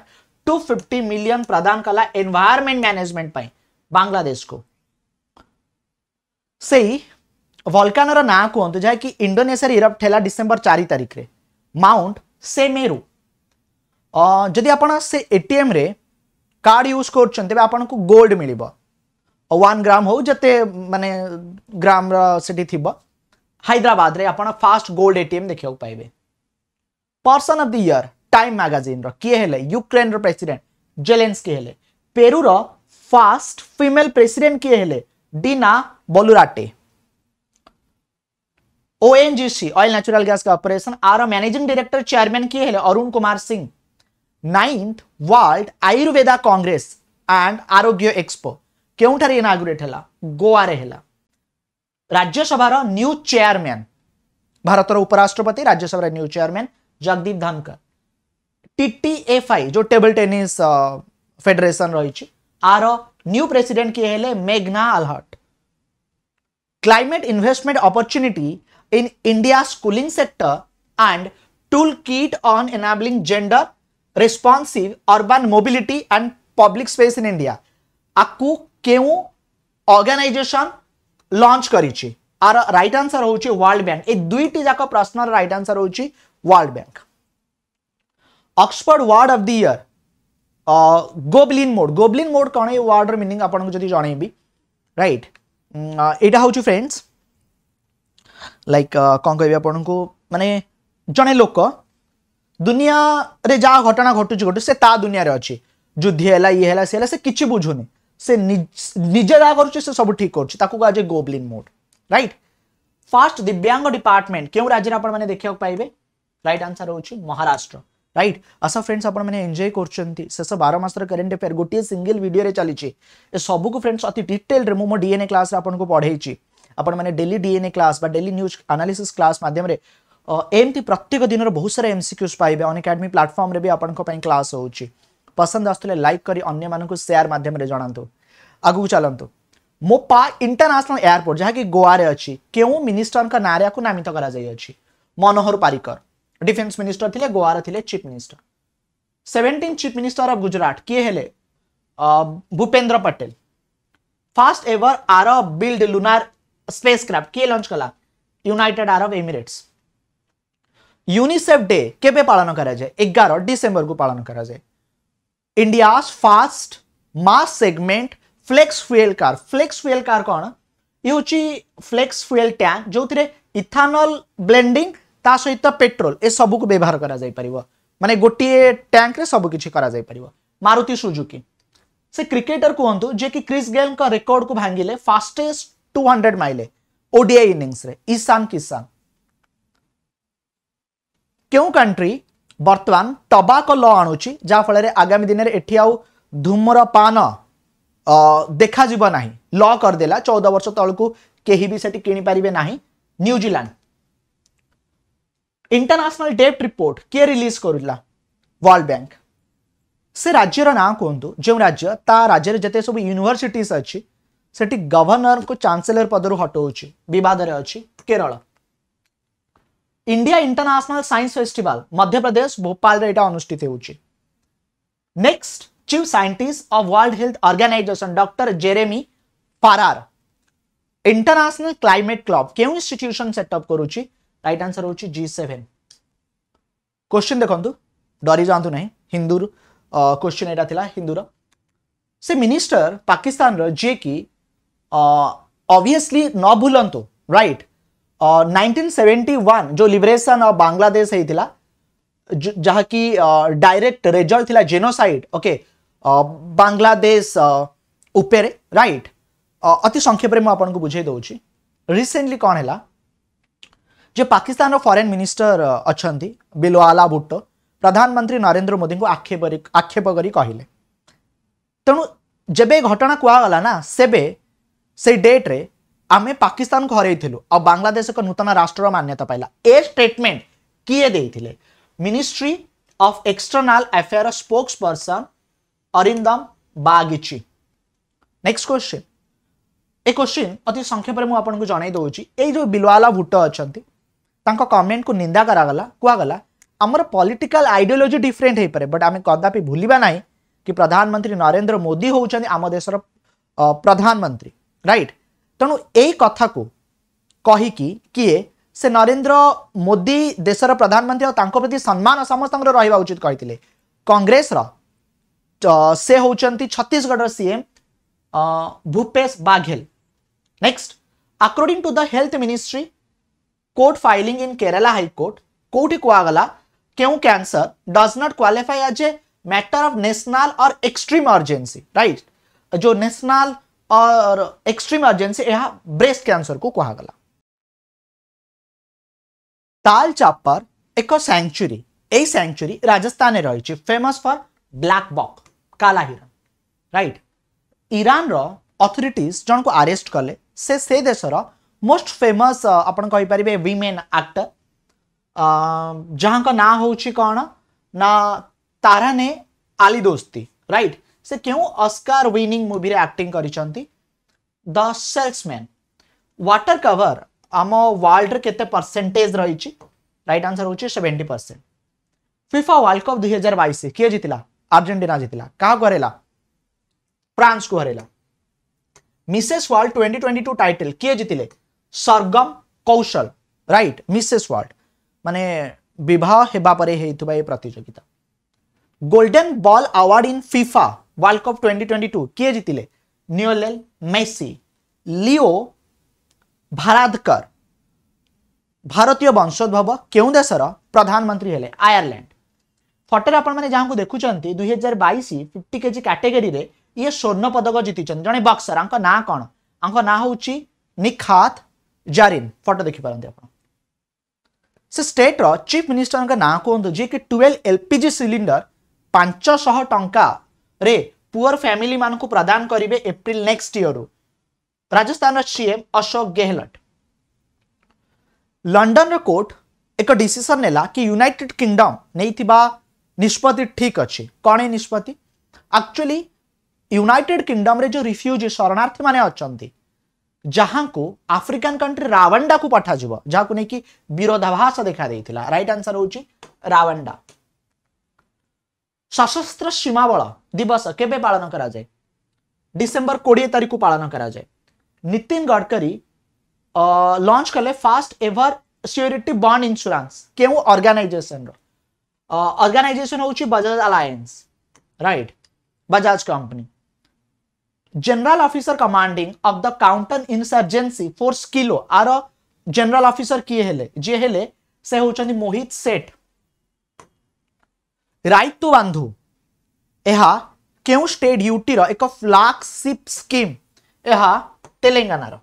250 मिलियन प्रदान कला एनवायरमेंट मैनेजमेंट बांग्लादेश को से भल्कान ना कहते जहाँकि इंडोनेसिया इरप्ट है डिसेम्बर चार तारीख में माउंट सेमेरु जदि आप एटीएम कार्ड यूज कर गोल्ड मिल वन ग्राम हो जिते मानने ग्राम रिटी थी हाइद्राद फास्ट गोल्ड एटीएम देखा पाइबे person of the year Time magazine रे युक्रेन रेसीडेट जेलेन्स किए हेले पेरूर फास्ट फिमेल प्रेसीडेट किए हेले Dina Boluarte ONGC oil natural gas corporation आर मैनेजिंग डायरेक्टर चेयरमैन किए हेले Arun Kumar Singh ninth world Ayurveda congress and Arogya expo क्यों इनाग्रेट है गोआर है राज्यसभा न्यू चेयरमैन भारत उपराष्ट्रपति राज्यसभा न्यू चेयरमैन जगदीप धनकर टीटीएफआई जो टेबल टेनिस फेडरेशन रही आर न्यू प्रेसिडेंट किए हैं मेघना आलहट climate investment opportunity in India schooling sector and tool kit on एनाबलिंग gender responsive urban mobility and public space in India आपको क्यों organisation launch করেছে আর right answer হচ্ছে world bank এই দুইটি যাক প্রশ্নর রাইট আনসার হচ্ছে world bank Oxford word of the year গোবলিন mode গোবলিন mode কোণ এই ওয়ার্ডর মিনিং আপনার যদি জনাইবি রাইট এটা হচ্ছে ফ্রেন্ডস লাইক কম কবি আপনার মানে জনে লোক দুনিয়া রে যা ঘটনা ঘটুছি ঘটু সে তা দুনিয়ার অছি যুদ্ধ হেলা ইয়ে হেলা সে হেলা সে কিছু বুঝুনি से ନିଜେ ଯାହା କରୁଛି ସେ ସବୁ ଠିକ୍ କରୁଛି ତାକୁ କୁହାଯାଏ ଗୋବ୍ଲିନ୍ ମୋଡ୍ ରାଇଟ୍ ଫାର୍ଷ୍ଟ ଦିବ୍ୟାଙ୍ଗ ଡିପାର୍ଟମେଣ୍ଟ କେଉଁ ରାଜ୍ୟରେ ଆପଣମାନେ ଦେଖିବାକୁ ପାଇବେ ରାଇଟ୍ ଆନ୍ସର ହେଉଛି ମହାରାଷ୍ଟ୍ର ରାଇଟ୍ ଆଶା ଫ୍ରେଣ୍ଡସ୍ ଆପଣମାନେ ଏନ୍ଜୟ କରୁଛନ୍ତି ଶେଷ ବାର ମାସର କରେଣ୍ଟ ଆଫେୟାର ଗୋଟିଏ ସିଙ୍ଗଲ ଭିଡ଼ିଓରେ ଚାଲିଛି ଏ ସବୁକୁ ଫ୍ରେଣ୍ଡସ୍ ଅତି ଡିଟେଲରେ ମୁଁ ମୋ ଡିଏନ୍ଏ କ୍ଲାସ୍ରେ ଆପଣଙ୍କୁ ପଢ଼େଇଛି ଆପଣମାନେ ଡେଲି ଡିଏନ୍ଏ କ୍ଲାସ୍ ବା ଡେଲି ନ୍ୟୁଜ୍ ଆନାଲିସିସ୍ କ୍ଲାସ୍ ମାଧ୍ୟମରେ ଏମିତି ପ୍ରତ୍ୟେକ ଦିନର ବହୁତ ସାରା ଏମ୍ସିକ୍ୟୁଜ୍ ପାଇବେ ଅନ୍ ଏକାଡେମୀ ପ୍ଲାଟଫର୍ମରେ ବି ଆପଣଙ୍କ ପାଇଁ କ୍ଲାସ୍ ହେଉଛି पसंद आसुले लाइक कर अन्य सेयार मध्यम जनातु आगू चलतु मोपा इंटरनेशनल एयरपोर्ट जहाँकि गोआर अच्छी क्यों मिनिस्टर का नारे को नामित कर मनोहर पारिकर डिफेन्स मिनिस्टर थे गोआर थे chief minister seventeen chief minister of Gujarat किए हेले Bhupendra Patel first ever Arab build lunar spacecraft किए लॉन्च कला United Arab Emirates UNICEF day केबे पालन करा जाए 11 को पालन करा India first mass segment flex fuel car flex fuel car कौन ये फ्लेक्स फ्यूएल टैंक जो थे इथानल ब्लेंडिंग ता सहित पेट्रोल ए सब कुछ व्यवहार कर माने गोटे टैंक रे मारुति सुजुकी से क्रिकेटर कहतु जे कि क्रिस गेल का रेकर्ड को भांगिले फास्टेस्ट 200 हंड्रेड ओडीआई इनिंग्स रे ईशान किसान क्यों कंट्री ବର୍ତ୍ତମାନ ଟବାକୋ ଲ ଆଣୁଛି ଯାହାଫଳରେ ଆଗାମୀ ଦିନରେ ଏଠି ଆଉ ଧୂମ୍ରପାନ ଦେଖାଯିବ ନାହିଁ ଲ କରିଦେଲା ଚଉଦ ବର୍ଷ ତଳକୁ କେହି ବି ସେଠି କିଣିପାରିବେ ନାହିଁ ନ୍ୟୁଜିଲାଣ୍ଡ ଇଣ୍ଟରନ୍ୟାସନାଲ ଡେଟ୍ ରିପୋର୍ଟ କିଏ ରିଲିଜ୍ କରୁଥିଲା ୱାର୍ଲଡ ବ୍ୟାଙ୍କ ସେ ରାଜ୍ୟର ନାଁ କୁହନ୍ତୁ ଯେଉଁ ରାଜ୍ୟ ତା ରାଜ୍ୟରେ ଯେତେ ସବୁ ୟୁନିଭର୍ସିଟିଜ୍ ଅଛି ସେଠି ଗଭର୍ଣ୍ଣରଙ୍କୁ ଚାନ୍ସେଲର ପଦରୁ ହଟଉଛି ବିବାଦରେ ଅଛି Kerala India international science festival Madhya Pradesh Bhopal रे अनुष्ठित होउछि next chief scientist of World Health Organisation doctor Jeremy Farrar international climate club के इंस्टीट्यूशन सेटअप करुच्ची राइट आंसर हूँ जी सेभेन क्वेश्चन देखु डरी जातु ना हिंदू क्वेश्चन यहाँ था हिंदूर से मिनिस्टर पाकिस्तान रे की ऑब्वियसली न भूलंतु right right? Nineteen seventy one जो लिबरेसन अफ बांग्लादेश होता जहाँकि डायरेक्ट रेजल्ट थी जेनोसाइड ओके बांग्लादेश उपेर रईट अति संक्षेप मुझे बुझे दूसरी रिसेंटली कौन है जे पाकिस्तान फरेन मिनिस्टर अच्छा बिलवाला भुट्टो प्रधानमंत्री नरेंद्र मोदी को आक्षेप आक्षेप कर कहले तेणु जब घटना कहगला ना से डेट्रे आम पाकिस्तान को हरइलु आ बांग्लादेश एक नूतन राष्ट्र मान्यता पाला ए स्टेटमेंट किए the ministry of external affair spokesperson Arindam Bagchi next question a question अति संक्षेप में आपको जन जो बिलवाला भुट्टो अच्छा कमेंट को निंदा करागला कहगला आमर पॉलिटिकल आइडियोलोजी डिफरेंट हो पाए बट आम कदापि भूलवा ना कि प्रधानमंत्री नरेन्द्र मोदी होंगे आम देश प्रधानमंत्री रईट right? तेणु यही कथ को कहीकि किए से नरेन्द्र मोदी देशर प्रधानमंत्री और प्रति सम्मान समस्त रहा उचित कही कंग्रेस से होती Chhattisgarh CM Bhupesh Baghel next according to the health ministry court filing in Kerala high court कौटी कहगला क्यों cancer does not qualify as a matter of national or extreme urgency right जो नेशनल और एक्सट्रीम अर्जेंसी यहां ब्रेस्ट कैंसर को कहा गला ताल चापर एक सैंक्चुरी ए सैंक्चुरी राजस्थान रही फेमस फॉर ब्लैक बॉक काला हिरण राइट ईरान रो अथॉरिटीज जन को अरेस्ट करले से से देशर मोस्ट फेमस अपन कहि परिबे विमेन एक्टर जहां का ना होची कौन ना तारा ने आली दोस्ती राइट से क्यों अस्कार विनिंग मुवि आक्टिंग कर सेल्समैन व्टर कवर आम वर्ल्ड केसेंटेज रही रईट आंसर हूँ seventy percent FIFA World cup दुई हजार बैस किए जीति आर्जेटिना जीति क्या फ्रांस को हरला मिसेस वर्ल्ड ट्वेंटी टाइटल किए जीति Sargam Kaushal right Mrs World मान बहुत प्रतिजोगिता golden ball award in FIFA World cup twenty twenty two किए जीतिले नियोलेल मेसी लिओ भाराधकर ଭାରତୀୟ ବଂଶୋଦ୍ଭବ କେଉଁ ଦେଶର ପ୍ରଧାନମନ୍ତ୍ରୀ ହେଲେ ଆୟାରଲ୍ୟାଣ୍ଡ ଫଟୋରେ ଆପଣମାନେ ଯାହାଙ୍କୁ ଦେଖୁଛନ୍ତି ଦୁଇହଜାର ବାଇଶ ଫିଫ୍ଟି କେଜି କାଟେଗୋରୀରେ ଇଏ ସ୍ୱର୍ଣ୍ଣ ପଦକ ଜିତିଛନ୍ତି ଜଣେ ବକ୍ସର ଆଙ୍କ ନାଁ କ'ଣ ଆଙ୍କ ନାଁ ହେଉଛି ନିଖାତ ଜାରିନ୍ ଫଟୋ ଦେଖିପାରନ୍ତି ଆପଣ ସେ ଷ୍ଟେଟ୍ର ଚିଫ୍ ମିନିଷ୍ଟରଙ୍କ ନାଁ କୁହନ୍ତୁ ଯିଏକି ଟୁଏଲ୍ଭ ଏଲ୍ପିଜି ସିଲିଣ୍ଡର ପାଞ୍ଚଶହ ଟଙ୍କା रे पुअर फैमिली मान को प्रदान करेंगे April next year Rajasthan CM Ashok Gehlot London court एक डिसीजन नेला कि यूनाइटेड किंगडम नहीं निष्पत्ति ठीक अच्छे कौन है निष्पत्ति एक्चुअली यूनाइटेड किंगडम रे जो रिफ्यूजी शरणार्थी मैंने अच्छा जहां को आफ्रिकन कंट्री रावंडा को पठा जहां नहीं विरोधाभास देखा रही रईट आंसर हूँ रावंडा सशस्त्र सीमा बल दिवस केबे पालन करा जाए डिसेंबर કરાય तारीख को पालन करा जाए नितिन गडकरी लॉन्च करले first ever security bond insurance केउ ऑर्गेनाइजेशन रो ऑर्गेनाइजेशन होची Bajaj Allianz right Bajaj company general officer commanding of the counter insurgency force kilo आरो जनरल ऑफिसर किए हेले जे हेले से होचनी मोहित सेठ राइट टू बंधु स्टेट यूटी एक फ्लागसीप स्कीम यह तेलेानार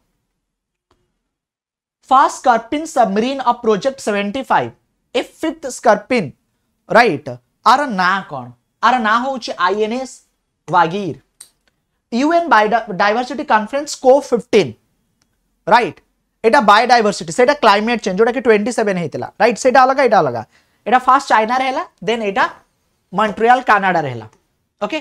फास्ट स्कर्पिन सबमरीन अ प्रोजेक्ट 75 फाइव ए फिफ्थ स्कर्पिन रईट आर ना कौन आर ना हो आई N S Vagir UN biodiversity conference को fifteen right at biodiversity climate change जोटा कि ट्वेंटी सेवेन होता रईट से अलग ये अलग यहाँ फास्ट चाइनार है देन यहाँ मंट्रियाल कानाडार है ओके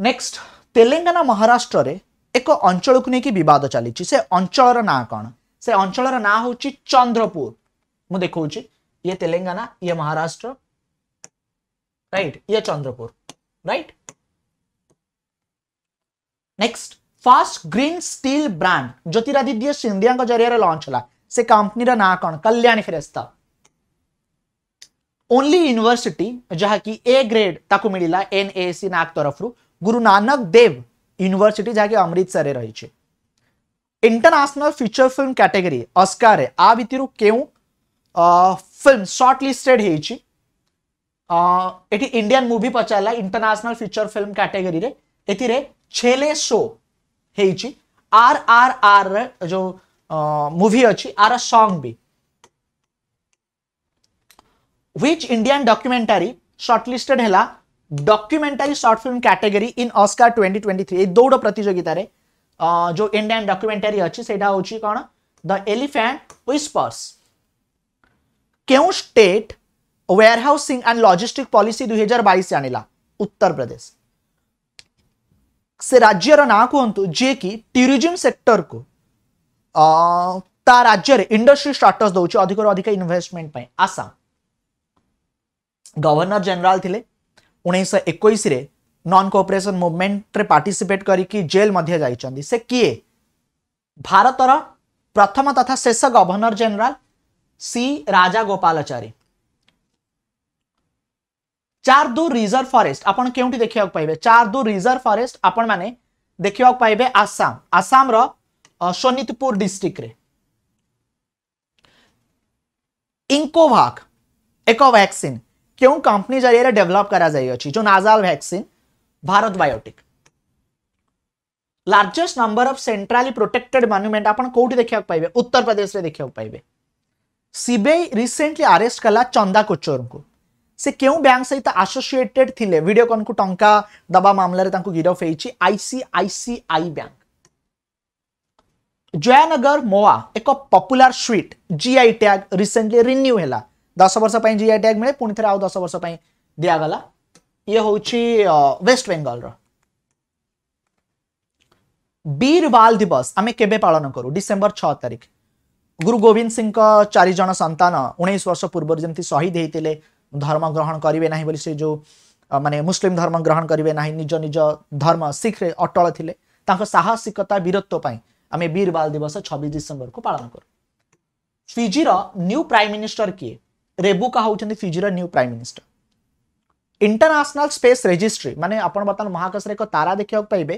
नेक्स्ट तेलंगाना महाराष्ट्र रे एक अंचल को लेकिन बद चली अंचल ना कौन से अंचल ना हूँ चंद्रपुर मुझे ये तेलंगाना ये महाराष्ट्र राइट ये Chandrapur right next first green steel brand Jyotiraditya Scindia जरिया लंचला से कंपनी रा कौन कल्याणी फेरस्ता ओनली यूनिवर्सिटी जहाँ की ए ग्रेड ताकू मिला एन सी नाग तरफ गुरु नानक देव यूनिवर्सिटी जहाँकि अमृतसर रही international feature film category Oscar आ भितर के फिल्म सर्टलिस्टेड होती इंडियन मूवी पचारा इंटरनेशनल फीचर फिल्म कैटेगरी रे छेले शो होती आर आर आर जो मूवी अच्छी आर सॉन्ग भी व्हिच इंडियन डॉक्यूमेंटरी शॉर्टलिस्टेड है documentary short film category in Oscar 2023 ए दौड़ प्रतियोगिता रे जो इंडियन डॉक्यूमेंटरी अछि सेटा होछि कोन द एलिफेंट व्हिस्पर्स क्यों state warehousing and logistic policy 2022 आनिला उत्तर प्रदेश से राज्य रा ना कहंतु जे की टूरिज्म सेक्टर को आ ता राज्य रे इंडस्ट्री स्टार्टर्स दउछि अधिक अधिक इन्वेस्टमेंट पई आसाम गवर्नर जनरल थे उन्नीस एक नन कोअपरेसन मुभमेंट पार्टीसीपेट करी जेल जाइंट से किए भारतर प्रथम तथा शेष governor general C Raja Gopalachari चार चारदू रिजर्व फॉरेस्ट आपण के देखा पाइबे चारदू रिजर्व फॉरेस्ट आपण मैंने देखा पाइबे आसाम आसाम सोनितपुर डिस्ट्रिक्ट इंकोभाक एक वैक्सीन क्यों कंपनी जरिए डेवलप करा जाइ जो nasal vaccine Bharat Biotech largest number of centrally protected monument आपण कोठी देखा पाइबे उत्तर प्रदेश में देखा पाइबे सीबीआई रिसेंटली आरेस्ट कला चंदा कोचर को से क्यों बैंक सहित आसोसीएटेड थिले वीडियोकॉन को टंका दबा मामला रे तांको गिरफ आईसीआईसीआई बैंक जयानगर मोआ एक popular sweet I tag recently renew हैला दस वर्ष जी आई टैग मिले पुणी थे आउ दस वर्ष दिगला ये हूँ वेस्ट बेंगल रीर बाल दिवस आम के पालन करूँ डिसेम्बर छ तारीख गुरु गोविंद सिंह चारिज सतान उन्नीस वर्ष पूर्व जमी शहीद होते धर्म ग्रहण करेंगे ना बोली से जो मानने मुस्लिम धर्म ग्रहण करेंगे ना निज निज धर्म सिख्रे अटल थे साहसिकता वीरत्व आम बाल दिवस छब्बीस डिसेम्बर को पालन करूँ फिजी न्यू प्राइम मिनिस्टर किए ରେବୁକା ହେଉଛନ୍ତି ଫିଜିର new prime minister international space registry ମାନେ ଆପଣ ବର୍ତ୍ତମାନ ମହାକାଶରେ ଏକ ତାରା ଦେଖିବାକୁ ପାଇବେ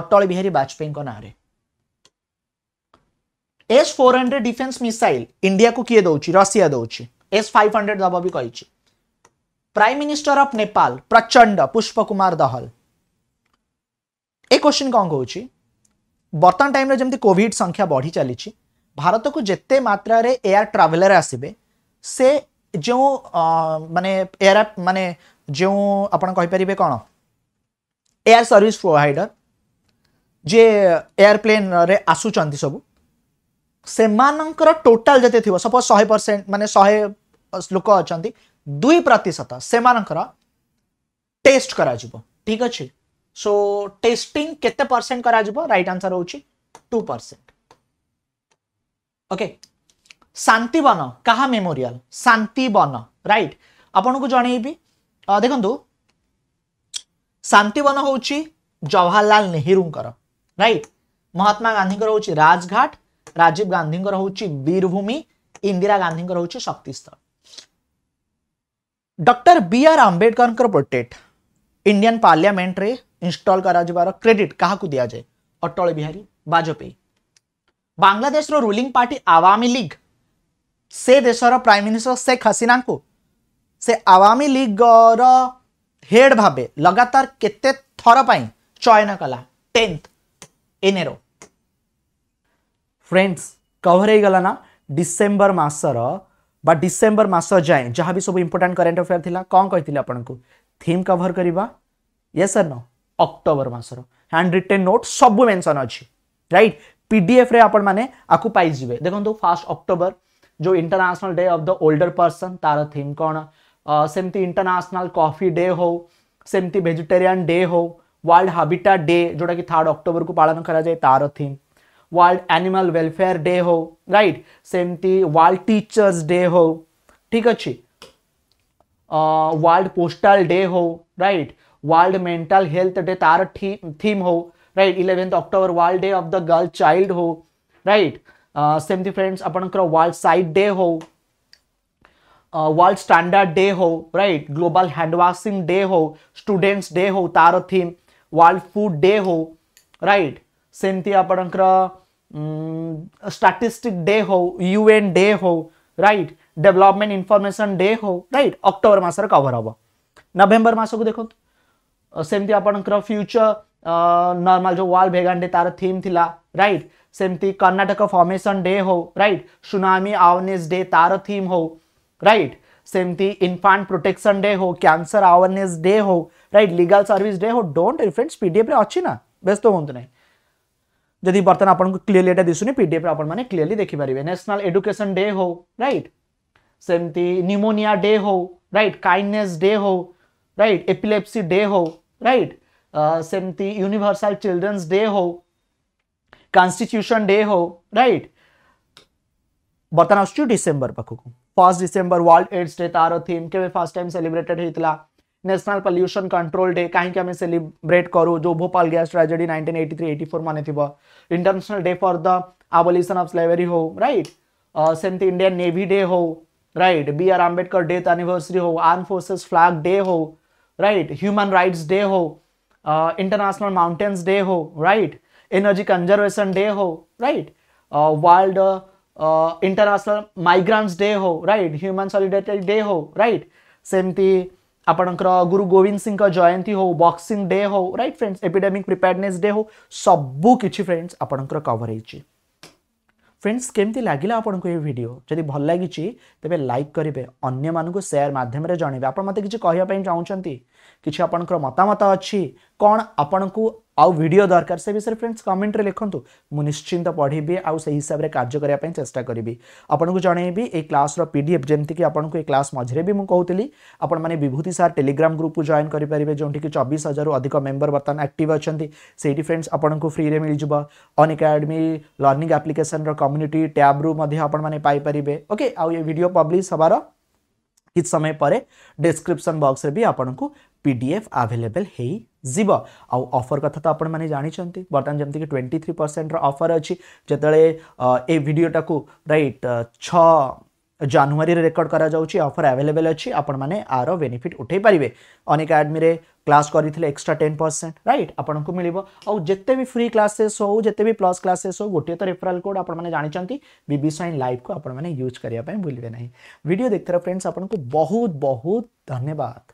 ଅଟଳ ବିହାରୀ ବାଜପେୟୀଙ୍କ ନାଁରେ S four hundred defence missile ଇଣ୍ଡିଆକୁ କିଏ ଦେଉଛି ରଷିଆ ଦେଉଛି ଏସ୍ ଫାଇଭ୍ ହଣ୍ଡ୍ରେଡ୍ ଦେବ ବି କହିଛି prime minister of Nepal Prachanda Pushpa Kumar Dahal ଏ କ୍ୱେଶ୍ଚିନ୍ କ'ଣ କହୁଛି ବର୍ତ୍ତମାନ ଟାଇମ୍ରେ ଯେମିତି କୋଭିଡ଼ ସଂଖ୍ୟା ବଢ଼ି ଚାଲିଛି ଭାରତକୁ ଯେତେ ମାତ୍ରାରେ ଏୟାର ଟ୍ରାଭେଲର ଆସିବେ ସେ जो मान एयर मान जो आपर कौन एयर सर्विस प्रोभाइडर जे एयरप्लेन रे आसुं सब से मानकर टोटाल जिते थी सपोज शहे परसेंट मान शहे लोक अच्छा दुई प्रतिशत से मानकर टेस्ट करा कर ठीक अच्छे सो टेस्टिंग केसेंट कर रईट आंसर हो two percent okay Shanti Van क्या मेमोरियाल शांतिवन रईट आपन को देख शांति बन हूँ जवाहरलाल नेहरू रईट महात्मा गांधी हूँ राजघाट राजीव गांधी हूँ वीरभूमि इंदिरा गांधी हूँ Shaktisthal doctor B R Ambedkar portrait Indian parliament install कर क्रेडिट क्या दि जाए अटल बिहारी बाजपेयी बांग्लादेश रूलिंग पार्टी आवामी लीग ସେ ଦେଶର ପ୍ରାଇମ୍ ମିନିଷ୍ଟର ଶେଖ୍ ହସିନାଙ୍କୁ ସେ ଆୱାମୀ ଲିଗ୍ର ହେଡ୍ ଭାବେ ଲଗାତାର କେତେ ଥର ପାଇଁ ଚୟନ କଲା ଟେନ୍ଥ ଏନେରୋ ଫ୍ରେଣ୍ଡସ୍ କଭର ହେଇଗଲା ନା ଡିସେମ୍ବର ମାସର ବା ଡିସେମ୍ବର ମାସ ଯାଏଁ ଯାହା ବି ସବୁ ଇମ୍ପୋର୍ଟାଣ୍ଟ କରେଣ୍ଟ ଆଫେୟାର ଥିଲା କ'ଣ କହିଥିଲି ଆପଣଙ୍କୁ ଥିମ୍ କଭର କରିବା ୟେସ୍ ଆର୍ ନୋ ଅକ୍ଟୋବର ମାସର ହ୍ୟାଣ୍ଡ ରିଟେନ୍ ନୋଟ୍ ସବୁ ମେନ୍ସନ୍ ଅଛି ରାଇଟ୍ ପିଡିଏଫ୍ରେ ଆପଣମାନେ ଆକୁ ପାଇଯିବେ ଦେଖନ୍ତୁ ଫାର୍ଷ୍ଟ ଅକ୍ଟୋବର जो international day of the older person तार थीम कौन सेमती इंटरनेशनल कॉफी डे हो सेमती वेजिटेरियन डे हो वर्ल्ड हाबिटा डे जोटा कि थर्ड अक्टोबर को पालन कराए तार theme world animal welfare day हो राइट सेमती वर्ल्ड टीचर्स डे हो ठीक अच्छे वर्ल्ड पोस्टल डे हो right world mental health day तार थीम हो right eleventh October world day of the girl child हो right right? Same friends world sight day हो वर्ल्ड स्टैंडर्ड डे हो right global handwashing day हो students day हो तार theme world food day हो right सेमती आपणकर स्टाटिस्टिक डे हो यूएन डे हो राइट डेवलपमेंट इनफॉर्मेशन डे हो रईट अक्टोबर मसर कवर हम नभेम्बर मस को देखो सेमती आपणकर फ्यूचर नॉर्मल जो वर्ल्ड भेगान डे तार थीम थी राइट सेमती कर्नाटक फॉर्मेशन डे हो राइट सुनामी अवेरनेस डे तार थीम हो राइट सेमती इन्फांट प्रोटेक्शन डे हो कैंसर अवेरनेस डे हो राइट लीगल सर्विस डे हो डोंट फ्रेंड्स पीडीएफ रे अच्छी ना व्यस्त हूँ ना जदि बर्तन आप क्लीयरली दिशुनि पीडीएफ आपण क्लीयरली देखि नेशनल एडुकेशन डे हो राइट सेमती निमोनिया डे हो राइट काइंडनेस डे हो राइट एपिलेप्सी डे हो राइट सेमती यूनिवर्सल चिल्ड्रेन्स डे हो कॉन्स्टिट्यूशन डे हो राइट बताना छु डिसेंबर पाखु first December world AIDS day तार थीम के फर्स्ट टाइम सेलिब्रेटेड होता नेशनल पल्यूशन कंट्रोल डे कहीं हमें सेलिब्रेट करूँ जो भोपाल गैस ट्राजेडी 1983-84 माने थी international day for the abolition of slavery हो रईट से इंडियान नेवी डे हो right B R Ambedkar death anniversary हो आर्म फोर्सेस फ्लाग डे हो रईट ह्यूमन रईट्स डे हो इंटरनेशनल माउंटेन्स डे हो रईट एनर्जी कंजर्वेशन डे हो right world international migrants day हो right human solidarity day हो right सेमती आपणकर गुरु गोविंद सिंह का जयंती हो बॉक्सिंग डे हो right friends epidemic preparedness day हो सब किछि फ्रेंड्स आपणकर कवर हो फ्रेंड्स केमती लगे आपणको ए वीडियो जदि भल लगी तेज लाइक करेंगे अन्य मानको शेयर माध्यम रे जणिवे आपण कि किछि कहिया पय चाहौछंती किछि आपणकर मतामत अछि कोन आपणकु आउ दरकार से विषय फ्रेंड्स कमेंट लिखुद मु निश्चिंत पढ़ी आउ से हिसाब से कार्य करने चेस्टा करी आपको जनइबी ए पी डी एफ जमीक आपको क्लास मझे भी मुझे कहती आपण विभूति सार टेलीग्राम ग्रुप को जॉइन करेंगे जो चबीस हजार अधिक मेम्बर बर्तमान आक्ट अच्छा से फ्रेंड्स आपको फ्री मिल जाव अन एकाडेमी आप्लिकेसन रम्युनिटी टैब्रु आपे ओके आउ ये भिड पब्लीश हमार कि समय पर बॉक्स बक्स भी आपको पीडीएफ अवेलेबल हो आउ ऑफर कथा तो आप जानते बर्तमान जमी ट्वेंटी थ्री परसेंट रफर अच्छी जिते ए भिडटा को रईट छ जानुरी रेकर्ड कर ऑफर अवेलेबल अच्छी आपण मैंने आर बेनिफिट उठे पारे अनेक आडमी क्लास करते एक्सट्रा टेन परसेंट रईट आप मिल जिते भी फ्री क्लासेस हो जिते भी प्लस क्लासेस हो गोटे तो रेफराल कोड आपने जानते बी सैन लाइव को आपने यूज करने भूलें ना भिड देखते फ्रेंड्स आपको बहुत बहुत धन्यवाद